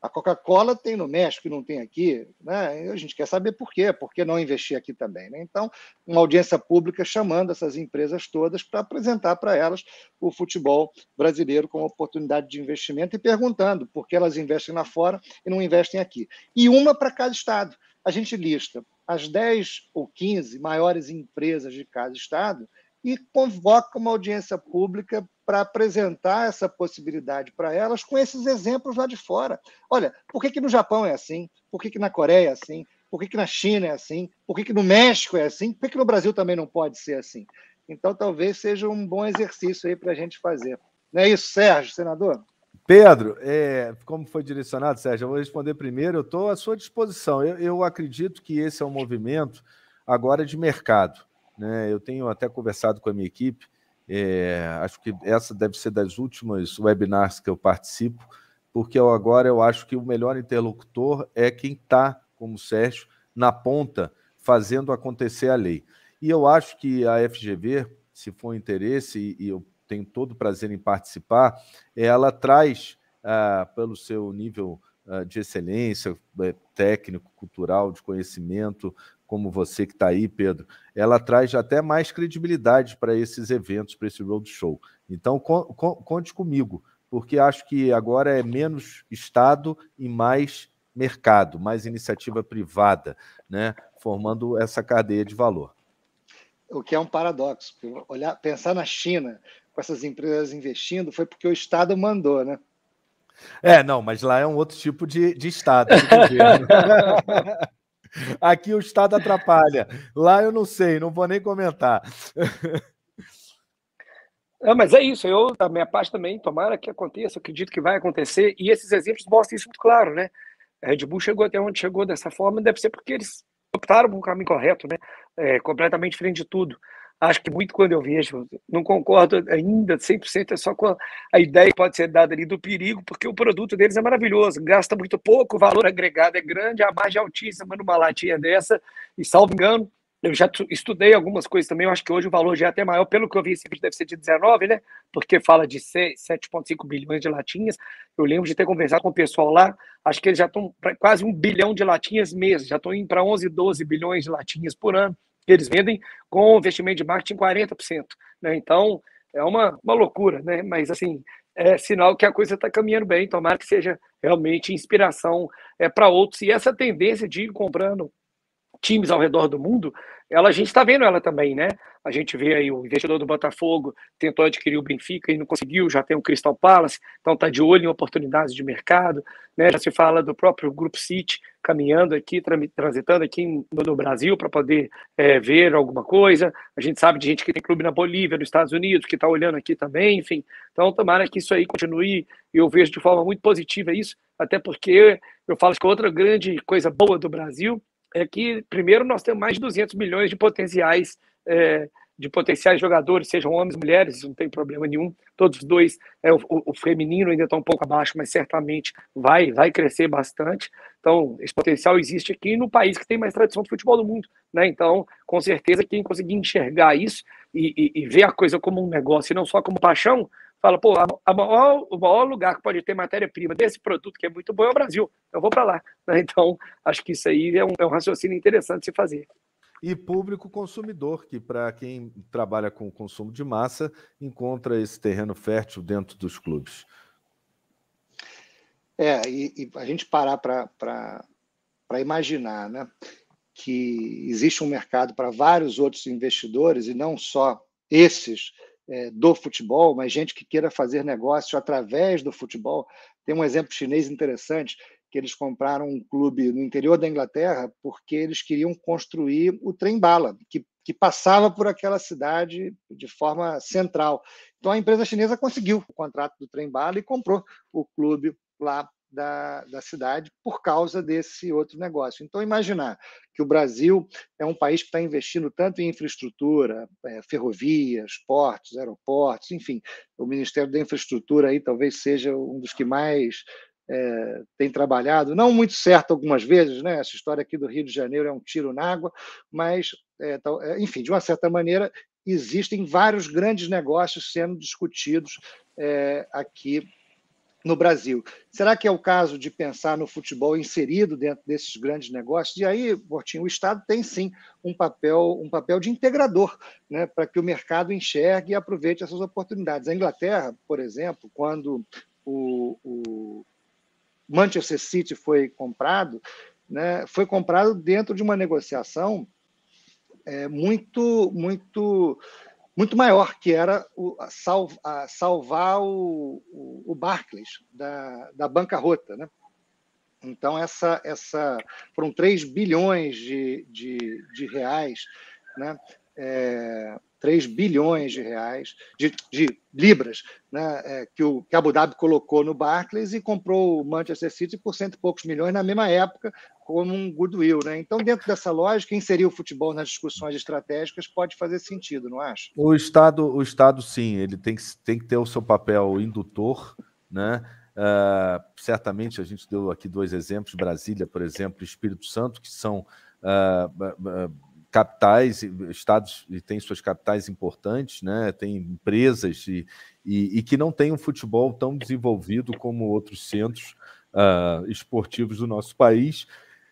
A Coca-Cola tem no México e não tem aqui. Né? A gente quer saber por quê, por que não investir aqui também. Né? Então, uma audiência pública chamando essas empresas todas para apresentar para elas o futebol brasileiro como oportunidade de investimento e perguntando por que elas investem lá fora e não investem aqui. E uma para cada estado. A gente lista as 10 ou 15 maiores empresas de cada estado e convoca uma audiência pública para apresentar essa possibilidade para elas com esses exemplos lá de fora. Olha, por que, que no Japão é assim? Por que, que na Coreia é assim? Por que, que na China é assim? Por que, que no México é assim? Por que, que no Brasil também não pode ser assim? Então, talvez seja um bom exercício aí para a gente fazer. Não é isso, Sérgio, senador? Pedro, é, como foi direcionado, Sérgio, eu vou responder primeiro. Eu estou à sua disposição. Eu, eu, acredito que esse é um movimento agora de mercado. Né? Eu tenho até conversado com a minha equipe. É, acho que essa deve ser das últimas webinars que eu participo, porque eu, agora eu acho que o melhor interlocutor é quem está, como o Sérgio, na ponta, fazendo acontecer a lei. E eu acho que a FGV, se for interesse, e eu tenho todo o prazer em participar, ela traz, ah, pelo seu nível ah, de excelência é, técnico, cultural, de conhecimento, como você que está aí, Pedro, ela traz até mais credibilidade para esses eventos, para esse roadshow. Então, conte comigo, porque acho que agora é menos Estado e mais mercado, mais iniciativa privada, né, formando essa cadeia de valor. O que é um paradoxo. Olhar, pensar na China, com essas empresas investindo foi porque o Estado mandou, né? É, não, mas lá é um outro tipo de, de Estado. Aqui o Estado atrapalha. Lá eu não sei, não vou nem comentar. Ah, mas é isso, eu, da minha parte também, tomara que aconteça, acredito que vai acontecer, e esses exemplos mostram isso muito claro, né? A Red Bull chegou até onde chegou dessa forma, deve ser porque eles optaram por um caminho correto, né? É, completamente diferente de tudo acho que muito quando eu vejo, não concordo ainda 100% é só com a, a ideia que pode ser dada ali do perigo, porque o produto deles é maravilhoso, gasta muito pouco, o valor agregado é grande, a margem é altíssima numa latinha dessa, e salvo engano, eu já estudei algumas coisas também, eu acho que hoje o valor já é até maior, pelo que eu vi, esse vídeo deve ser de 19, né? Porque fala de 7,5 bilhões de latinhas. Eu lembro de ter conversado com o pessoal lá, acho que eles já estão para quase um bilhão de latinhas mesmo, já estão indo para 11, 12 bilhões de latinhas por ano eles vendem com investimento de marketing 40%. Né? Então, é uma, uma loucura, né? Mas, assim, é sinal que a coisa está caminhando bem. Tomara que seja realmente inspiração é, para outros. E essa tendência de ir comprando times ao redor do mundo, ela a gente está vendo ela também, né? A gente vê aí o investidor do Botafogo tentou adquirir o Benfica e não conseguiu, já tem o Crystal Palace, então está de olho em oportunidades de mercado, né? Já se fala do próprio Grupo City caminhando aqui, transitando aqui no Brasil para poder é, ver alguma coisa. A gente sabe de gente que tem clube na Bolívia, nos Estados Unidos, que está olhando aqui também, enfim. Então, tomara que isso aí continue. Eu vejo de forma muito positiva isso, até porque eu falo que é outra grande coisa boa do Brasil é que, primeiro, nós temos mais de 200 milhões de potenciais, é, de potenciais jogadores, sejam homens ou mulheres, não tem problema nenhum. Todos os dois, é, o, o, feminino ainda está um pouco abaixo, mas certamente vai, vai crescer bastante. Então, esse potencial existe aqui no país que tem mais tradição de futebol do mundo. Né? Então, com certeza, quem conseguir enxergar isso e, e, e ver a coisa como um negócio e não só como paixão, fala, pô, a, a maior, o maior lugar que pode ter matéria-prima desse produto que é muito bom é o Brasil, eu vou para lá. Né? Então, acho que isso aí é um, é um raciocínio interessante de se fazer. E público consumidor, que para quem trabalha com consumo de massa, encontra esse terreno fértil dentro dos clubes. É, e, e a gente parar para imaginar né, que existe um mercado para vários outros investidores e não só esses é, do futebol, mas gente que queira fazer negócio através do futebol. Tem um exemplo chinês interessante que eles compraram um clube no interior da Inglaterra porque eles queriam construir o trem-bala, que, que passava por aquela cidade de forma central. Então a empresa chinesa conseguiu o contrato do trem-bala e comprou o clube lá da, da cidade por causa desse outro negócio. Então, imaginar que o Brasil é um país que está investindo tanto em infraestrutura, é, ferrovias, portos, aeroportos, enfim, o Ministério da Infraestrutura aí talvez seja um dos que mais é, tem trabalhado, não muito certo algumas vezes, né? Essa história aqui do Rio de Janeiro é um tiro na água, mas, é, é enfim, de uma certa maneira, existem vários grandes negócios sendo discutidos é, aqui no Brasil. Será que é o caso de pensar no futebol inserido dentro desses grandes negócios? E aí, Bortinho, o Estado tem sim um papel, um papel de integrador, né, para que o mercado enxergue e aproveite essas oportunidades. A Inglaterra, por exemplo, quando o, o Manchester City foi comprado, né, foi comprado dentro de uma negociação é, muito, muito muito maior, que era o, a sal, a salvar o, o, o Barclays da, da bancarrota. Né? Então, essa, essa foram 3 bilhões de, de, de reais, né? É, 3 bilhões de reais, de, de libras, né? É, que, o, que Abu Dhabi colocou no Barclays e comprou o Manchester City por cento e poucos milhões na mesma época, como um goodwill, né? Então, dentro dessa lógica, inserir o futebol nas discussões estratégicas pode fazer sentido, não acha? O Estado, o Estado sim, ele tem que, tem que ter o seu papel indutor, né? Uh, certamente a gente deu aqui dois exemplos, Brasília, por exemplo, Espírito Santo, que são uh, capitais, estados e tem suas capitais importantes, né? tem empresas e, e, e, que não tem um futebol tão desenvolvido como outros centros ah, esportivos do nosso país.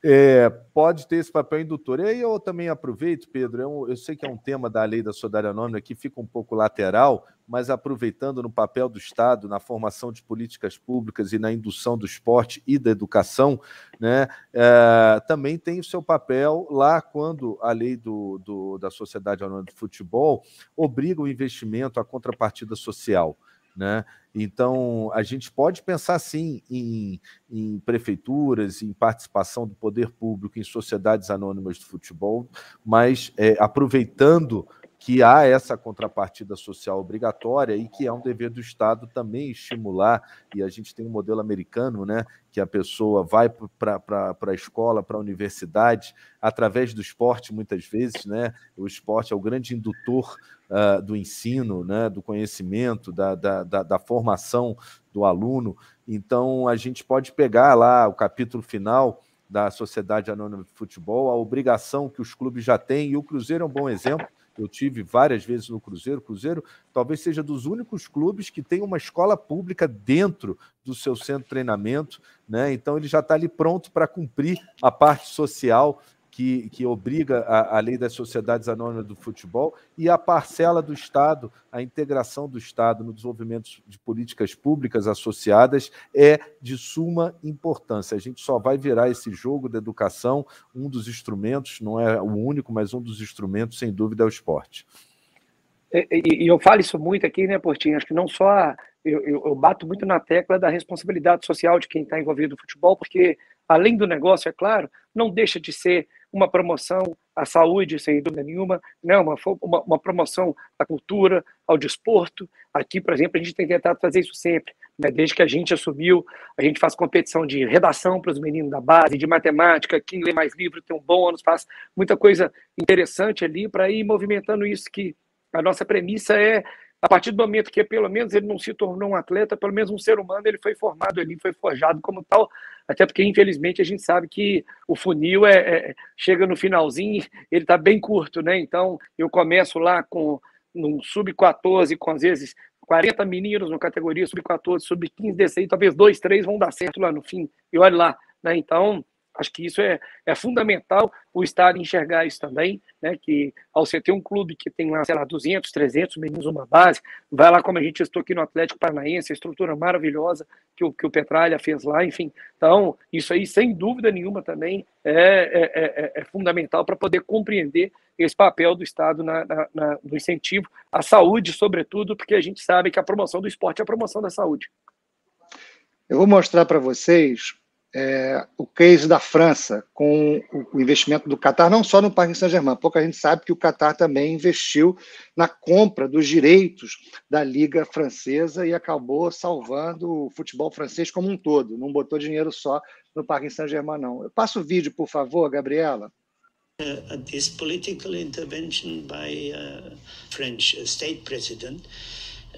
É, pode ter esse papel indutor. E aí eu também aproveito, Pedro, eu, é eu sei que é um tema da lei da solidariedade anônima que fica um pouco lateral, mas aproveitando no papel do Estado na formação de políticas públicas e na indução do esporte e da educação, né, é, também tem o seu papel lá quando a lei do, do da Sociedade Anônima de Futebol obriga o investimento à contrapartida social. Né? Então, a gente pode pensar sim em, em, prefeituras, em participação do poder público, em sociedades anônimas do futebol, mas é, aproveitando que há essa contrapartida social obrigatória e que é um dever do Estado também estimular, e a gente tem um modelo americano, né, que a pessoa vai para a escola, para a universidade, através do esporte, muitas vezes, né, o esporte é o grande indutor uh, do ensino, né, do conhecimento, da, da, da, da formação do aluno. Então, a gente pode pegar lá o capítulo final da Sociedade Anônima de Futebol, a obrigação que os clubes já têm, e o Cruzeiro é um bom exemplo, eu tive várias vezes no Cruzeiro. Cruzeiro talvez seja dos únicos clubes que tem uma escola pública dentro do seu centro de treinamento, né? Então ele já está ali pronto para cumprir a parte social que, que obriga a, a lei das sociedades anônimas do futebol e a parcela do Estado, a integração do Estado no desenvolvimento de políticas públicas associadas é de suma importância. A gente só vai virar esse jogo da educação, um dos instrumentos, não é o único, mas um dos instrumentos, sem dúvida, é o esporte. É, é, e, e eu falo isso muito aqui, né, Portinho? Acho que não só eu, eu, eu, bato muito na tecla da responsabilidade social de quem está envolvido no futebol, porque além do negócio, é claro, não deixa de ser uma promoção à saúde, sem dúvida nenhuma, né? uma, uma, uma promoção à cultura, ao desporto. Aqui, por exemplo, a gente tem tentado fazer isso sempre. Né? Desde que a gente assumiu, a gente faz competição de redação para os meninos da base, de matemática, quem lê mais livro tem um bônus, faz muita coisa interessante ali para ir movimentando isso que a nossa premissa é a partir do momento que, pelo menos, ele não se tornou um atleta, pelo menos um ser humano, ele foi formado ali, foi forjado como tal. Até porque, infelizmente, a gente sabe que o funil é, é chega no finalzinho, ele está bem curto, né? Então, eu começo lá com um sub-14, com às vezes 40 meninos na categoria sub-14, sub-15, desse aí, talvez dois, três vão dar certo lá no fim. E olha lá, né? Então, Acho que isso é, é fundamental o Estado enxergar isso também, né? que ao você ter um clube que tem lá, sei lá, 200, 300 meninos uma base, vai lá como a gente estou aqui no Atlético Paranaense, a estrutura maravilhosa que o, que o Petralha fez lá, enfim. Então, isso aí, sem dúvida nenhuma, também é, é, é, é, é fundamental para poder compreender esse papel do Estado na, na, na, no incentivo à saúde, sobretudo, porque a gente sabe que a promoção do esporte é a promoção da saúde. Eu vou mostrar para vocês é, o case da França com o investimento do Qatar, não só no Paris Saint-Germain, pouca gente sabe que o Qatar também investiu na compra dos direitos da Liga Francesa e acabou salvando o futebol francês como um todo, não botou dinheiro só no Paris Saint-Germain, não. Eu passo o vídeo, por favor, Gabriela. Uh, this political intervention by uh, French uh, state president,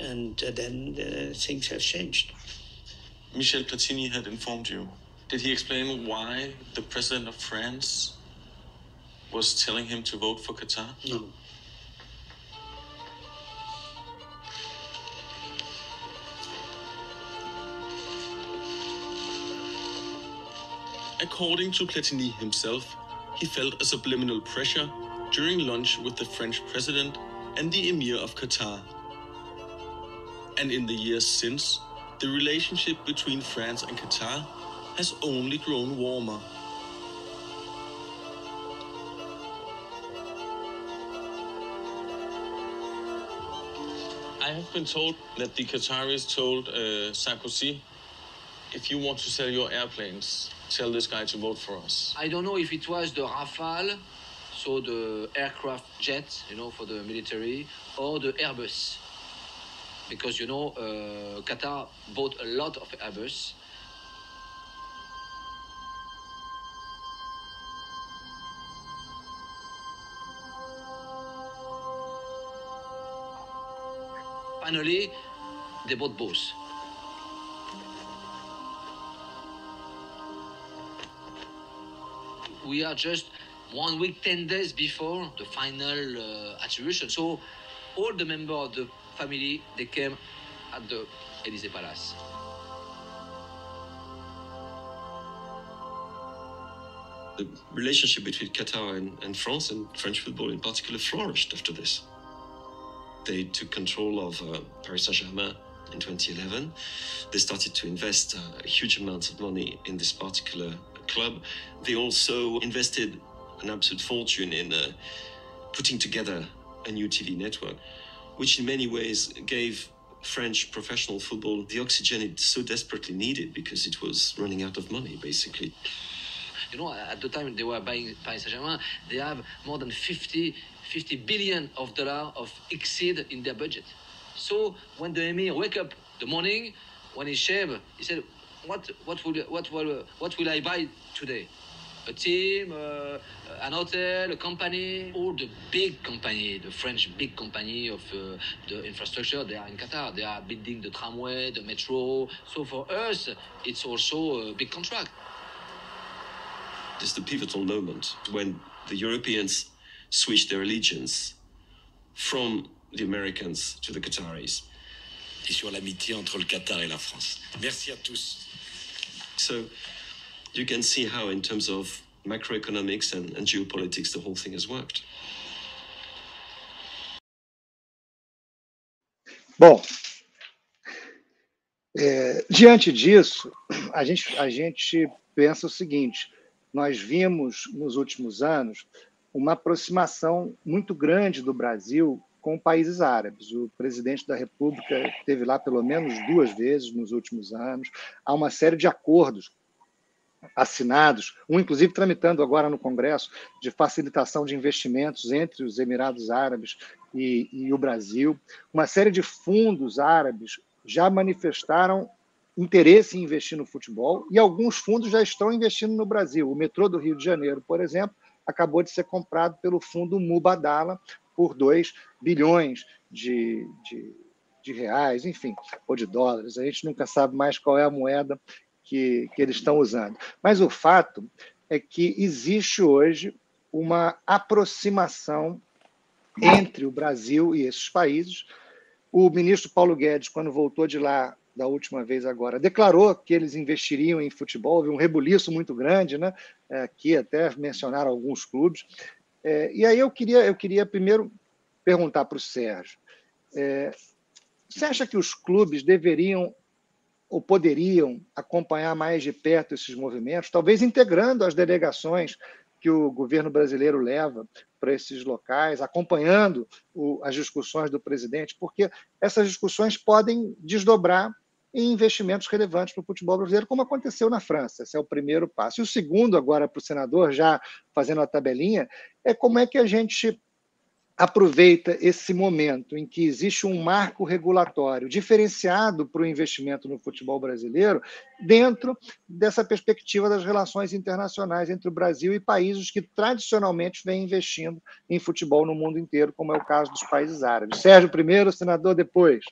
and uh, then uh, things have changed. Michel Platini had informed you Did he explain why the president of France was telling him to vote for Qatar? No. According to Platini himself, he felt a subliminal pressure during lunch with the French president and the emir of Qatar. And in the years since, the relationship between France and Qatar has only grown warmer. I have been told that the Qataris told uh, Sarkozy, if you want to sell your airplanes, tell this guy to vote for us. I don't know if it was the Rafale, so the aircraft jet, you know, for the military, or the Airbus. Because, you know, uh, Qatar bought a lot of Airbus finally, the boat both. We are just one week, 10 days before the final uh, attribution. So all the members of the family, they came at the Elysee Palace. The relationship between Qatar and, and France and French football in particular flourished after this they took control of uh, Paris Saint Germain in 2011, they started to invest uh, huge amounts of money in this particular club. They also invested an absolute fortune in uh, putting together a new TV network, which in many ways gave French professional football the oxygen it so desperately needed because it was running out of money, basically. You know, at the time they were buying Paris Saint Germain, they have more than 50 50 billion of dollars of exceed in their budget. So when the emir wake up the morning, when he shave, he said, what, what, will, what, will, what will I buy today? A team, uh, an hotel, a company, all the big company, the French big company of uh, the infrastructure, they are in Qatar. They are building the tramway, the metro. So for us, it's also a big contract. This is the pivotal moment when the Europeans Switch their allegiance from the Americans to the Qataris. Et sur l'amitié entre le Qatar et la France. Merci à tous. So you can see how, in terms of macroeconomics and, and geopolitics, the whole thing has worked. Bom, é, diante disso, a gente, a gente pensa o seguinte: nós vimos nos últimos anos uma aproximação muito grande do Brasil com países árabes. O presidente da República teve lá pelo menos duas vezes nos últimos anos. Há uma série de acordos assinados, um inclusive tramitando agora no Congresso, de facilitação de investimentos entre os Emirados Árabes e, e o Brasil. Uma série de fundos árabes já manifestaram interesse em investir no futebol e alguns fundos já estão investindo no Brasil. O metrô do Rio de Janeiro, por exemplo, acabou de ser comprado pelo fundo Mubadala por 2 bilhões de, de, de reais, enfim, ou de dólares. A gente nunca sabe mais qual é a moeda que, que eles estão usando. Mas o fato é que existe hoje uma aproximação entre o Brasil e esses países. O ministro Paulo Guedes, quando voltou de lá, da última vez agora. Declarou que eles investiriam em futebol, houve um rebuliço muito grande, né? É, aqui que até mencionaram alguns clubes. É, e aí eu queria, eu queria primeiro perguntar para o Sérgio. É, você acha que os clubes deveriam ou poderiam acompanhar mais de perto esses movimentos, talvez integrando as delegações que o governo brasileiro leva para esses locais, acompanhando o, as discussões do presidente, porque essas discussões podem desdobrar em investimentos relevantes para o futebol brasileiro, como aconteceu na França. Esse é o primeiro passo. E o segundo, agora para o senador, já fazendo a tabelinha, é como é que a gente aproveita esse momento em que existe um marco regulatório diferenciado para o investimento no futebol brasileiro, dentro dessa perspectiva das relações internacionais entre o Brasil e países que tradicionalmente vêm investindo em futebol no mundo inteiro, como é o caso dos países árabes. Sérgio primeiro, senador depois.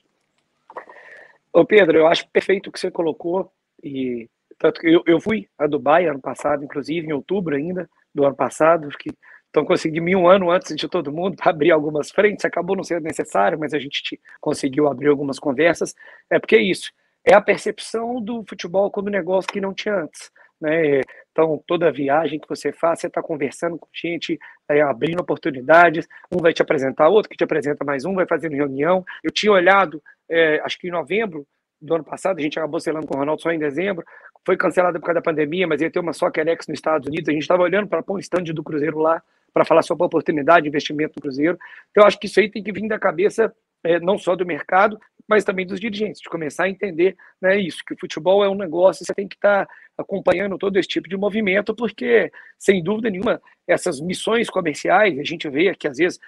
Ô Pedro, eu acho perfeito o que você colocou. E tanto eu, eu fui a Dubai ano passado, inclusive em outubro ainda do ano passado, que então consegui mil um ano antes de todo mundo para abrir algumas frentes. Acabou não sendo necessário, mas a gente conseguiu abrir algumas conversas. É porque é isso. É a percepção do futebol como negócio que não tinha antes. Né? Então, toda viagem que você faz, você está conversando com gente, é, abrindo oportunidades. Um vai te apresentar, outro que te apresenta mais um, vai fazendo reunião. Eu tinha olhado, é, acho que em novembro do ano passado, a gente acabou selando com o Ronaldo só em dezembro. Foi cancelada por causa da pandemia, mas ia ter uma só Querex nos Estados Unidos. A gente estava olhando para pôr um stand do Cruzeiro lá, para falar sobre a oportunidade de investimento do Cruzeiro. Então, acho que isso aí tem que vir da cabeça é, não só do mercado, mas também dos dirigentes, de começar a entender né, isso, que o futebol é um negócio, você tem que estar tá acompanhando todo esse tipo de movimento, porque, sem dúvida nenhuma, essas missões comerciais, a gente vê que às vezes,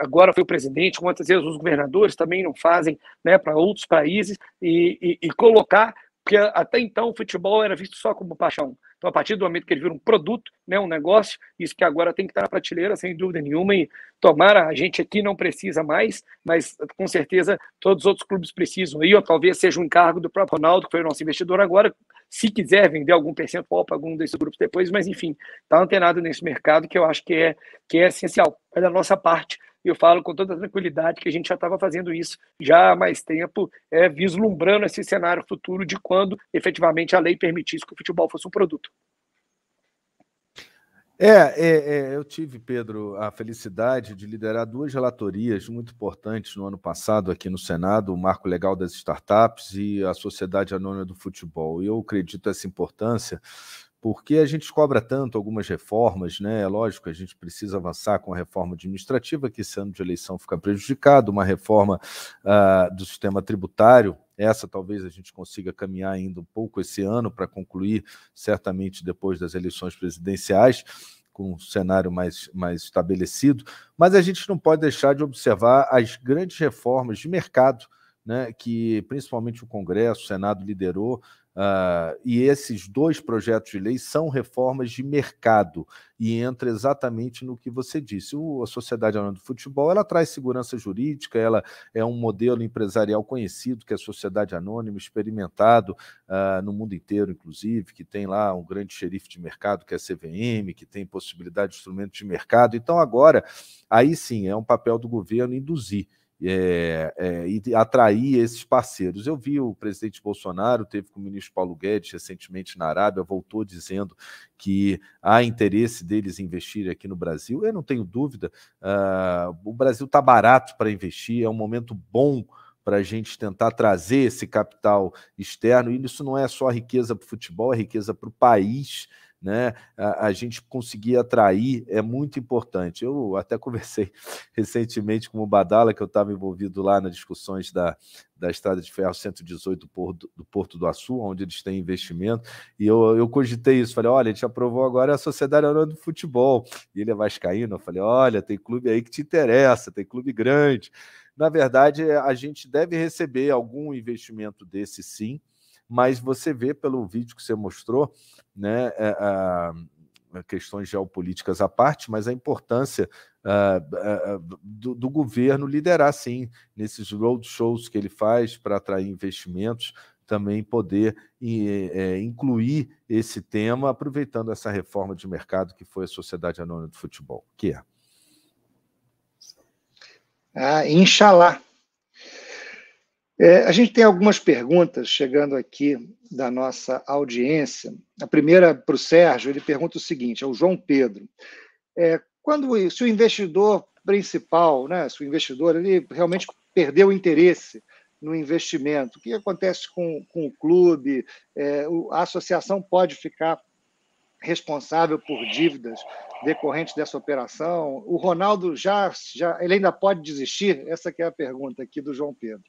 agora foi o presidente, quantas vezes os governadores também não fazem né, para outros países, e, e, e colocar porque até então o futebol era visto só como paixão. Então, a partir do momento que ele vira um produto, né, um negócio, isso que agora tem que estar na prateleira, sem dúvida nenhuma, e tomara, a gente aqui não precisa mais, mas com certeza todos os outros clubes precisam. E ou, talvez seja um encargo do próprio Ronaldo, que foi o nosso investidor agora, se quiser vender algum percentual para algum desses grupos depois, mas enfim, está antenado nesse mercado que eu acho que é, que é essencial, é da nossa parte e eu falo com toda tranquilidade que a gente já estava fazendo isso já há mais tempo, é, vislumbrando esse cenário futuro de quando efetivamente a lei permitisse que o futebol fosse um produto. É, é, é, eu tive, Pedro, a felicidade de liderar duas relatorias muito importantes no ano passado aqui no Senado, o Marco Legal das Startups e a Sociedade Anônima do Futebol. E eu acredito essa importância porque a gente cobra tanto algumas reformas, né? É lógico, a gente precisa avançar com a reforma administrativa, que esse ano de eleição fica prejudicado, uma reforma uh, do sistema tributário. Essa talvez a gente consiga caminhar ainda um pouco esse ano para concluir, certamente depois das eleições presidenciais, com um cenário mais, mais estabelecido. Mas a gente não pode deixar de observar as grandes reformas de mercado né, que principalmente o Congresso, o Senado liderou, Uh, e esses dois projetos de lei são reformas de mercado e entra exatamente no que você disse. O, a Sociedade Anônima do Futebol ela traz segurança jurídica, ela é um modelo empresarial conhecido que é a Sociedade Anônima, experimentado uh, no mundo inteiro, inclusive, que tem lá um grande xerife de mercado que é a CVM, que tem possibilidade de instrumentos de mercado. Então, agora, aí sim, é um papel do governo induzir é, é, e atrair esses parceiros. Eu vi o presidente Bolsonaro, teve com o ministro Paulo Guedes recentemente na Arábia, voltou dizendo que há interesse deles investir aqui no Brasil. Eu não tenho dúvida, uh, o Brasil está barato para investir, é um momento bom para a gente tentar trazer esse capital externo, e isso não é só riqueza para o futebol, é riqueza para o país né? A, a, gente conseguir atrair é muito importante. Eu até conversei recentemente com o Badala, que eu estava envolvido lá nas discussões da, da Estrada de Ferro 118 do Porto, do Porto do Açu, onde eles têm investimento, e eu, eu cogitei isso, falei, olha, a gente aprovou agora é a Sociedade Aurora do Futebol, e ele é vascaíno, eu falei, olha, tem clube aí que te interessa, tem clube grande. Na verdade, a gente deve receber algum investimento desse sim, mas você vê pelo vídeo que você mostrou, né, eh, ah, questões geopolíticas à parte, mas a importância ah, ah, do, do, governo liderar, sim, nesses roadshows que ele faz para atrair investimentos, também poder é, incluir esse tema, aproveitando essa reforma de mercado que foi a Sociedade Anônima do Futebol, que é. Ah, Inxalá. É, a gente tem algumas perguntas chegando aqui da nossa audiência. A primeira para o Sérgio, ele pergunta o seguinte: é o João Pedro. É, quando se o investidor principal, né, se o investidor ele realmente perdeu o interesse no investimento, o que acontece com, com o clube? É, a associação pode ficar responsável por dívidas decorrentes dessa operação? O Ronaldo já, já ele ainda pode desistir? Essa é a pergunta aqui do João Pedro.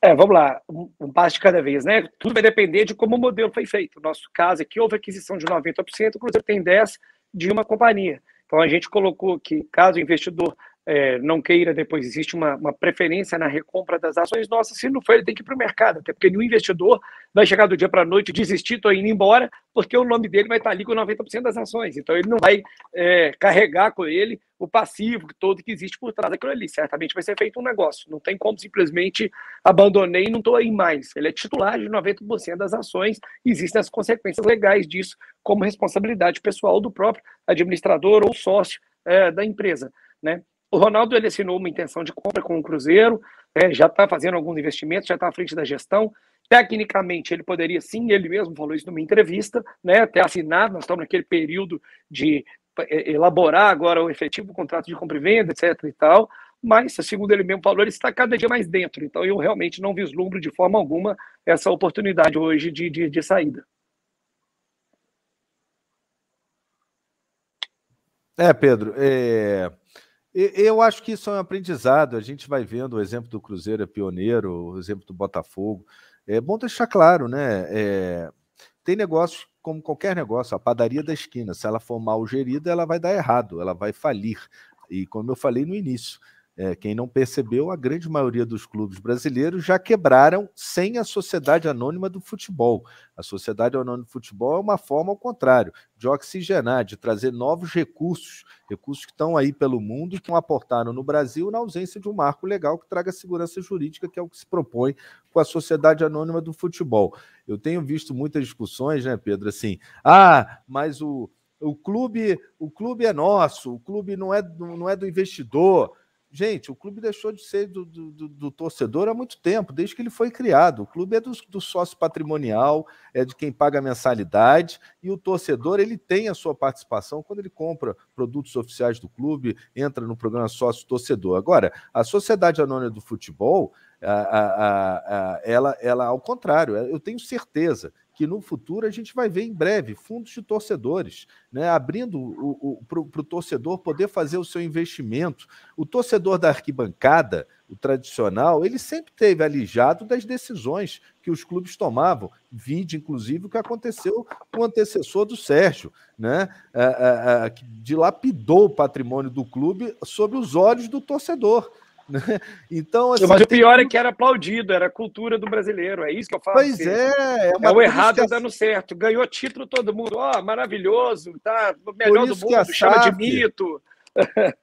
É, vamos lá, um, um passo de cada vez, né? Tudo vai depender de como o modelo foi feito. No nosso caso aqui, houve aquisição de 90%, o Cruzeiro tem 10% de uma companhia. Então, a gente colocou que, caso o investidor é, não queira, depois existe uma, uma, preferência na recompra das ações. nossas se não for, ele tem que ir para o mercado, até porque o investidor vai chegar do dia para a noite desistir, estou indo embora, porque o nome dele vai estar tá ali com 90% das ações. Então, ele não vai é, carregar com ele o passivo todo que existe por trás daquilo ali. Certamente vai ser feito um negócio. Não tem como simplesmente abandonei e não estou aí mais. Ele é titular de 90% das ações. Existem as consequências legais disso, como responsabilidade pessoal do próprio administrador ou sócio é, da empresa. Né? O Ronaldo ele assinou uma intenção de compra com o Cruzeiro, né, já está fazendo alguns investimentos, já está à frente da gestão. Tecnicamente, ele poderia sim, ele mesmo falou isso numa entrevista, né, até assinado, nós estamos naquele período de eh, elaborar agora o efetivo contrato de compra e venda, etc. e tal, mas, segundo ele mesmo falou, ele está cada dia mais dentro. Então, eu realmente não vislumbro de forma alguma essa oportunidade hoje de, de, de saída. É, Pedro, é... Eu acho que isso é um aprendizado. A gente vai vendo o exemplo do Cruzeiro é pioneiro, o exemplo do Botafogo. É bom deixar claro, né? É, tem negócios como qualquer negócio, a padaria da esquina. Se ela for mal gerida, ela vai dar errado, ela vai falir. E como eu falei no início, é, quem não percebeu, a grande maioria dos clubes brasileiros já quebraram sem a Sociedade Anônima do Futebol. A Sociedade Anônima do Futebol é uma forma ao contrário, de oxigenar, de trazer novos recursos, recursos que estão aí pelo mundo e que não aportaram no Brasil na ausência de um marco legal que traga segurança jurídica, que é o que se propõe com a Sociedade Anônima do Futebol. Eu tenho visto muitas discussões, né, Pedro, assim, ah, mas o, o clube o clube é nosso, o clube não é, não é do investidor, Gente, o clube deixou de ser do, do, do, do, torcedor há muito tempo, desde que ele foi criado. O clube é do, do sócio patrimonial, é de quem paga a mensalidade, e o torcedor ele tem a sua participação quando ele compra produtos oficiais do clube, entra no programa sócio-torcedor. Agora, a Sociedade Anônima do Futebol, a, a, a, ela, ela, ao contrário, eu tenho certeza que no futuro a gente vai ver em breve, fundos de torcedores, né, abrindo para o torcedor poder fazer o seu investimento. O torcedor da arquibancada, o tradicional, ele sempre teve alijado das decisões que os clubes tomavam. Vide, inclusive, o que aconteceu com o antecessor do Sérgio, né? que dilapidou o patrimônio do clube sob os olhos do torcedor. então, assim, Mas o pior tem... é que era aplaudido, era a cultura do brasileiro, é isso que eu falo. Pois assim. é, é, uma é o errado que... dando certo. Ganhou título todo mundo, ó, oh, maravilhoso, tá, melhor do mundo, SAF... chama de mito.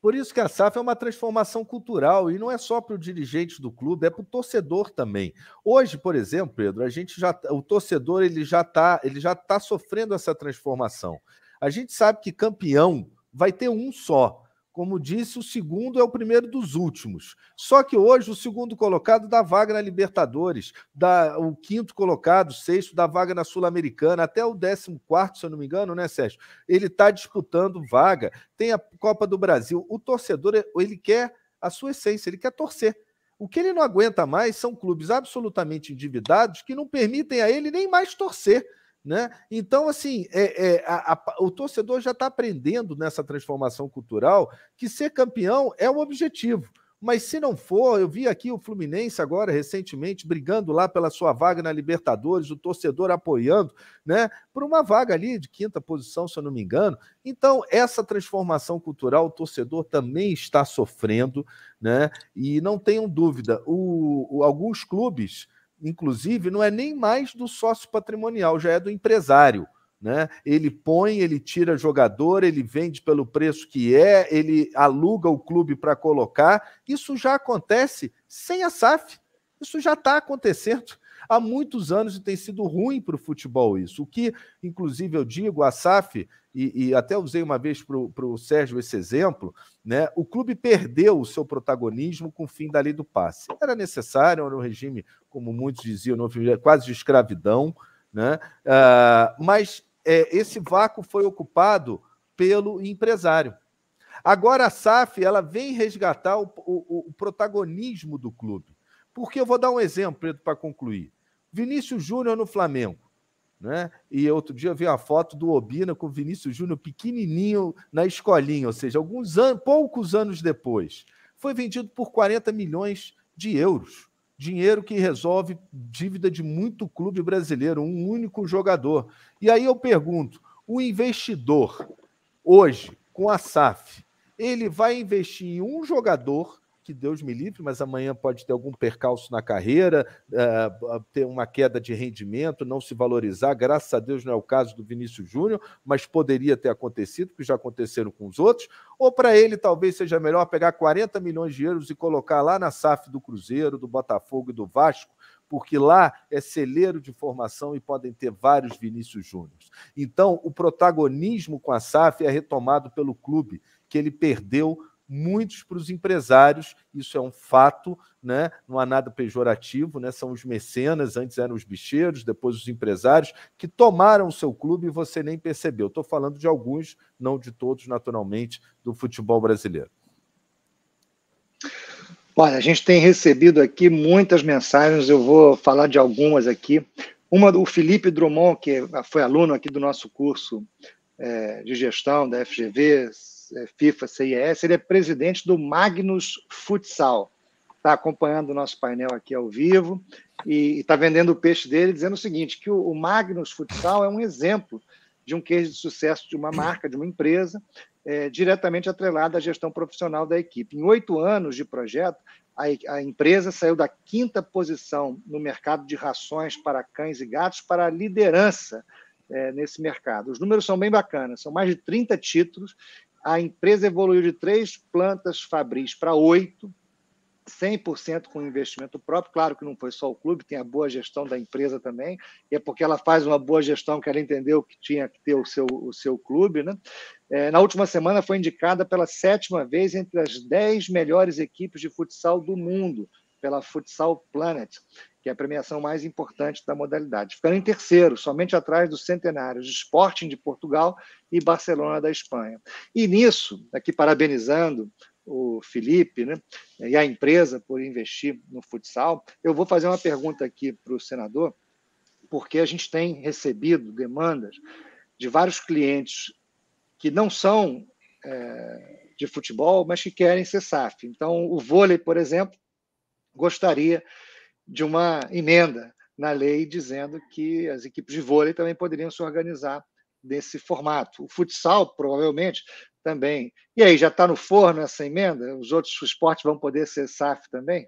Por isso que a SAF é uma transformação cultural e não é só para o dirigente do clube, é para o torcedor também. Hoje, por exemplo, Pedro, a gente já, tá, o torcedor ele já está, ele já tá sofrendo essa transformação. A gente sabe que campeão vai ter um só. Como disse, o segundo é o primeiro dos últimos. Só que hoje o segundo colocado dá vaga na Libertadores, dá, o quinto colocado, o sexto, dá vaga na Sul-Americana, até o décimo quarto, se eu não me engano, né, Sérgio? Ele está disputando vaga. Tem a Copa do Brasil. O torcedor, ele quer a sua essência, ele quer torcer. O que ele não aguenta mais são clubes absolutamente endividados que não permitem a ele nem mais torcer. Né? Então, assim, é, é, a, a, o torcedor já está aprendendo nessa transformação cultural que ser campeão é o objetivo. Mas se não for, eu vi aqui o Fluminense agora recentemente brigando lá pela sua vaga na Libertadores, o torcedor apoiando, né, por uma vaga ali de quinta posição, se eu não me engano. Então, essa transformação cultural o torcedor também está sofrendo, né? E não tenham dúvida, o, o alguns clubes inclusive, não é nem mais do sócio patrimonial, já é do empresário. Né? Ele põe, ele tira jogador, ele vende pelo preço que é, ele aluga o clube para colocar. Isso já acontece sem a SAF. Isso já está acontecendo há muitos anos e tem sido ruim para o futebol isso. O que, inclusive, eu digo, a SAF, e, e até usei uma vez para o Sérgio esse exemplo, né? o clube perdeu o seu protagonismo com o fim da lei do passe. Era necessário, era um regime, como muitos diziam, quase de escravidão, né? Uh, mas é, esse vácuo foi ocupado pelo empresário. Agora a SAF ela vem resgatar o, o, o protagonismo do clube. Porque eu vou dar um exemplo, Pedro, para concluir. Vinícius Júnior no Flamengo. Né? E outro dia vi a foto do Obina com o Vinícius Júnior pequenininho na escolinha, ou seja, alguns anos, poucos anos depois. Foi vendido por 40 milhões de euros. Dinheiro que resolve dívida de muito clube brasileiro, um único jogador. E aí eu pergunto: o investidor, hoje, com a SAF, ele vai investir em um jogador que Deus me livre, mas amanhã pode ter algum percalço na carreira, uh, ter uma queda de rendimento, não se valorizar. Graças a Deus não é o caso do Vinícius Júnior, mas poderia ter acontecido, que já aconteceram com os outros. Ou para ele talvez seja melhor pegar 40 milhões de euros e colocar lá na SAF do Cruzeiro, do Botafogo e do Vasco, porque lá é celeiro de formação e podem ter vários Vinícius Júnior. Então, o protagonismo com a SAF é retomado pelo clube, que ele perdeu muitos para os empresários, isso é um fato, né? não há nada pejorativo, né? são os mecenas, antes eram os bicheiros, depois os empresários, que tomaram o seu clube e você nem percebeu. Estou falando de alguns, não de todos, naturalmente, do futebol brasileiro. Olha, a gente tem recebido aqui muitas mensagens, eu vou falar de algumas aqui. Uma do Felipe Drummond, que é, foi aluno aqui do nosso curso é, de gestão da FGV, é, FIFA CIS, ele é presidente do Magnus Futsal. Está acompanhando o nosso painel aqui ao vivo e está vendendo o peixe dele, dizendo o seguinte: que o, Magnus Futsal é um exemplo de um queijo de sucesso de uma marca, de uma empresa, é, diretamente atrelada à gestão profissional da equipe. Em oito anos de projeto, a, a, empresa saiu da quinta posição no mercado de rações para cães e gatos para a liderança é, nesse mercado. Os números são bem bacanas, são mais de 30 títulos a empresa evoluiu de três plantas fabris para oito, 100% com investimento próprio. Claro que não foi só o clube, tem a boa gestão da empresa também, e é porque ela faz uma boa gestão que ela entendeu que tinha que ter o seu, o seu clube. Né? É, na última semana foi indicada pela sétima vez entre as dez melhores equipes de futsal do mundo pela Futsal Planet, que é a premiação mais importante da modalidade. Ficando em terceiro, somente atrás dos centenários de Sporting de Portugal e Barcelona da Espanha. E nisso, aqui parabenizando o Felipe né, e a empresa por investir no futsal, eu vou fazer uma pergunta aqui para o senador, porque a gente tem recebido demandas de vários clientes que não são é, de futebol, mas que querem ser SAF. Então, o vôlei, por exemplo, gostaria de uma emenda na lei dizendo que as equipes de vôlei também poderiam se organizar nesse formato. O futsal, provavelmente, também. E aí, já está no forno essa emenda? Os outros esportes vão poder ser SAF também?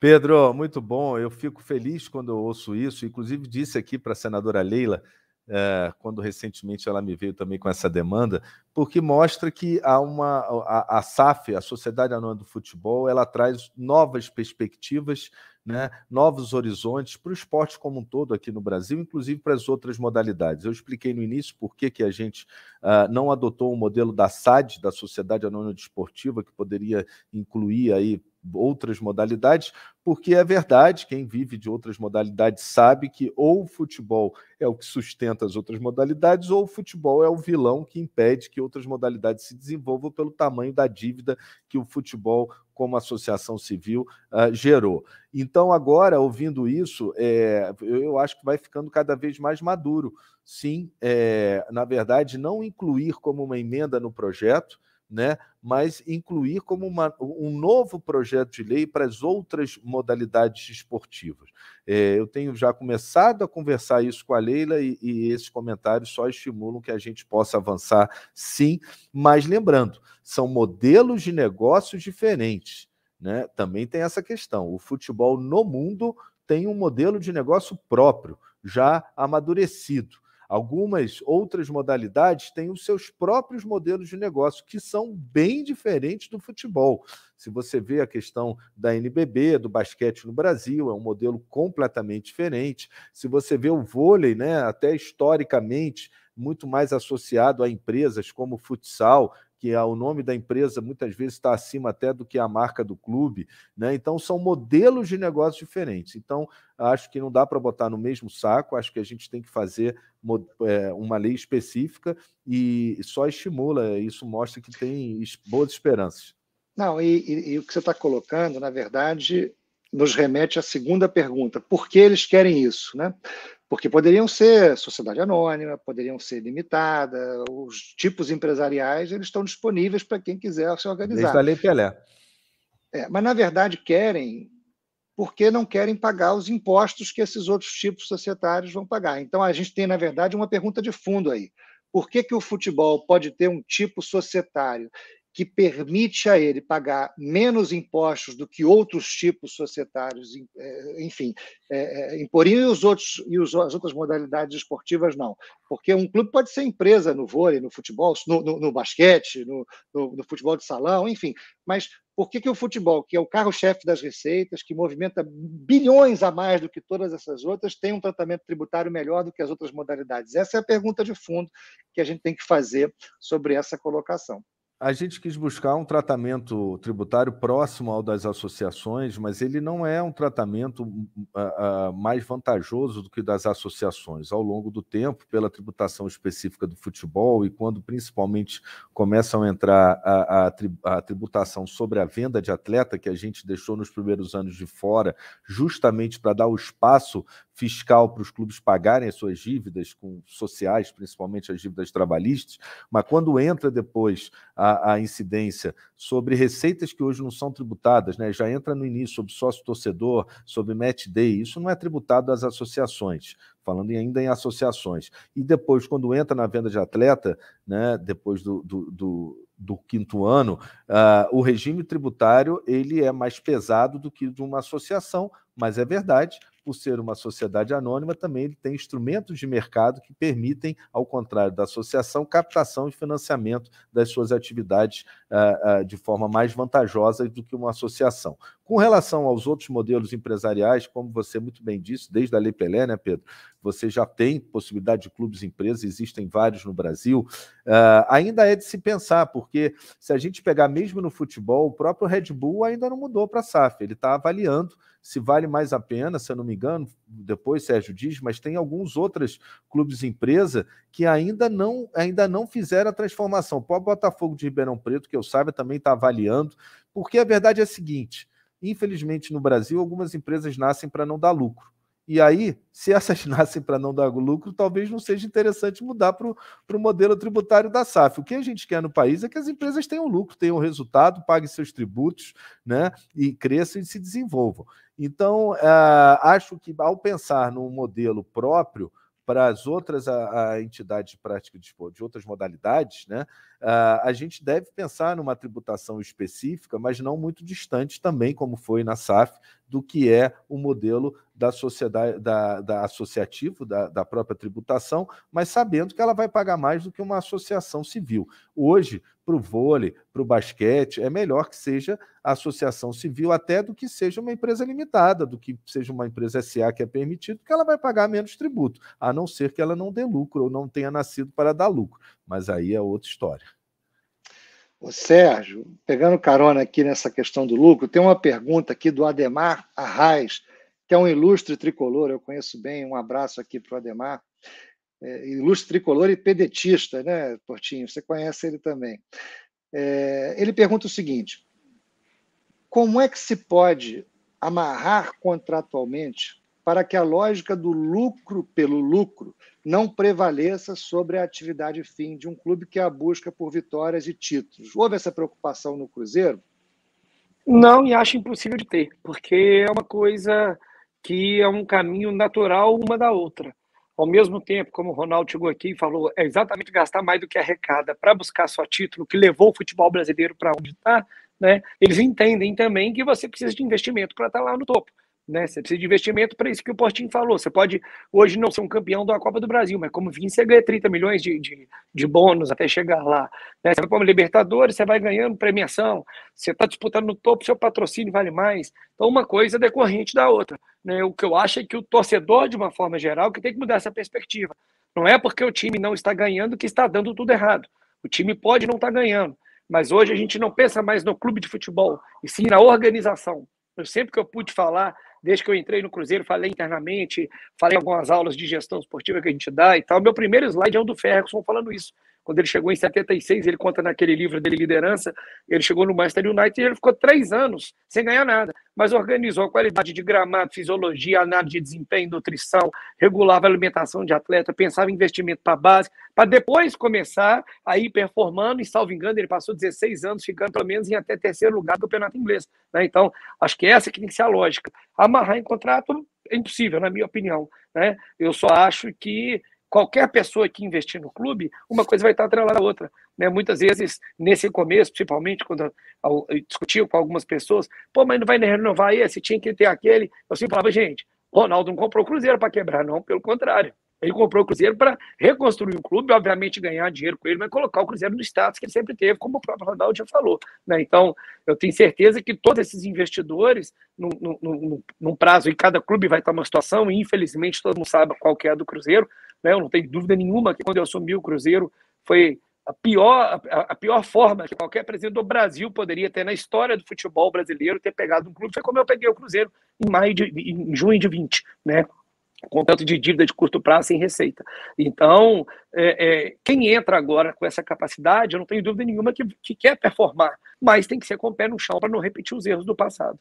Pedro, muito bom. Eu fico feliz quando eu ouço isso. Inclusive, disse aqui para a senadora Leila é, quando recentemente ela me veio também com essa demanda, porque mostra que há uma a, a SAF, a Sociedade Anônima do Futebol, ela traz novas perspectivas, né, novos horizontes para o esporte como um todo aqui no Brasil, inclusive para as outras modalidades. Eu expliquei no início por que, que a gente uh, não adotou o um modelo da SAD, da Sociedade Anônima Desportiva, que poderia incluir aí outras modalidades, porque é verdade, quem vive de outras modalidades sabe que ou o futebol é o que sustenta as outras modalidades, ou o futebol é o vilão que impede que outras modalidades se desenvolvam pelo tamanho da dívida que o futebol, como associação civil, uh, gerou. Então, agora, ouvindo isso, é, eu acho que vai ficando cada vez mais maduro. Sim, é, na verdade, não incluir como uma emenda no projeto né? mas incluir como uma, um novo projeto de lei para as outras modalidades esportivas. É, eu tenho já começado a conversar isso com a Leila e, e esses comentários só estimulam que a gente possa avançar, sim, mas lembrando, são modelos de negócios diferentes. Né? Também tem essa questão. O futebol no mundo tem um modelo de negócio próprio, já amadurecido. Algumas outras modalidades têm os seus próprios modelos de negócio, que são bem diferentes do futebol. Se você vê a questão da NBB, do basquete no Brasil, é um modelo completamente diferente. Se você vê o vôlei, né, até historicamente, muito mais associado a empresas como futsal que o nome da empresa muitas vezes está acima até do que a marca do clube, né? Então são modelos de negócios diferentes. Então acho que não dá para botar no mesmo saco. Acho que a gente tem que fazer é, uma lei específica e só estimula. Isso mostra que tem boas esperanças. Não, e, e, e o que você está colocando, na verdade, nos remete à segunda pergunta: por que eles querem isso, né? porque poderiam ser sociedade anônima, poderiam ser limitada, os tipos empresariais eles estão disponíveis para quem quiser se organizar. Desde a Lei Pelé. É, mas, na verdade, querem porque não querem pagar os impostos que esses outros tipos societários vão pagar. Então, a gente tem, na verdade, uma pergunta de fundo aí. Por que, que o futebol pode ter um tipo societário que permite a ele pagar menos impostos do que outros tipos societários, é, enfim, é, é, imporiam e, os outros, e os, as outras modalidades esportivas não. Porque um clube pode ser empresa no vôlei, no futebol, no, no, no basquete, no, no, no futebol de salão, enfim. Mas por que, que o futebol, que é o carro-chefe das receitas, que movimenta bilhões a mais do que todas essas outras, tem um tratamento tributário melhor do que as outras modalidades? Essa é a pergunta de fundo que a gente tem que fazer sobre essa colocação a gente quis buscar um tratamento tributário próximo ao das associações, mas ele não é um tratamento uh, uh, mais vantajoso do que o das associações. Ao longo do tempo, pela tributação específica do futebol e quando principalmente começam a entrar a, a, a tributação sobre a venda de atleta, que a gente deixou nos primeiros anos de fora, justamente para dar o espaço fiscal para os clubes pagarem as suas dívidas com sociais, principalmente as dívidas trabalhistas, mas quando entra depois a, a incidência sobre receitas que hoje não são tributadas, né, já entra no início sobre sócio-torcedor, sobre match day, isso não é tributado às associações, falando ainda em associações. E depois, quando entra na venda de atleta, né, depois do, do, do do quinto ano, uh, o regime tributário ele é mais pesado do que de uma associação, mas é verdade, por ser uma sociedade anônima, também ele tem instrumentos de mercado que permitem, ao contrário da associação, captação e financiamento das suas atividades uh, uh, de forma mais vantajosa do que uma associação. Com relação aos outros modelos empresariais, como você muito bem disse, desde a Lei Pelé, né, Pedro? Você já tem possibilidade de clubes e empresas, existem vários no Brasil. Uh, ainda é de se pensar, porque se a gente pegar mesmo no futebol, o próprio Red Bull ainda não mudou para a SAF, ele está avaliando se vale mais a pena, se eu não me engano, depois Sérgio diz, mas tem alguns outros clubes empresa que ainda não, ainda não fizeram a transformação. O próprio Botafogo de Ribeirão Preto, que eu saiba, também está avaliando, porque a verdade é a seguinte: infelizmente no Brasil, algumas empresas nascem para não dar lucro. E aí, se essas nascem para não dar lucro, talvez não seja interessante mudar para o modelo tributário da SAF. O que a gente quer no país é que as empresas tenham lucro, tenham resultado, paguem seus tributos, né? E cresçam e se desenvolvam. Então, eh, acho que ao pensar num modelo próprio para as outras a, a entidades de prática de, de outras modalidades, né? Eh, a gente deve pensar numa tributação específica, mas não muito distante também, como foi na SAF, do que é o modelo da sociedade da, da associativo, da, da própria tributação, mas sabendo que ela vai pagar mais do que uma associação civil. Hoje, para o vôlei, para o basquete, é melhor que seja a associação civil até do que seja uma empresa limitada, do que seja uma empresa SA que é permitido, que ela vai pagar menos tributo, a não ser que ela não dê lucro ou não tenha nascido para dar lucro. Mas aí é outra história. Ô, Sérgio, pegando carona aqui nessa questão do lucro, tem uma pergunta aqui do Ademar Arraes, que é um ilustre tricolor, eu conheço bem, um abraço aqui para o Ademar. É, ilustre tricolor e pedetista, né, Portinho Você conhece ele também. É, ele pergunta o seguinte: como é que se pode amarrar contratualmente para que a lógica do lucro pelo lucro não prevaleça sobre a atividade fim de um clube que é a busca por vitórias e títulos. Houve essa preocupação no Cruzeiro? Não, e acho impossível de ter, porque é uma coisa que é um caminho natural uma da outra. Ao mesmo tempo, como o Ronaldo chegou aqui e falou, é exatamente gastar mais do que arrecada para buscar só título, que levou o futebol brasileiro para onde está, né? eles entendem também que você precisa de investimento para estar tá lá no topo. Né? Você precisa de investimento para isso que o Portinho falou. Você pode hoje não ser um campeão da Copa do Brasil, mas como vim, você ganha 30 milhões de, de, de bônus até chegar lá. Né? Você vai para uma Libertadores, você vai ganhando premiação, você está disputando no topo, seu patrocínio vale mais. Então, uma coisa é decorrente da outra. Né? O que eu acho é que o torcedor, de uma forma geral, que tem que mudar essa perspectiva. Não é porque o time não está ganhando que está dando tudo errado. O time pode não estar tá ganhando, mas hoje a gente não pensa mais no clube de futebol, e sim na organização. Eu sempre que eu pude falar desde que eu entrei no Cruzeiro, falei internamente, falei algumas aulas de gestão esportiva que a gente dá e tal. Meu primeiro slide é o do Ferguson falando isso. Quando ele chegou em 76, ele conta naquele livro dele, Liderança, ele chegou no Manchester United e ele ficou três anos sem ganhar nada, mas organizou a qualidade de gramado, fisiologia, análise de desempenho, nutrição, regulava a alimentação de atleta, pensava em investimento para a base, para depois começar a ir performando, e salvo engano, ele passou 16 anos ficando pelo menos em até terceiro lugar do campeonato inglês. Né? Então, acho que essa que tem que ser a lógica. Amarrar em contrato é impossível, na minha opinião. Né? Eu só acho que qualquer pessoa que investir no clube, uma coisa vai estar atrelada à outra. Né? Muitas vezes, nesse começo, principalmente quando eu discutia com algumas pessoas, pô, mas não vai nem renovar esse, tinha que ter aquele. Eu sempre falava, gente, Ronaldo não comprou o Cruzeiro para quebrar, não, pelo contrário. Ele comprou o Cruzeiro para reconstruir o clube, obviamente ganhar dinheiro com ele, mas colocar o Cruzeiro no status que ele sempre teve, como o próprio Ronaldo já falou. Né? Então, eu tenho certeza que todos esses investidores, num, num, num, num prazo, e cada clube vai estar uma situação, e infelizmente todo mundo sabe qual é a do Cruzeiro, né? Eu não tenho dúvida nenhuma que quando eu assumi o Cruzeiro foi a pior, a, a, pior forma que qualquer presidente do Brasil poderia ter na história do futebol brasileiro ter pegado um clube foi como eu peguei o Cruzeiro em maio de, em junho de 20, né? Com tanto de dívida de curto prazo sem receita. Então, é, é, quem entra agora com essa capacidade, eu não tenho dúvida nenhuma que, que quer performar, mas tem que ser com o pé no chão para não repetir os erros do passado.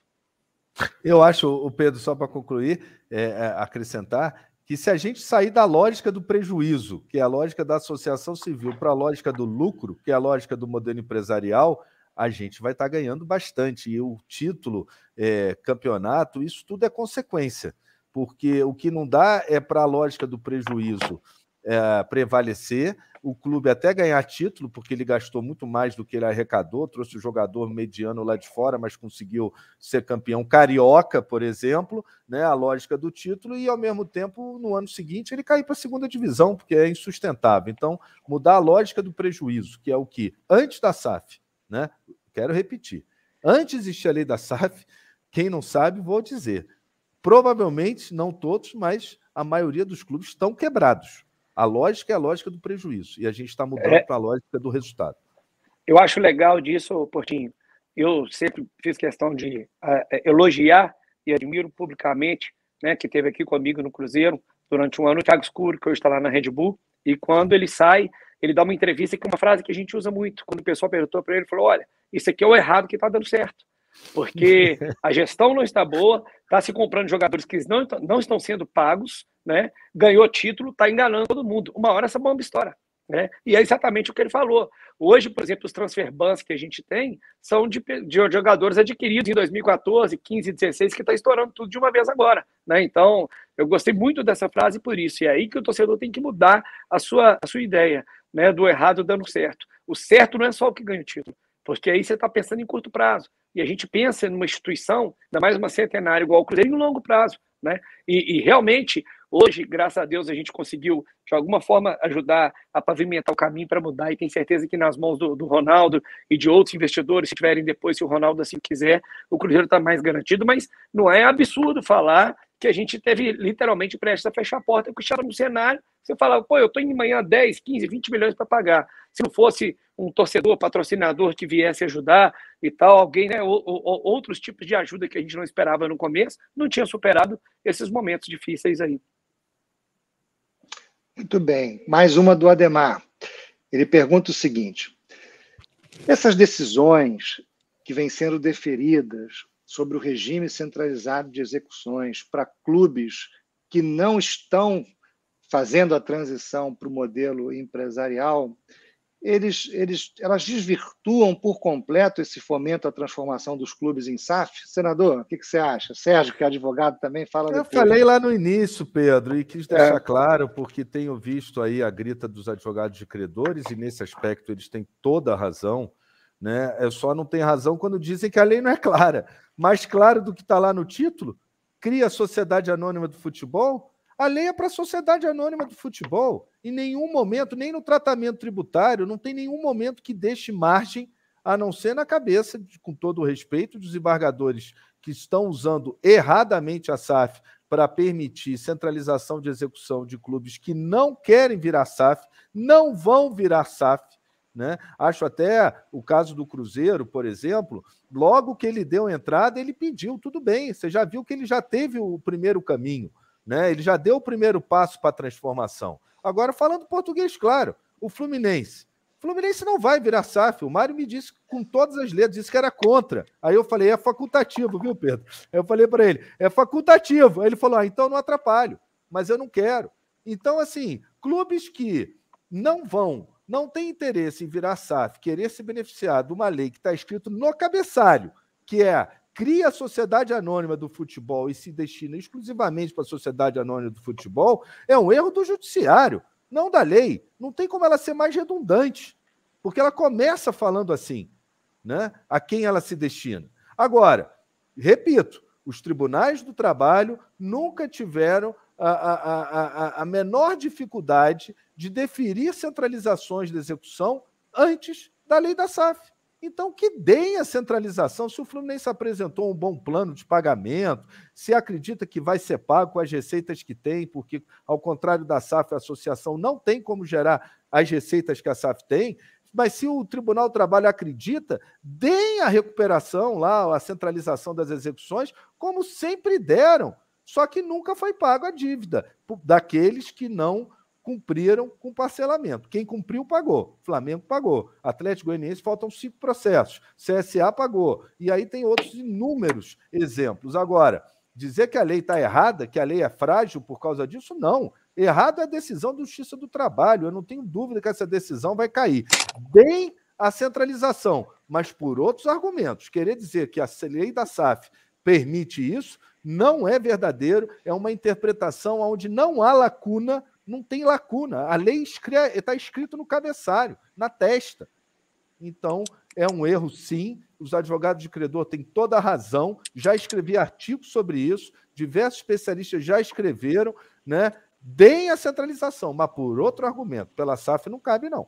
Eu acho, o Pedro, só para concluir, é, é acrescentar, que se a gente sair da lógica do prejuízo, que é a lógica da associação civil, para a lógica do lucro, que é a lógica do modelo empresarial, a gente vai estar tá ganhando bastante. E o título, é, campeonato, isso tudo é consequência, porque o que não dá é para a lógica do prejuízo é, prevalecer, o clube até ganhar título, porque ele gastou muito mais do que ele arrecadou, trouxe o jogador mediano lá de fora, mas conseguiu ser campeão carioca, por exemplo, né, a lógica do título, e ao mesmo tempo, no ano seguinte, ele caiu para a segunda divisão, porque é insustentável. Então, mudar a lógica do prejuízo, que é o que? Antes da SAF, né? Quero repetir. Antes existia a lei da SAF, quem não sabe, vou dizer. Provavelmente, não todos, mas a maioria dos clubes estão quebrados. A lógica é a lógica do prejuízo e a gente está mudando é... para a lógica do resultado. Eu acho legal disso, Portinho. Eu sempre fiz questão de uh, elogiar e admiro publicamente, né, que teve aqui comigo no Cruzeiro durante um ano, o Thiago Escuro, que hoje está lá na Red Bull, e quando ele sai, ele dá uma entrevista que é uma frase que a gente usa muito. Quando o pessoal perguntou para ele, ele falou: olha, isso aqui é o errado que está dando certo porque a gestão não está boa, está se comprando jogadores que não, não estão sendo pagos, né? Ganhou título, está enganando todo mundo. Uma hora essa bomba estoura. Né? E é exatamente o que ele falou. Hoje, por exemplo, os transfer bans que a gente tem são de, de jogadores adquiridos em 2014, 15, 16, que está estourando tudo de uma vez agora. Né? Então, eu gostei muito dessa frase por isso. E é aí que o torcedor tem que mudar a sua, a sua ideia né? do errado dando certo. O certo não é só o que ganha o título, porque aí você está pensando em curto prazo. E a gente pensa numa instituição, ainda mais uma centenária igual o Cruzeiro, em longo prazo. Né? E, e realmente Hoje, graças a Deus, a gente conseguiu, de alguma forma, ajudar a pavimentar o caminho para mudar, e tenho certeza que nas mãos do, do, Ronaldo e de outros investidores, se tiverem depois, se o Ronaldo assim quiser, o Cruzeiro está mais garantido, mas não é absurdo falar que a gente teve literalmente prestes a fechar a porta, Que estava no cenário, você falava, pô, eu estou indo amanhã 10, 15, 20 milhões para pagar. Se não fosse um torcedor, patrocinador que viesse ajudar e tal, alguém, né, ou, ou, outros tipos de ajuda que a gente não esperava no começo, não tinha superado esses momentos difíceis aí. Muito bem. Mais uma do Ademar. Ele pergunta o seguinte: essas decisões que vêm sendo deferidas sobre o regime centralizado de execuções para clubes que não estão fazendo a transição para o modelo empresarial, eles, eles, elas desvirtuam por completo esse fomento à transformação dos clubes em SAF? Senador, o que, que você acha? Sérgio, que é advogado também, fala Eu falei lá no início, Pedro, e quis deixar é. claro, porque tenho visto aí a grita dos advogados de credores, e nesse aspecto eles têm toda a razão. Né? É só não tem razão quando dizem que a lei não é clara. Mais claro do que está lá no título, cria a Sociedade Anônima do Futebol, a lei é para a Sociedade Anônima do Futebol. Em nenhum momento, nem no tratamento tributário, não tem nenhum momento que deixe margem, a não ser na cabeça, com todo o respeito, dos embargadores que estão usando erradamente a SAF para permitir centralização de execução de clubes que não querem virar SAF, não vão virar SAF. Né? Acho até o caso do Cruzeiro, por exemplo, logo que ele deu entrada, ele pediu, tudo bem, você já viu que ele já teve o primeiro caminho. Né? Ele já deu o primeiro passo para a transformação. Agora, falando português, claro, o Fluminense. O Fluminense não vai virar SAF. O Mário me disse com todas as letras, disse que era contra. Aí eu falei, é facultativo, viu, Pedro? Aí eu falei para ele, é facultativo. Aí ele falou, ah, então não atrapalho, mas eu não quero. Então, assim, clubes que não vão, não têm interesse em virar SAF, querer se beneficiar de uma lei que está escrito no cabeçalho, que é cria a Sociedade Anônima do Futebol e se destina exclusivamente para a Sociedade Anônima do Futebol, é um erro do judiciário, não da lei. Não tem como ela ser mais redundante, porque ela começa falando assim, né? A quem ela se destina. Agora, repito, os tribunais do trabalho nunca tiveram a, a, a, a menor dificuldade de deferir centralizações de execução antes da lei da SAF. Então, que deem a centralização. Se o Fluminense apresentou um bom plano de pagamento, se acredita que vai ser pago com as receitas que tem, porque, ao contrário da SAF, a associação não tem como gerar as receitas que a SAF tem, mas se o Tribunal do Trabalho acredita, deem a recuperação lá, a centralização das execuções, como sempre deram, só que nunca foi pago a dívida daqueles que não cumpriram com parcelamento. Quem cumpriu, pagou. Flamengo pagou. Atlético Goianiense faltam cinco processos. CSA pagou. E aí tem outros inúmeros exemplos. Agora, dizer que a lei está errada, que a lei é frágil por causa disso, não. Errado é a decisão da Justiça do Trabalho. Eu não tenho dúvida que essa decisão vai cair. Bem a centralização, mas por outros argumentos. Querer dizer que a lei da SAF permite isso não é verdadeiro, é uma interpretação onde não há lacuna não tem lacuna. A lei está escrito no cabeçalho, na testa. Então, é um erro, sim. Os advogados de credor têm toda a razão. Já escrevi artigos sobre isso, diversos especialistas já escreveram, né? Deem a centralização, mas por outro argumento, pela SAF não cabe, não.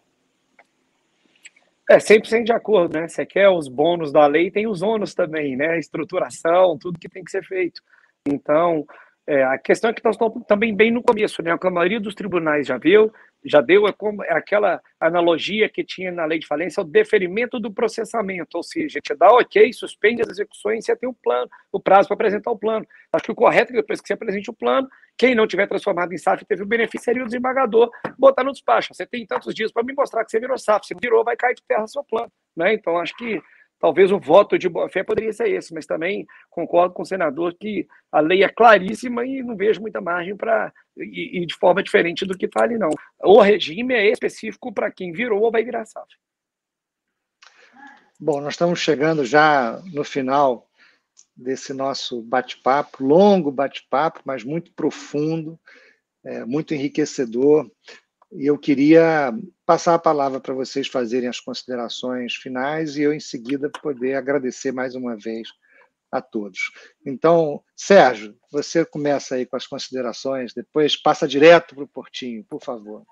É 100% de acordo, né? Você é quer é os bônus da lei, tem os ônus também, né? Estruturação, tudo que tem que ser feito. Então, é, a questão é que nós estamos também bem no começo, né? O que a maioria dos tribunais já viu, já deu, é, como, é aquela analogia que tinha na lei de falência, é o deferimento do processamento, ou seja, te dá ok, suspende as execuções, você tem o um plano, o prazo para apresentar o plano. Acho que o correto é que depois que você apresente o plano, quem não tiver transformado em SAF teve o benefício seria o desembargador botar no despacho. Você tem tantos dias para me mostrar que você virou SAF, se virou, vai cair de terra seu plano. Né? Então, acho que talvez o voto de boa-fé poderia ser esse, mas também concordo com o senador que a lei é claríssima e não vejo muita margem para. E, e, de forma diferente do que está ali, não. O regime é específico para quem virou ou vai virar SAF. Bom, nós estamos chegando já no final desse nosso bate-papo, longo bate-papo, mas muito profundo, é, muito enriquecedor. E eu queria passar a palavra para vocês fazerem as considerações finais e eu, em seguida, poder agradecer mais uma vez a todos. Então, Sérgio, você começa aí com as considerações, depois passa direto para o Portinho, por favor.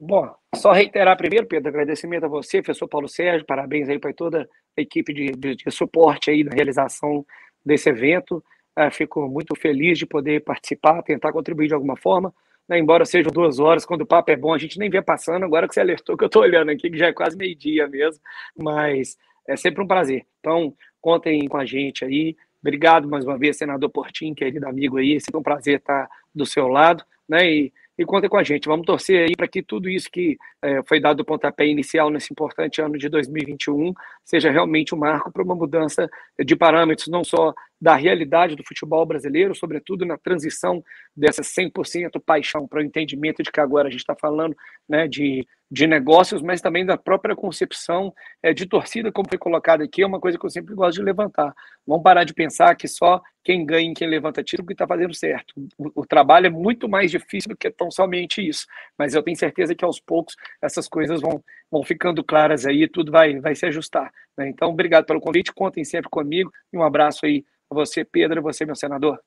Bom, só reiterar primeiro, Pedro, agradecimento a você, professor Paulo Sérgio, parabéns aí para toda a equipe de, de, de, suporte aí na realização desse evento. Uh, fico muito feliz de poder participar, tentar contribuir de alguma forma né, embora sejam duas horas, quando o papo é bom, a gente nem vê passando. Agora que você alertou, que eu estou olhando aqui, que já é quase meio-dia mesmo, mas é sempre um prazer. Então, contem com a gente aí. Obrigado mais uma vez, senador Portinho, querido amigo aí. É sempre um prazer estar do seu lado, né? E, e contem com a gente. Vamos torcer aí para que tudo isso que é, foi dado o pontapé inicial nesse importante ano de 2021 seja realmente um marco para uma mudança de parâmetros, não só da realidade do futebol brasileiro, sobretudo na transição dessa 100% paixão para o entendimento de que agora a gente está falando né, de, de negócios, mas também da própria concepção é, de torcida, como foi colocado aqui, é uma coisa que eu sempre gosto de levantar. Vamos parar de pensar que só quem ganha e quem levanta título que está fazendo certo. O, o, trabalho é muito mais difícil do que tão somente isso, mas eu tenho certeza que aos poucos essas coisas vão vão ficando claras aí, tudo vai, vai se ajustar. Né? Então, obrigado pelo convite, contem sempre comigo e um abraço aí a você, Pedro, você, meu senador.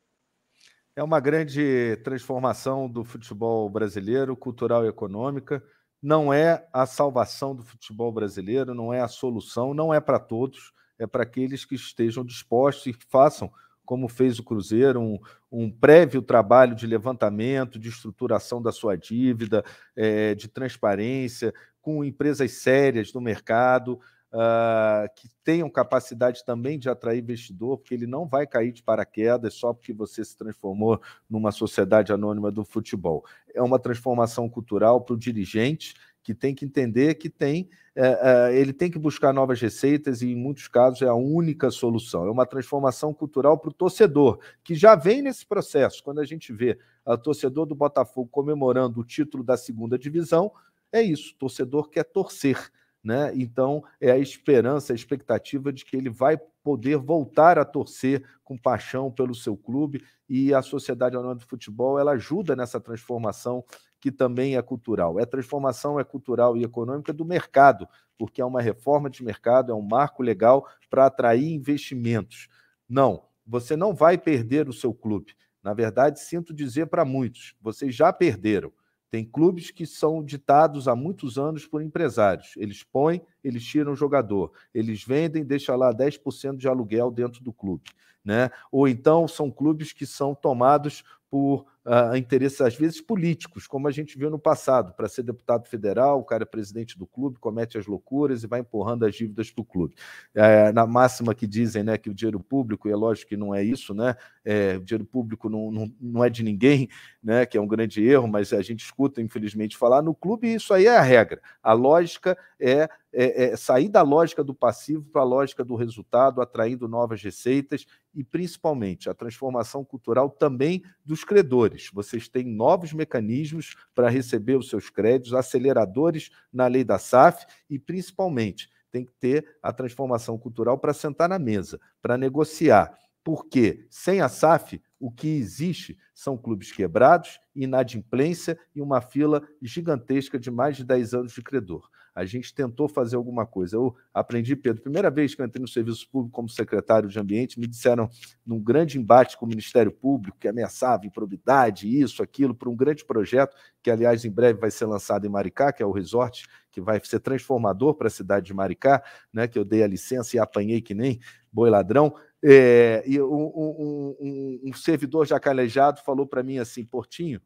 É uma grande transformação do futebol brasileiro, cultural e econômica. Não é a salvação do futebol brasileiro, não é a solução, não é para todos, é para aqueles que estejam dispostos e façam, como fez o Cruzeiro, um, um prévio trabalho de levantamento, de estruturação da sua dívida, é, de transparência, com empresas sérias do mercado, uh, que tenham capacidade também de atrair investidor, porque ele não vai cair de paraquedas só porque você se transformou numa sociedade anônima do futebol. É uma transformação cultural para o dirigente que tem que entender que tem uh, uh, ele tem que buscar novas receitas e em muitos casos é a única solução é uma transformação cultural para o torcedor que já vem nesse processo quando a gente vê o ah, torcedor do Botafogo comemorando o título da segunda divisão é isso, torcedor quer torcer. Né? Então, é a esperança, a expectativa de que ele vai poder voltar a torcer com paixão pelo seu clube e a Sociedade Anônima do Futebol ela ajuda nessa transformação que também é cultural. É transformação é cultural e econômica do mercado, porque é uma reforma de mercado, é um marco legal para atrair investimentos. Não, você não vai perder o seu clube. Na verdade, sinto dizer para muitos, vocês já perderam tem clubes que são ditados há muitos anos por empresários. Eles põem, eles tiram o jogador. Eles vendem, deixa lá 10% de aluguel dentro do clube. Né? Ou então são clubes que são tomados por a interesses, às vezes, políticos, como a gente viu no passado. Para ser deputado federal, o cara é presidente do clube, comete as loucuras e vai empurrando as dívidas para o clube. É, na máxima que dizem né, que o dinheiro público, e é lógico que não é isso, né? É, o dinheiro público não, não, não é de ninguém, né? Que é um grande erro, mas a gente escuta, infelizmente, falar no clube, e isso aí é a regra. A lógica é é, é, sair da lógica do passivo para a lógica do resultado, atraindo novas receitas e, principalmente, a transformação cultural também dos credores. Vocês têm novos mecanismos para receber os seus créditos, aceleradores na lei da SAF e, principalmente, tem que ter a transformação cultural para sentar na mesa, para negociar. Porque sem a SAF, o que existe são clubes quebrados, inadimplência e uma fila gigantesca de mais de 10 anos de credor a gente tentou fazer alguma coisa. Eu aprendi, Pedro, primeira vez que eu entrei no serviço público como secretário de ambiente, me disseram num grande embate com o Ministério Público que ameaçava improbidade, isso, aquilo, para um grande projeto que, aliás, em breve vai ser lançado em Maricá, que é o resort que vai ser transformador para a cidade de Maricá, né? Que eu dei a licença e apanhei que nem boi ladrão. É, e um, um, um, um servidor já calejado falou para mim assim, Portinho,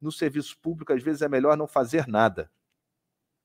no serviço público às vezes é melhor não fazer nada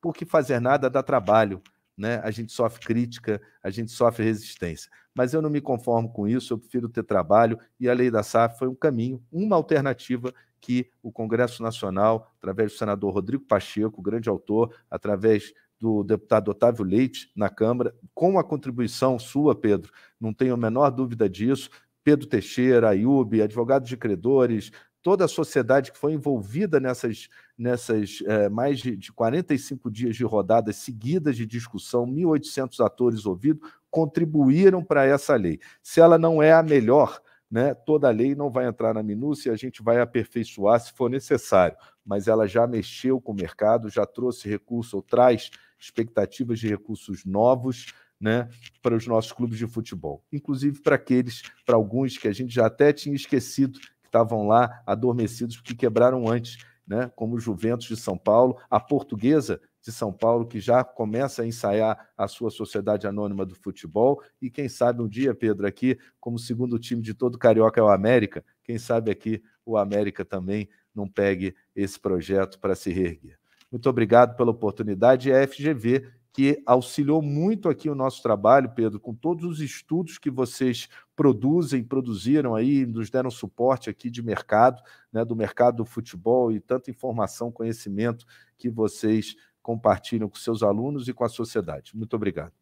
porque fazer nada dá trabalho, né? A gente sofre crítica, a gente sofre resistência. Mas eu não me conformo com isso, eu prefiro ter trabalho e a lei da SAF foi um caminho, uma alternativa que o Congresso Nacional, através do senador Rodrigo Pacheco, grande autor, através do deputado Otávio Leite na Câmara, com a contribuição sua, Pedro, não tenho a menor dúvida disso, Pedro Teixeira, Ayub, advogados de credores, toda a sociedade que foi envolvida nessas, nessas é, mais de, de 45 dias de rodadas seguidas de discussão, 1.800 atores ouvidos, contribuíram para essa lei. Se ela não é a melhor, né, toda a lei não vai entrar na minúcia e a gente vai aperfeiçoar se for necessário, mas ela já mexeu com o mercado, já trouxe recurso ou traz expectativas de recursos novos né, para os nossos clubes de futebol, inclusive para aqueles, para alguns que a gente já até tinha esquecido estavam lá adormecidos porque quebraram antes, né? como o Juventus de São Paulo, a Portuguesa de São Paulo, que já começa a ensaiar a sua Sociedade Anônima do Futebol. E quem sabe um dia, Pedro, aqui, como segundo time de todo Carioca é o América, quem sabe aqui o América também não pegue esse projeto para se reerguer. Muito obrigado pela oportunidade. E a FGV que auxiliou muito aqui o nosso trabalho, Pedro, com todos os estudos que vocês produzem, produziram aí, nos deram suporte aqui de mercado, né, do mercado do futebol e tanta informação, conhecimento que vocês compartilham com seus alunos e com a sociedade. Muito obrigado.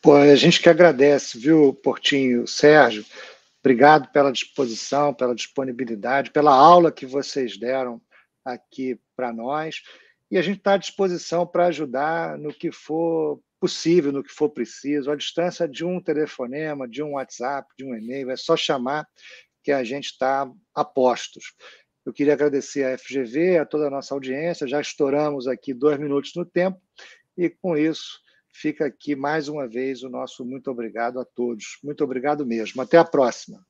Pô, a gente que agradece, viu, Portinho, Sérgio, obrigado pela disposição, pela disponibilidade, pela aula que vocês deram aqui para nós. E a gente está à disposição para ajudar no que for possível, no que for preciso, à distância de um telefonema, de um WhatsApp, de um e-mail, é só chamar que a gente está a postos. Eu queria agradecer à FGV, a toda a nossa audiência, já estouramos aqui dois minutos no tempo, e com isso fica aqui mais uma vez o nosso muito obrigado a todos. Muito obrigado mesmo. Até a próxima.